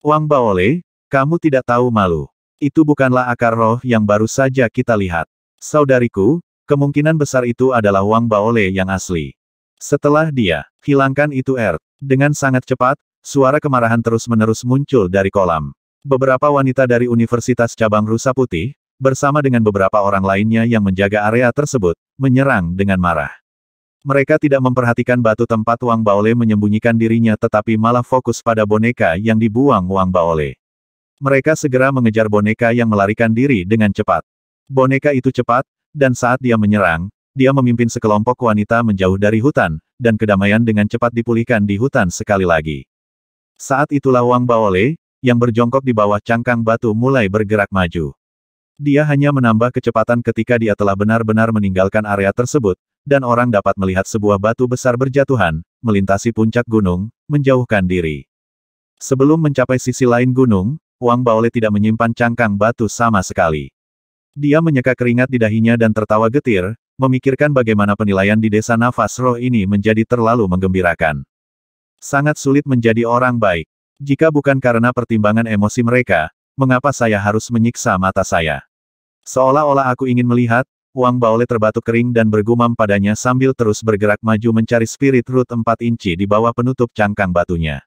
Wang Baole, kamu tidak tahu malu. Itu bukanlah akar roh yang baru saja kita lihat. Saudariku, kemungkinan besar itu adalah Wang Baole yang asli. Setelah dia hilangkan itu er. dengan sangat cepat, suara kemarahan terus-menerus muncul dari kolam. Beberapa wanita dari Universitas Cabang Rusa Putih, bersama dengan beberapa orang lainnya yang menjaga area tersebut, menyerang dengan marah. Mereka tidak memperhatikan batu tempat Wang Baole menyembunyikan dirinya tetapi malah fokus pada boneka yang dibuang Wang Baole. Mereka segera mengejar boneka yang melarikan diri dengan cepat. Boneka itu cepat, dan saat dia menyerang, dia memimpin sekelompok wanita menjauh dari hutan, dan kedamaian dengan cepat dipulihkan di hutan sekali lagi. Saat itulah Wang Baole, yang berjongkok di bawah cangkang batu mulai bergerak maju. Dia hanya menambah kecepatan ketika dia telah benar-benar meninggalkan area tersebut, dan orang dapat melihat sebuah batu besar berjatuhan, melintasi puncak gunung, menjauhkan diri. Sebelum mencapai sisi lain gunung, Wang Baole tidak menyimpan cangkang batu sama sekali. Dia menyeka keringat di dahinya dan tertawa getir, memikirkan bagaimana penilaian di desa nafas roh ini menjadi terlalu menggembirakan. Sangat sulit menjadi orang baik. Jika bukan karena pertimbangan emosi mereka, mengapa saya harus menyiksa mata saya? Seolah-olah aku ingin melihat, Wang Baole terbatuk kering dan bergumam padanya sambil terus bergerak maju mencari spirit root 4 inci di bawah penutup cangkang batunya.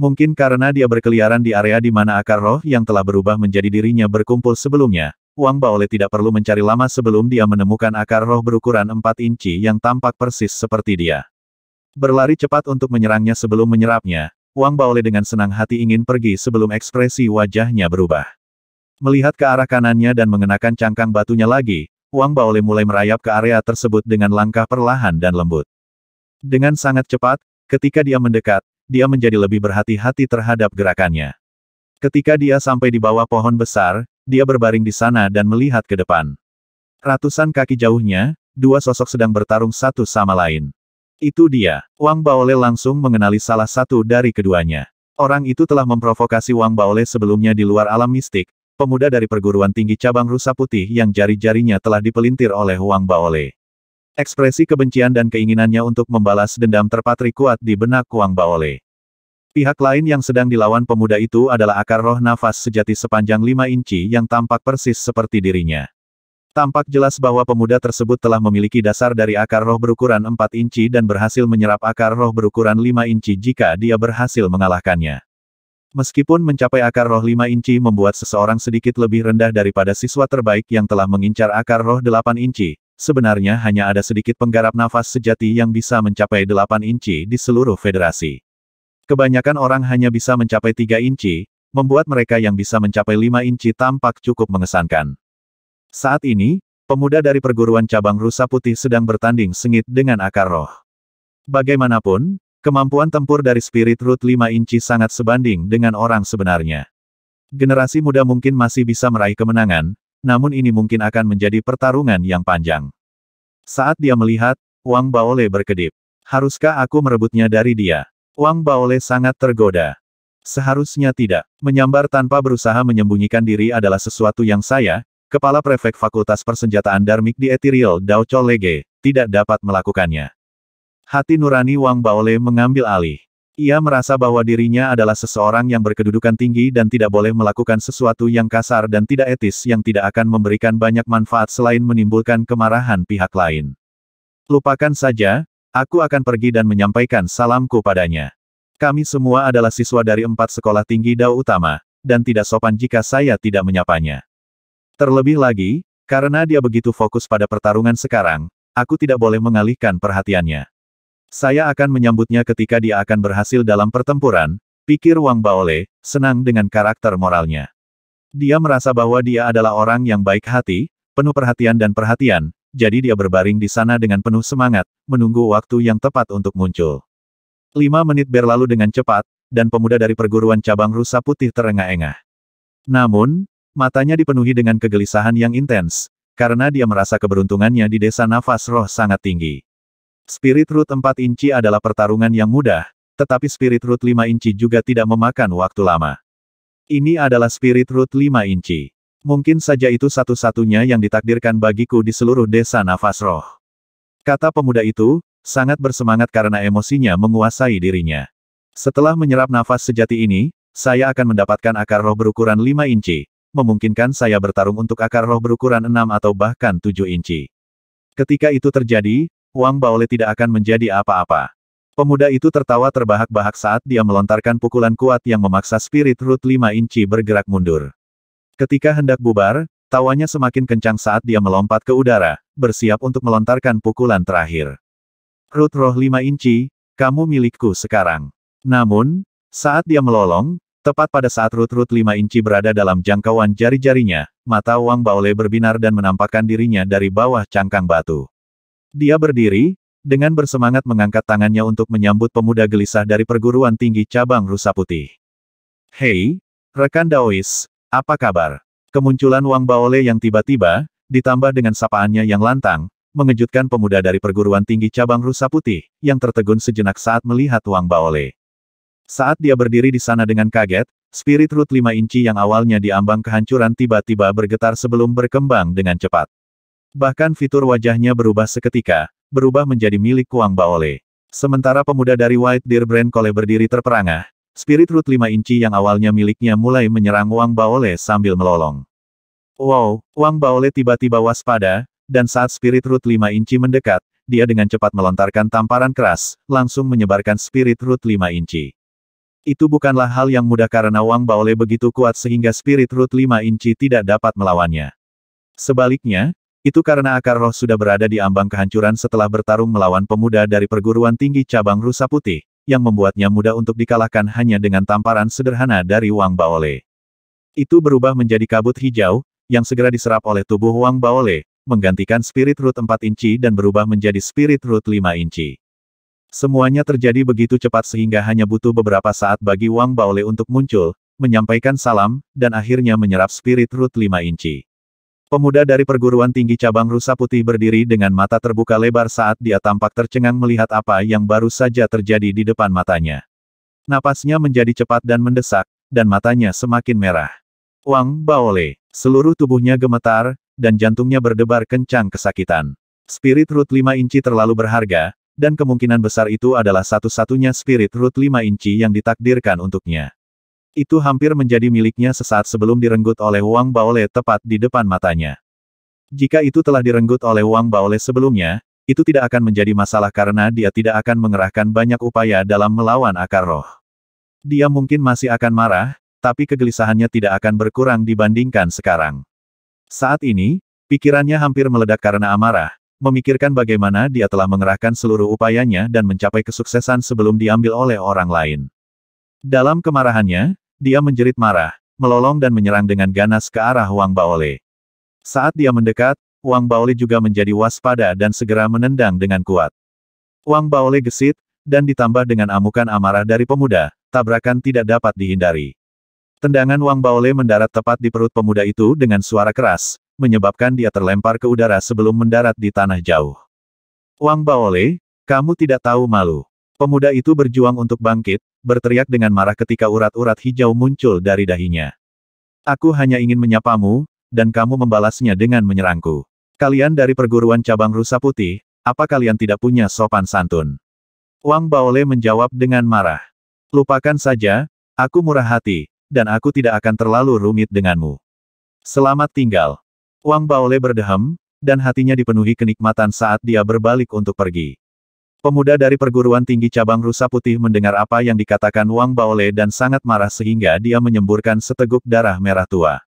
Mungkin karena dia berkeliaran di area di mana akar roh yang telah berubah menjadi dirinya berkumpul sebelumnya, Wang Baole tidak perlu mencari lama sebelum dia menemukan akar roh berukuran 4 inci yang tampak persis seperti dia. Berlari cepat untuk menyerangnya sebelum menyerapnya, Wang Baole dengan senang hati ingin pergi sebelum ekspresi wajahnya berubah. Melihat ke arah kanannya dan mengenakan cangkang batunya lagi, Wang Baole mulai merayap ke area tersebut dengan langkah perlahan dan lembut. Dengan sangat cepat, ketika dia mendekat, dia menjadi lebih berhati-hati terhadap gerakannya. Ketika dia sampai di bawah pohon besar, dia berbaring di sana dan melihat ke depan. Ratusan kaki jauhnya, dua sosok sedang bertarung satu sama lain. Itu dia. Wang Baole langsung mengenali salah satu dari keduanya. Orang itu telah memprovokasi Wang Baole sebelumnya di luar alam mistik, pemuda dari perguruan tinggi cabang rusa putih yang jari-jarinya telah dipelintir oleh Wang Baole. Ekspresi kebencian dan keinginannya untuk membalas dendam terpatri kuat di benak Kuang Baole. Pihak lain yang sedang dilawan pemuda itu adalah akar roh nafas sejati sepanjang lima inci yang tampak persis seperti dirinya. Tampak jelas bahwa pemuda tersebut telah memiliki dasar dari akar roh berukuran 4 inci dan berhasil menyerap akar roh berukuran 5 inci jika dia berhasil mengalahkannya. Meskipun mencapai akar roh 5 inci membuat seseorang sedikit lebih rendah daripada siswa terbaik yang telah mengincar akar roh 8 inci, sebenarnya hanya ada sedikit penggarap nafas sejati yang bisa mencapai 8 inci di seluruh federasi. Kebanyakan orang hanya bisa mencapai 3 inci, membuat mereka yang bisa mencapai 5 inci tampak cukup mengesankan. Saat ini, pemuda dari perguruan cabang Rusa Putih sedang bertanding sengit dengan akar roh. Bagaimanapun, kemampuan tempur dari Spirit Root 5 inci sangat sebanding dengan orang sebenarnya. Generasi muda mungkin masih bisa meraih kemenangan, namun ini mungkin akan menjadi pertarungan yang panjang. Saat dia melihat, Wang Baole berkedip. Haruskah aku merebutnya dari dia? Wang Baole sangat tergoda. Seharusnya tidak. Menyambar tanpa berusaha menyembunyikan diri adalah sesuatu yang saya, Kepala Prefek Fakultas Persenjataan Darmik di Ethereal Dao tidak dapat melakukannya. Hati nurani Wang Baole mengambil alih. Ia merasa bahwa dirinya adalah seseorang yang berkedudukan tinggi dan tidak boleh melakukan sesuatu yang kasar dan tidak etis yang tidak akan memberikan banyak manfaat selain menimbulkan kemarahan pihak lain. Lupakan saja, aku akan pergi dan menyampaikan salamku padanya. Kami semua adalah siswa dari empat sekolah tinggi Dao Utama, dan tidak sopan jika saya tidak menyapanya. Terlebih lagi, karena dia begitu fokus pada pertarungan sekarang, aku tidak boleh mengalihkan perhatiannya. Saya akan menyambutnya ketika dia akan berhasil dalam pertempuran, pikir Wang Baole, senang dengan karakter moralnya. Dia merasa bahwa dia adalah orang yang baik hati, penuh perhatian dan perhatian, jadi dia berbaring di sana dengan penuh semangat, menunggu waktu yang tepat untuk muncul. Lima menit berlalu dengan cepat, dan pemuda dari perguruan cabang rusa putih terengah-engah. Namun, matanya dipenuhi dengan kegelisahan yang intens, karena dia merasa keberuntungannya di desa nafas roh sangat tinggi. Spirit Root 4 inci adalah pertarungan yang mudah, tetapi Spirit Root 5 inci juga tidak memakan waktu lama. Ini adalah Spirit Root 5 inci. Mungkin saja itu satu-satunya yang ditakdirkan bagiku di seluruh desa nafas roh. Kata pemuda itu, sangat bersemangat karena emosinya menguasai dirinya. Setelah menyerap nafas sejati ini, saya akan mendapatkan akar roh berukuran 5 inci, memungkinkan saya bertarung untuk akar roh berukuran 6 atau bahkan 7 inci. Ketika itu terjadi, Wang Baole tidak akan menjadi apa-apa. Pemuda itu tertawa terbahak-bahak saat dia melontarkan pukulan kuat yang memaksa spirit root 5 inci bergerak mundur. Ketika hendak bubar, tawanya semakin kencang saat dia melompat ke udara, bersiap untuk melontarkan pukulan terakhir. Root roh 5 inci, kamu milikku sekarang. Namun, saat dia melolong, tepat pada saat root-root 5 inci berada dalam jangkauan jari-jarinya, mata Wang Baole berbinar dan menampakkan dirinya dari bawah cangkang batu. Dia berdiri, dengan bersemangat mengangkat tangannya untuk menyambut pemuda gelisah dari perguruan tinggi cabang Rusa Putih. Hei, rekan Daois, apa kabar? Kemunculan Wang Baole yang tiba-tiba, ditambah dengan sapaannya yang lantang, mengejutkan pemuda dari perguruan tinggi cabang Rusa Putih, yang tertegun sejenak saat melihat Wang Baole. Saat dia berdiri di sana dengan kaget, spirit root lima inci yang awalnya diambang kehancuran tiba-tiba bergetar sebelum berkembang dengan cepat. Bahkan fitur wajahnya berubah seketika, berubah menjadi milik Kuang Baole. Sementara pemuda dari White Deer Brand Cole berdiri terperangah, spirit root 5 inci yang awalnya miliknya mulai menyerang Wang Baole sambil melolong. Wow, Wang Baole tiba-tiba waspada, dan saat spirit root 5 inci mendekat, dia dengan cepat melontarkan tamparan keras, langsung menyebarkan spirit root 5 inci. Itu bukanlah hal yang mudah karena Wang Baole begitu kuat sehingga spirit root 5 inci tidak dapat melawannya. Sebaliknya, itu karena akar roh sudah berada di ambang kehancuran setelah bertarung melawan pemuda dari perguruan tinggi cabang Rusa Putih, yang membuatnya mudah untuk dikalahkan hanya dengan tamparan sederhana dari Wang Baole. Itu berubah menjadi kabut hijau, yang segera diserap oleh tubuh Wang Baole, menggantikan spirit root 4 inci dan berubah menjadi spirit root 5 inci. Semuanya terjadi begitu cepat sehingga hanya butuh beberapa saat bagi Wang Baole untuk muncul, menyampaikan salam, dan akhirnya menyerap spirit root 5 inci. Pemuda dari perguruan tinggi cabang Rusa Putih berdiri dengan mata terbuka lebar saat dia tampak tercengang melihat apa yang baru saja terjadi di depan matanya. Napasnya menjadi cepat dan mendesak, dan matanya semakin merah. Wang Baole, seluruh tubuhnya gemetar, dan jantungnya berdebar kencang kesakitan. Spirit Root 5 inci terlalu berharga, dan kemungkinan besar itu adalah satu-satunya Spirit Root 5 inci yang ditakdirkan untuknya. Itu hampir menjadi miliknya sesaat sebelum direnggut oleh Wang Baole tepat di depan matanya. Jika itu telah direnggut oleh Wang Baole sebelumnya, itu tidak akan menjadi masalah karena dia tidak akan mengerahkan banyak upaya dalam melawan akar roh. Dia mungkin masih akan marah, tapi kegelisahannya tidak akan berkurang dibandingkan sekarang. Saat ini, pikirannya hampir meledak karena amarah, memikirkan bagaimana dia telah mengerahkan seluruh upayanya dan mencapai kesuksesan sebelum diambil oleh orang lain. Dalam kemarahannya, dia menjerit marah, melolong dan menyerang dengan ganas ke arah Wang Baole. Saat dia mendekat, Wang Baole juga menjadi waspada dan segera menendang dengan kuat. Wang Baole gesit, dan ditambah dengan amukan amarah dari pemuda, tabrakan tidak dapat dihindari. Tendangan Wang Baole mendarat tepat di perut pemuda itu dengan suara keras, menyebabkan dia terlempar ke udara sebelum mendarat di tanah jauh. Wang Baole, kamu tidak tahu malu. Pemuda itu berjuang untuk bangkit, berteriak dengan marah ketika urat-urat hijau muncul dari dahinya. Aku hanya ingin menyapamu, dan kamu membalasnya dengan menyerangku. Kalian dari perguruan cabang rusa putih, apa kalian tidak punya sopan santun? Wang Baole menjawab dengan marah. Lupakan saja, aku murah hati, dan aku tidak akan terlalu rumit denganmu. Selamat tinggal. Wang Baole berdehem, dan hatinya dipenuhi kenikmatan saat dia berbalik untuk pergi. Pemuda dari perguruan tinggi cabang Rusa Putih mendengar apa yang dikatakan Wang Baole dan sangat marah sehingga dia menyemburkan seteguk darah merah tua.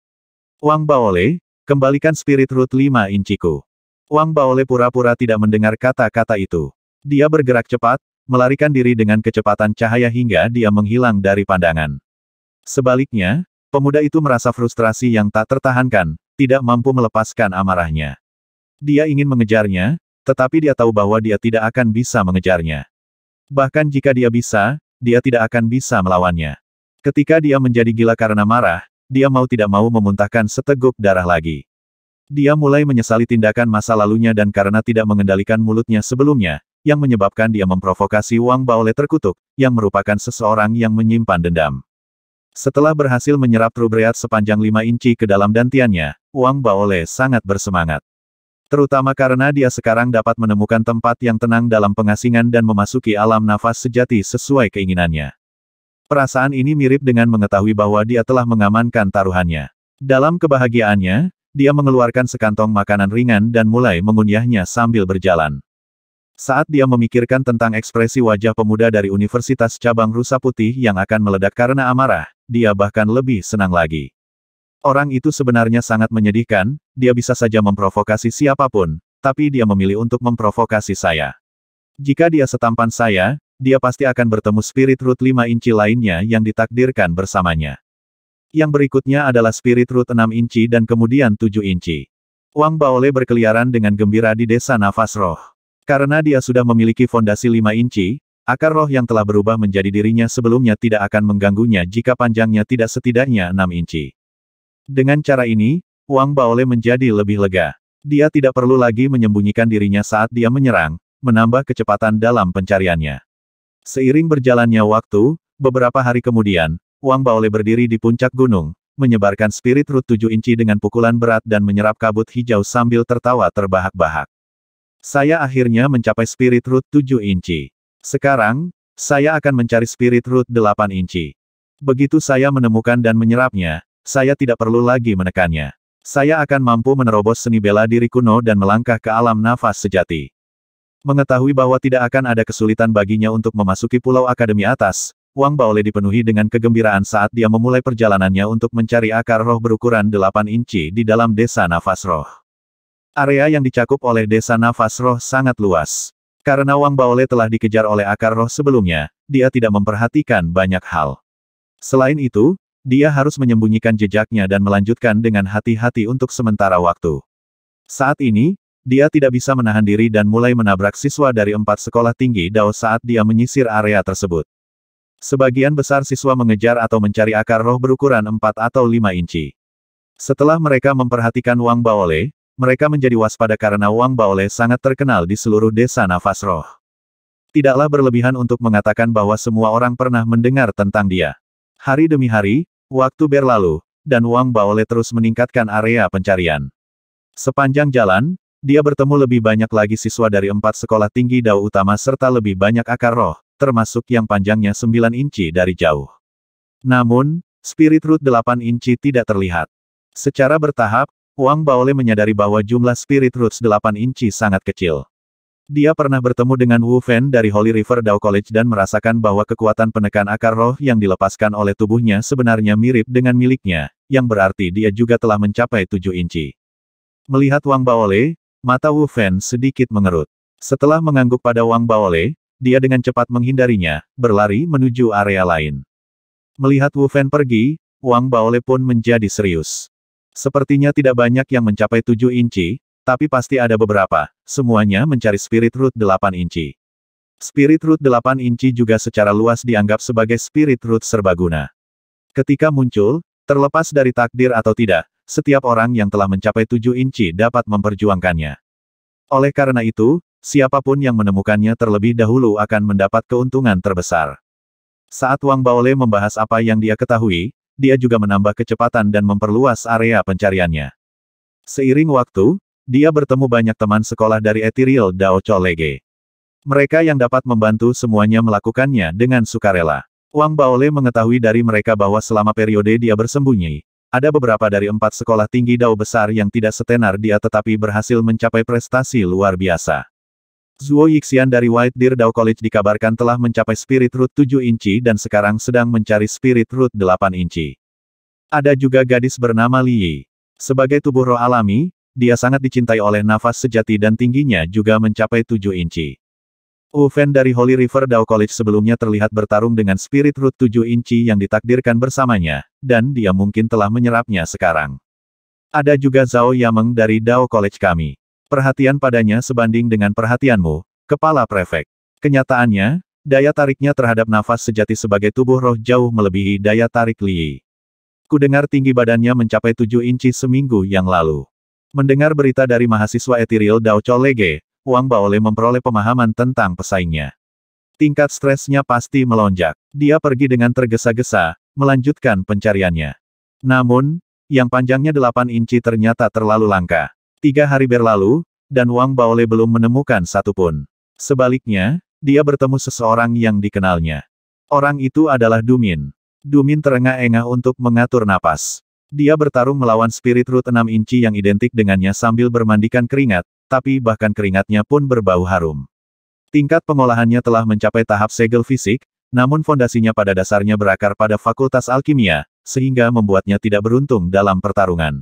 Wang Baole, kembalikan spirit root lima inciku. Wang Baole pura-pura tidak mendengar kata-kata itu. Dia bergerak cepat, melarikan diri dengan kecepatan cahaya hingga dia menghilang dari pandangan. Sebaliknya, pemuda itu merasa frustrasi yang tak tertahankan, tidak mampu melepaskan amarahnya. Dia ingin mengejarnya, tetapi dia tahu bahwa dia tidak akan bisa mengejarnya. Bahkan jika dia bisa, dia tidak akan bisa melawannya. Ketika dia menjadi gila karena marah, dia mau tidak mau memuntahkan seteguk darah lagi. Dia mulai menyesali tindakan masa lalunya dan karena tidak mengendalikan mulutnya sebelumnya, yang menyebabkan dia memprovokasi Wang Baole terkutuk, yang merupakan seseorang yang menyimpan dendam. Setelah berhasil menyerap trubreat sepanjang lima inci ke dalam dantiannya, Wang Baole sangat bersemangat. Terutama karena dia sekarang dapat menemukan tempat yang tenang dalam pengasingan dan memasuki alam nafas sejati sesuai keinginannya. Perasaan ini mirip dengan mengetahui bahwa dia telah mengamankan taruhannya. Dalam kebahagiaannya, dia mengeluarkan sekantong makanan ringan dan mulai mengunyahnya sambil berjalan. Saat dia memikirkan tentang ekspresi wajah pemuda dari Universitas Cabang Rusa Putih yang akan meledak karena amarah, dia bahkan lebih senang lagi. Orang itu sebenarnya sangat menyedihkan, dia bisa saja memprovokasi siapapun, tapi dia memilih untuk memprovokasi saya. Jika dia setampan saya, dia pasti akan bertemu spirit root 5 inci lainnya yang ditakdirkan bersamanya. Yang berikutnya adalah spirit root 6 inci dan kemudian 7 inci. Wang Baole berkeliaran dengan gembira di desa nafas roh. Karena dia sudah memiliki fondasi 5 inci, akar roh yang telah berubah menjadi dirinya sebelumnya tidak akan mengganggunya jika panjangnya tidak setidaknya 6 inci. Dengan cara ini, Wang Baole menjadi lebih lega. Dia tidak perlu lagi menyembunyikan dirinya saat dia menyerang, menambah kecepatan dalam pencariannya. Seiring berjalannya waktu, beberapa hari kemudian, Wang Baole berdiri di puncak gunung, menyebarkan spirit root 7 inci dengan pukulan berat dan menyerap kabut hijau sambil tertawa terbahak-bahak. Saya akhirnya mencapai spirit root 7 inci. Sekarang, saya akan mencari spirit root 8 inci. Begitu saya menemukan dan menyerapnya, saya tidak perlu lagi menekannya. Saya akan mampu menerobos seni bela diri kuno dan melangkah ke alam nafas sejati. Mengetahui bahwa tidak akan ada kesulitan baginya untuk memasuki Pulau Akademi Atas, Wang Baole dipenuhi dengan kegembiraan saat dia memulai perjalanannya untuk mencari akar roh berukuran 8 inci di dalam desa nafas roh. Area yang dicakup oleh desa nafas roh sangat luas. Karena Wang Baole telah dikejar oleh akar roh sebelumnya, dia tidak memperhatikan banyak hal. Selain itu, dia harus menyembunyikan jejaknya dan melanjutkan dengan hati-hati untuk sementara waktu. Saat ini, dia tidak bisa menahan diri dan mulai menabrak siswa dari empat sekolah tinggi Dao saat dia menyisir area tersebut. Sebagian besar siswa mengejar atau mencari akar roh berukuran 4 atau 5 inci. Setelah mereka memperhatikan Wang Baole, mereka menjadi waspada karena Wang Baole sangat terkenal di seluruh desa nafas roh. Tidaklah berlebihan untuk mengatakan bahwa semua orang pernah mendengar tentang dia. Hari demi hari, Waktu berlalu, dan Wang Baole terus meningkatkan area pencarian. Sepanjang jalan, dia bertemu lebih banyak lagi siswa dari empat sekolah tinggi Dao utama serta lebih banyak akar roh, termasuk yang panjangnya 9 inci dari jauh. Namun, spirit root 8 inci tidak terlihat. Secara bertahap, Wang Baole menyadari bahwa jumlah spirit roots 8 inci sangat kecil. Dia pernah bertemu dengan Wu Fen dari Holy River Dao College dan merasakan bahwa kekuatan penekan akar roh yang dilepaskan oleh tubuhnya sebenarnya mirip dengan miliknya, yang berarti dia juga telah mencapai tujuh inci. Melihat Wang Baole, mata Wu Fen sedikit mengerut. Setelah mengangguk pada Wang Baole, dia dengan cepat menghindarinya, berlari menuju area lain. Melihat Wu Fen pergi, Wang Baole pun menjadi serius. Sepertinya tidak banyak yang mencapai tujuh inci, tapi pasti ada beberapa, semuanya mencari spirit root 8 inci. Spirit root 8 inci juga secara luas dianggap sebagai spirit root serbaguna. Ketika muncul, terlepas dari takdir atau tidak, setiap orang yang telah mencapai 7 inci dapat memperjuangkannya. Oleh karena itu, siapapun yang menemukannya terlebih dahulu akan mendapat keuntungan terbesar. Saat Wang Baole membahas apa yang dia ketahui, dia juga menambah kecepatan dan memperluas area pencariannya. Seiring waktu, dia bertemu banyak teman sekolah dari Ethereal Dao Cholege. Mereka yang dapat membantu semuanya melakukannya dengan sukarela. Wang Baole mengetahui dari mereka bahwa selama periode dia bersembunyi, ada beberapa dari empat sekolah tinggi Dao besar yang tidak setenar dia tetapi berhasil mencapai prestasi luar biasa. Zuo Yixian dari White Deer Dao College dikabarkan telah mencapai Spirit Root 7 inci dan sekarang sedang mencari Spirit Root 8 inci. Ada juga gadis bernama Li Yi. Sebagai tubuh roh alami, dia sangat dicintai oleh nafas sejati dan tingginya juga mencapai 7 inci. Uven dari Holy River Dao College sebelumnya terlihat bertarung dengan Spirit Root 7 inci yang ditakdirkan bersamanya, dan dia mungkin telah menyerapnya sekarang. Ada juga Zhao Yameng dari Dao College kami. Perhatian padanya sebanding dengan perhatianmu, Kepala Prefek. Kenyataannya, daya tariknya terhadap nafas sejati sebagai tubuh roh jauh melebihi daya tarik Li. Kudengar tinggi badannya mencapai 7 inci seminggu yang lalu. Mendengar berita dari mahasiswa Ethereal Dao Cholege, Wang Baole memperoleh pemahaman tentang pesaingnya. Tingkat stresnya pasti melonjak. Dia pergi dengan tergesa-gesa, melanjutkan pencariannya. Namun, yang panjangnya 8 inci ternyata terlalu langka. Tiga hari berlalu, dan Wang Baole belum menemukan satupun. Sebaliknya, dia bertemu seseorang yang dikenalnya. Orang itu adalah Dumin. Dumin terengah-engah untuk mengatur napas. Dia bertarung melawan spirit root 6 inci yang identik dengannya sambil bermandikan keringat, tapi bahkan keringatnya pun berbau harum. Tingkat pengolahannya telah mencapai tahap segel fisik, namun fondasinya pada dasarnya berakar pada fakultas alkimia, sehingga membuatnya tidak beruntung dalam pertarungan.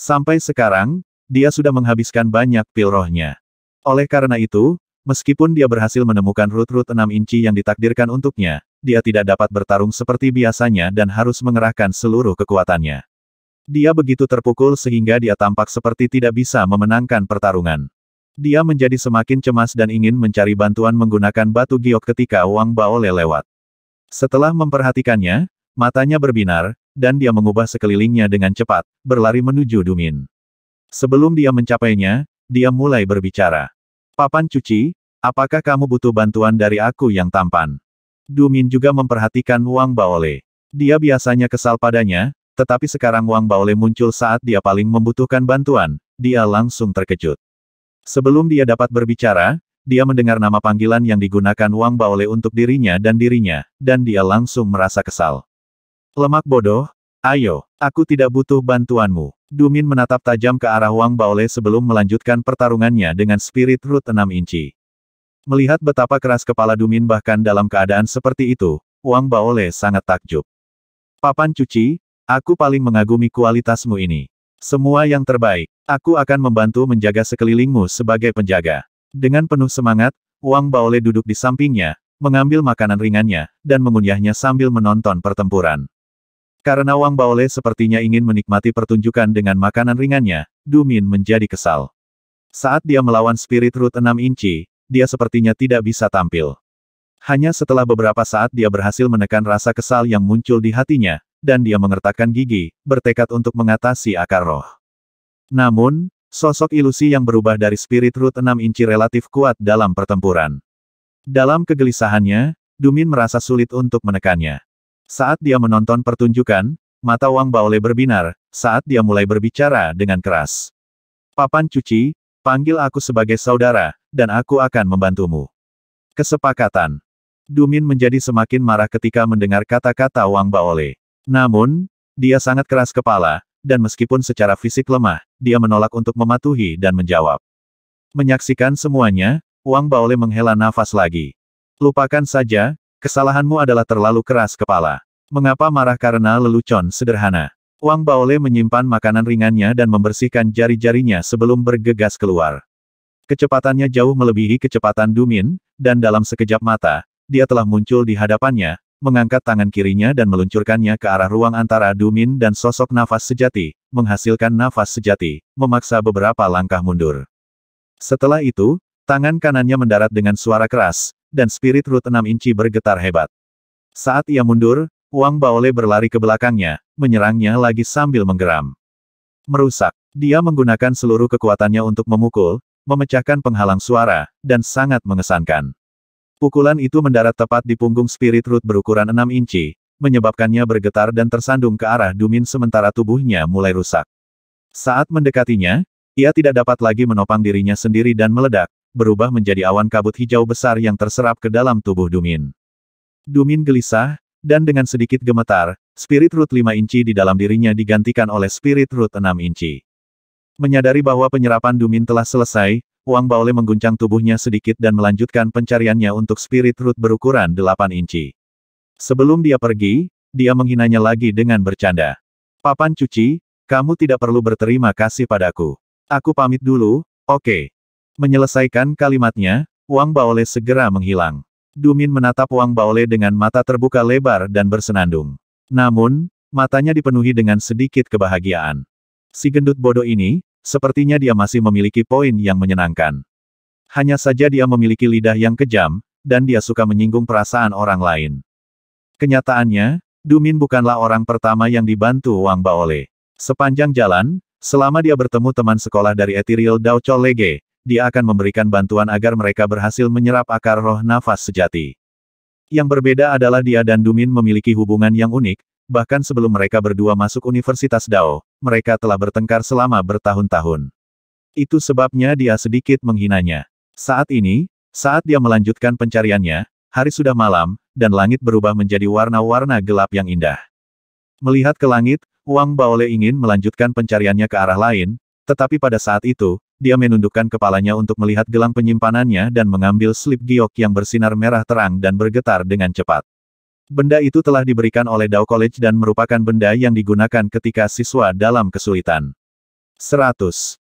Sampai sekarang, dia sudah menghabiskan banyak pil rohnya. Oleh karena itu, meskipun dia berhasil menemukan root-root 6 inci yang ditakdirkan untuknya, dia tidak dapat bertarung seperti biasanya dan harus mengerahkan seluruh kekuatannya. Dia begitu terpukul sehingga dia tampak seperti tidak bisa memenangkan pertarungan. Dia menjadi semakin cemas dan ingin mencari bantuan menggunakan batu giok ketika Wang Baole lewat. Setelah memperhatikannya, matanya berbinar, dan dia mengubah sekelilingnya dengan cepat, berlari menuju Dumin. Sebelum dia mencapainya, dia mulai berbicara. Papan cuci, apakah kamu butuh bantuan dari aku yang tampan? Dumin juga memperhatikan Wang Baole. Dia biasanya kesal padanya, tetapi sekarang Wang Baole muncul saat dia paling membutuhkan bantuan, dia langsung terkejut. Sebelum dia dapat berbicara, dia mendengar nama panggilan yang digunakan Wang Baole untuk dirinya dan dirinya, dan dia langsung merasa kesal. Lemak bodoh, ayo, aku tidak butuh bantuanmu. Dumin menatap tajam ke arah Wang Baole sebelum melanjutkan pertarungannya dengan spirit root 6 inci. Melihat betapa keras kepala Dumin bahkan dalam keadaan seperti itu, Wang Baole sangat takjub. Papan cuci, Aku paling mengagumi kualitasmu ini. Semua yang terbaik. Aku akan membantu menjaga sekelilingmu sebagai penjaga. Dengan penuh semangat, Wang Baole duduk di sampingnya, mengambil makanan ringannya, dan mengunyahnya sambil menonton pertempuran. Karena Wang Baole sepertinya ingin menikmati pertunjukan dengan makanan ringannya, Dumin menjadi kesal. Saat dia melawan Spirit Root 6 inci, dia sepertinya tidak bisa tampil. Hanya setelah beberapa saat dia berhasil menekan rasa kesal yang muncul di hatinya, dan dia mengertakkan gigi, bertekad untuk mengatasi akar roh. Namun, sosok ilusi yang berubah dari spirit root 6 inci relatif kuat dalam pertempuran. Dalam kegelisahannya, Dumin merasa sulit untuk menekannya. Saat dia menonton pertunjukan, mata Wang Baole berbinar, saat dia mulai berbicara dengan keras. Papan cuci, panggil aku sebagai saudara, dan aku akan membantumu. Kesepakatan. Dumin menjadi semakin marah ketika mendengar kata-kata Wang Baole. Namun, dia sangat keras kepala, dan meskipun secara fisik lemah, dia menolak untuk mematuhi dan menjawab. Menyaksikan semuanya, Wang Baole menghela nafas lagi. Lupakan saja, kesalahanmu adalah terlalu keras kepala. Mengapa marah karena lelucon sederhana? Wang Baole menyimpan makanan ringannya dan membersihkan jari-jarinya sebelum bergegas keluar. Kecepatannya jauh melebihi kecepatan Dumin, dan dalam sekejap mata, dia telah muncul di hadapannya, mengangkat tangan kirinya dan meluncurkannya ke arah ruang antara Dumin dan sosok nafas sejati, menghasilkan nafas sejati, memaksa beberapa langkah mundur. Setelah itu, tangan kanannya mendarat dengan suara keras, dan spirit root 6 inci bergetar hebat. Saat ia mundur, Wang Baole berlari ke belakangnya, menyerangnya lagi sambil menggeram. Merusak, dia menggunakan seluruh kekuatannya untuk memukul, memecahkan penghalang suara, dan sangat mengesankan. Pukulan itu mendarat tepat di punggung spirit root berukuran 6 inci, menyebabkannya bergetar dan tersandung ke arah Dumin sementara tubuhnya mulai rusak. Saat mendekatinya, ia tidak dapat lagi menopang dirinya sendiri dan meledak, berubah menjadi awan kabut hijau besar yang terserap ke dalam tubuh Dumin. Dumin gelisah, dan dengan sedikit gemetar, spirit root 5 inci di dalam dirinya digantikan oleh spirit root 6 inci. Menyadari bahwa penyerapan Dumin telah selesai, Wang Baole mengguncang tubuhnya sedikit dan melanjutkan pencariannya untuk spirit root berukuran 8 inci. Sebelum dia pergi, dia menghinanya lagi dengan bercanda. Papan cuci, kamu tidak perlu berterima kasih padaku. Aku pamit dulu, oke. Okay. Menyelesaikan kalimatnya, Wang Baole segera menghilang. Dumin menatap Wang Baole dengan mata terbuka lebar dan bersenandung. Namun, matanya dipenuhi dengan sedikit kebahagiaan. Si gendut bodoh ini, Sepertinya dia masih memiliki poin yang menyenangkan. Hanya saja dia memiliki lidah yang kejam, dan dia suka menyinggung perasaan orang lain. Kenyataannya, Dumin bukanlah orang pertama yang dibantu Wang Baole. Sepanjang jalan, selama dia bertemu teman sekolah dari Ethereal Dao Chol Lege, dia akan memberikan bantuan agar mereka berhasil menyerap akar roh nafas sejati. Yang berbeda adalah dia dan Dumin memiliki hubungan yang unik, bahkan sebelum mereka berdua masuk Universitas Dao, mereka telah bertengkar selama bertahun-tahun. Itu sebabnya dia sedikit menghinanya. Saat ini, saat dia melanjutkan pencariannya, hari sudah malam, dan langit berubah menjadi warna-warna gelap yang indah. Melihat ke langit, Wang Baole ingin melanjutkan pencariannya ke arah lain, tetapi pada saat itu, dia menundukkan kepalanya untuk melihat gelang penyimpanannya dan mengambil slip giok yang bersinar merah terang dan bergetar dengan cepat. Benda itu telah diberikan oleh Dao College dan merupakan benda yang digunakan ketika siswa dalam kesulitan. 100.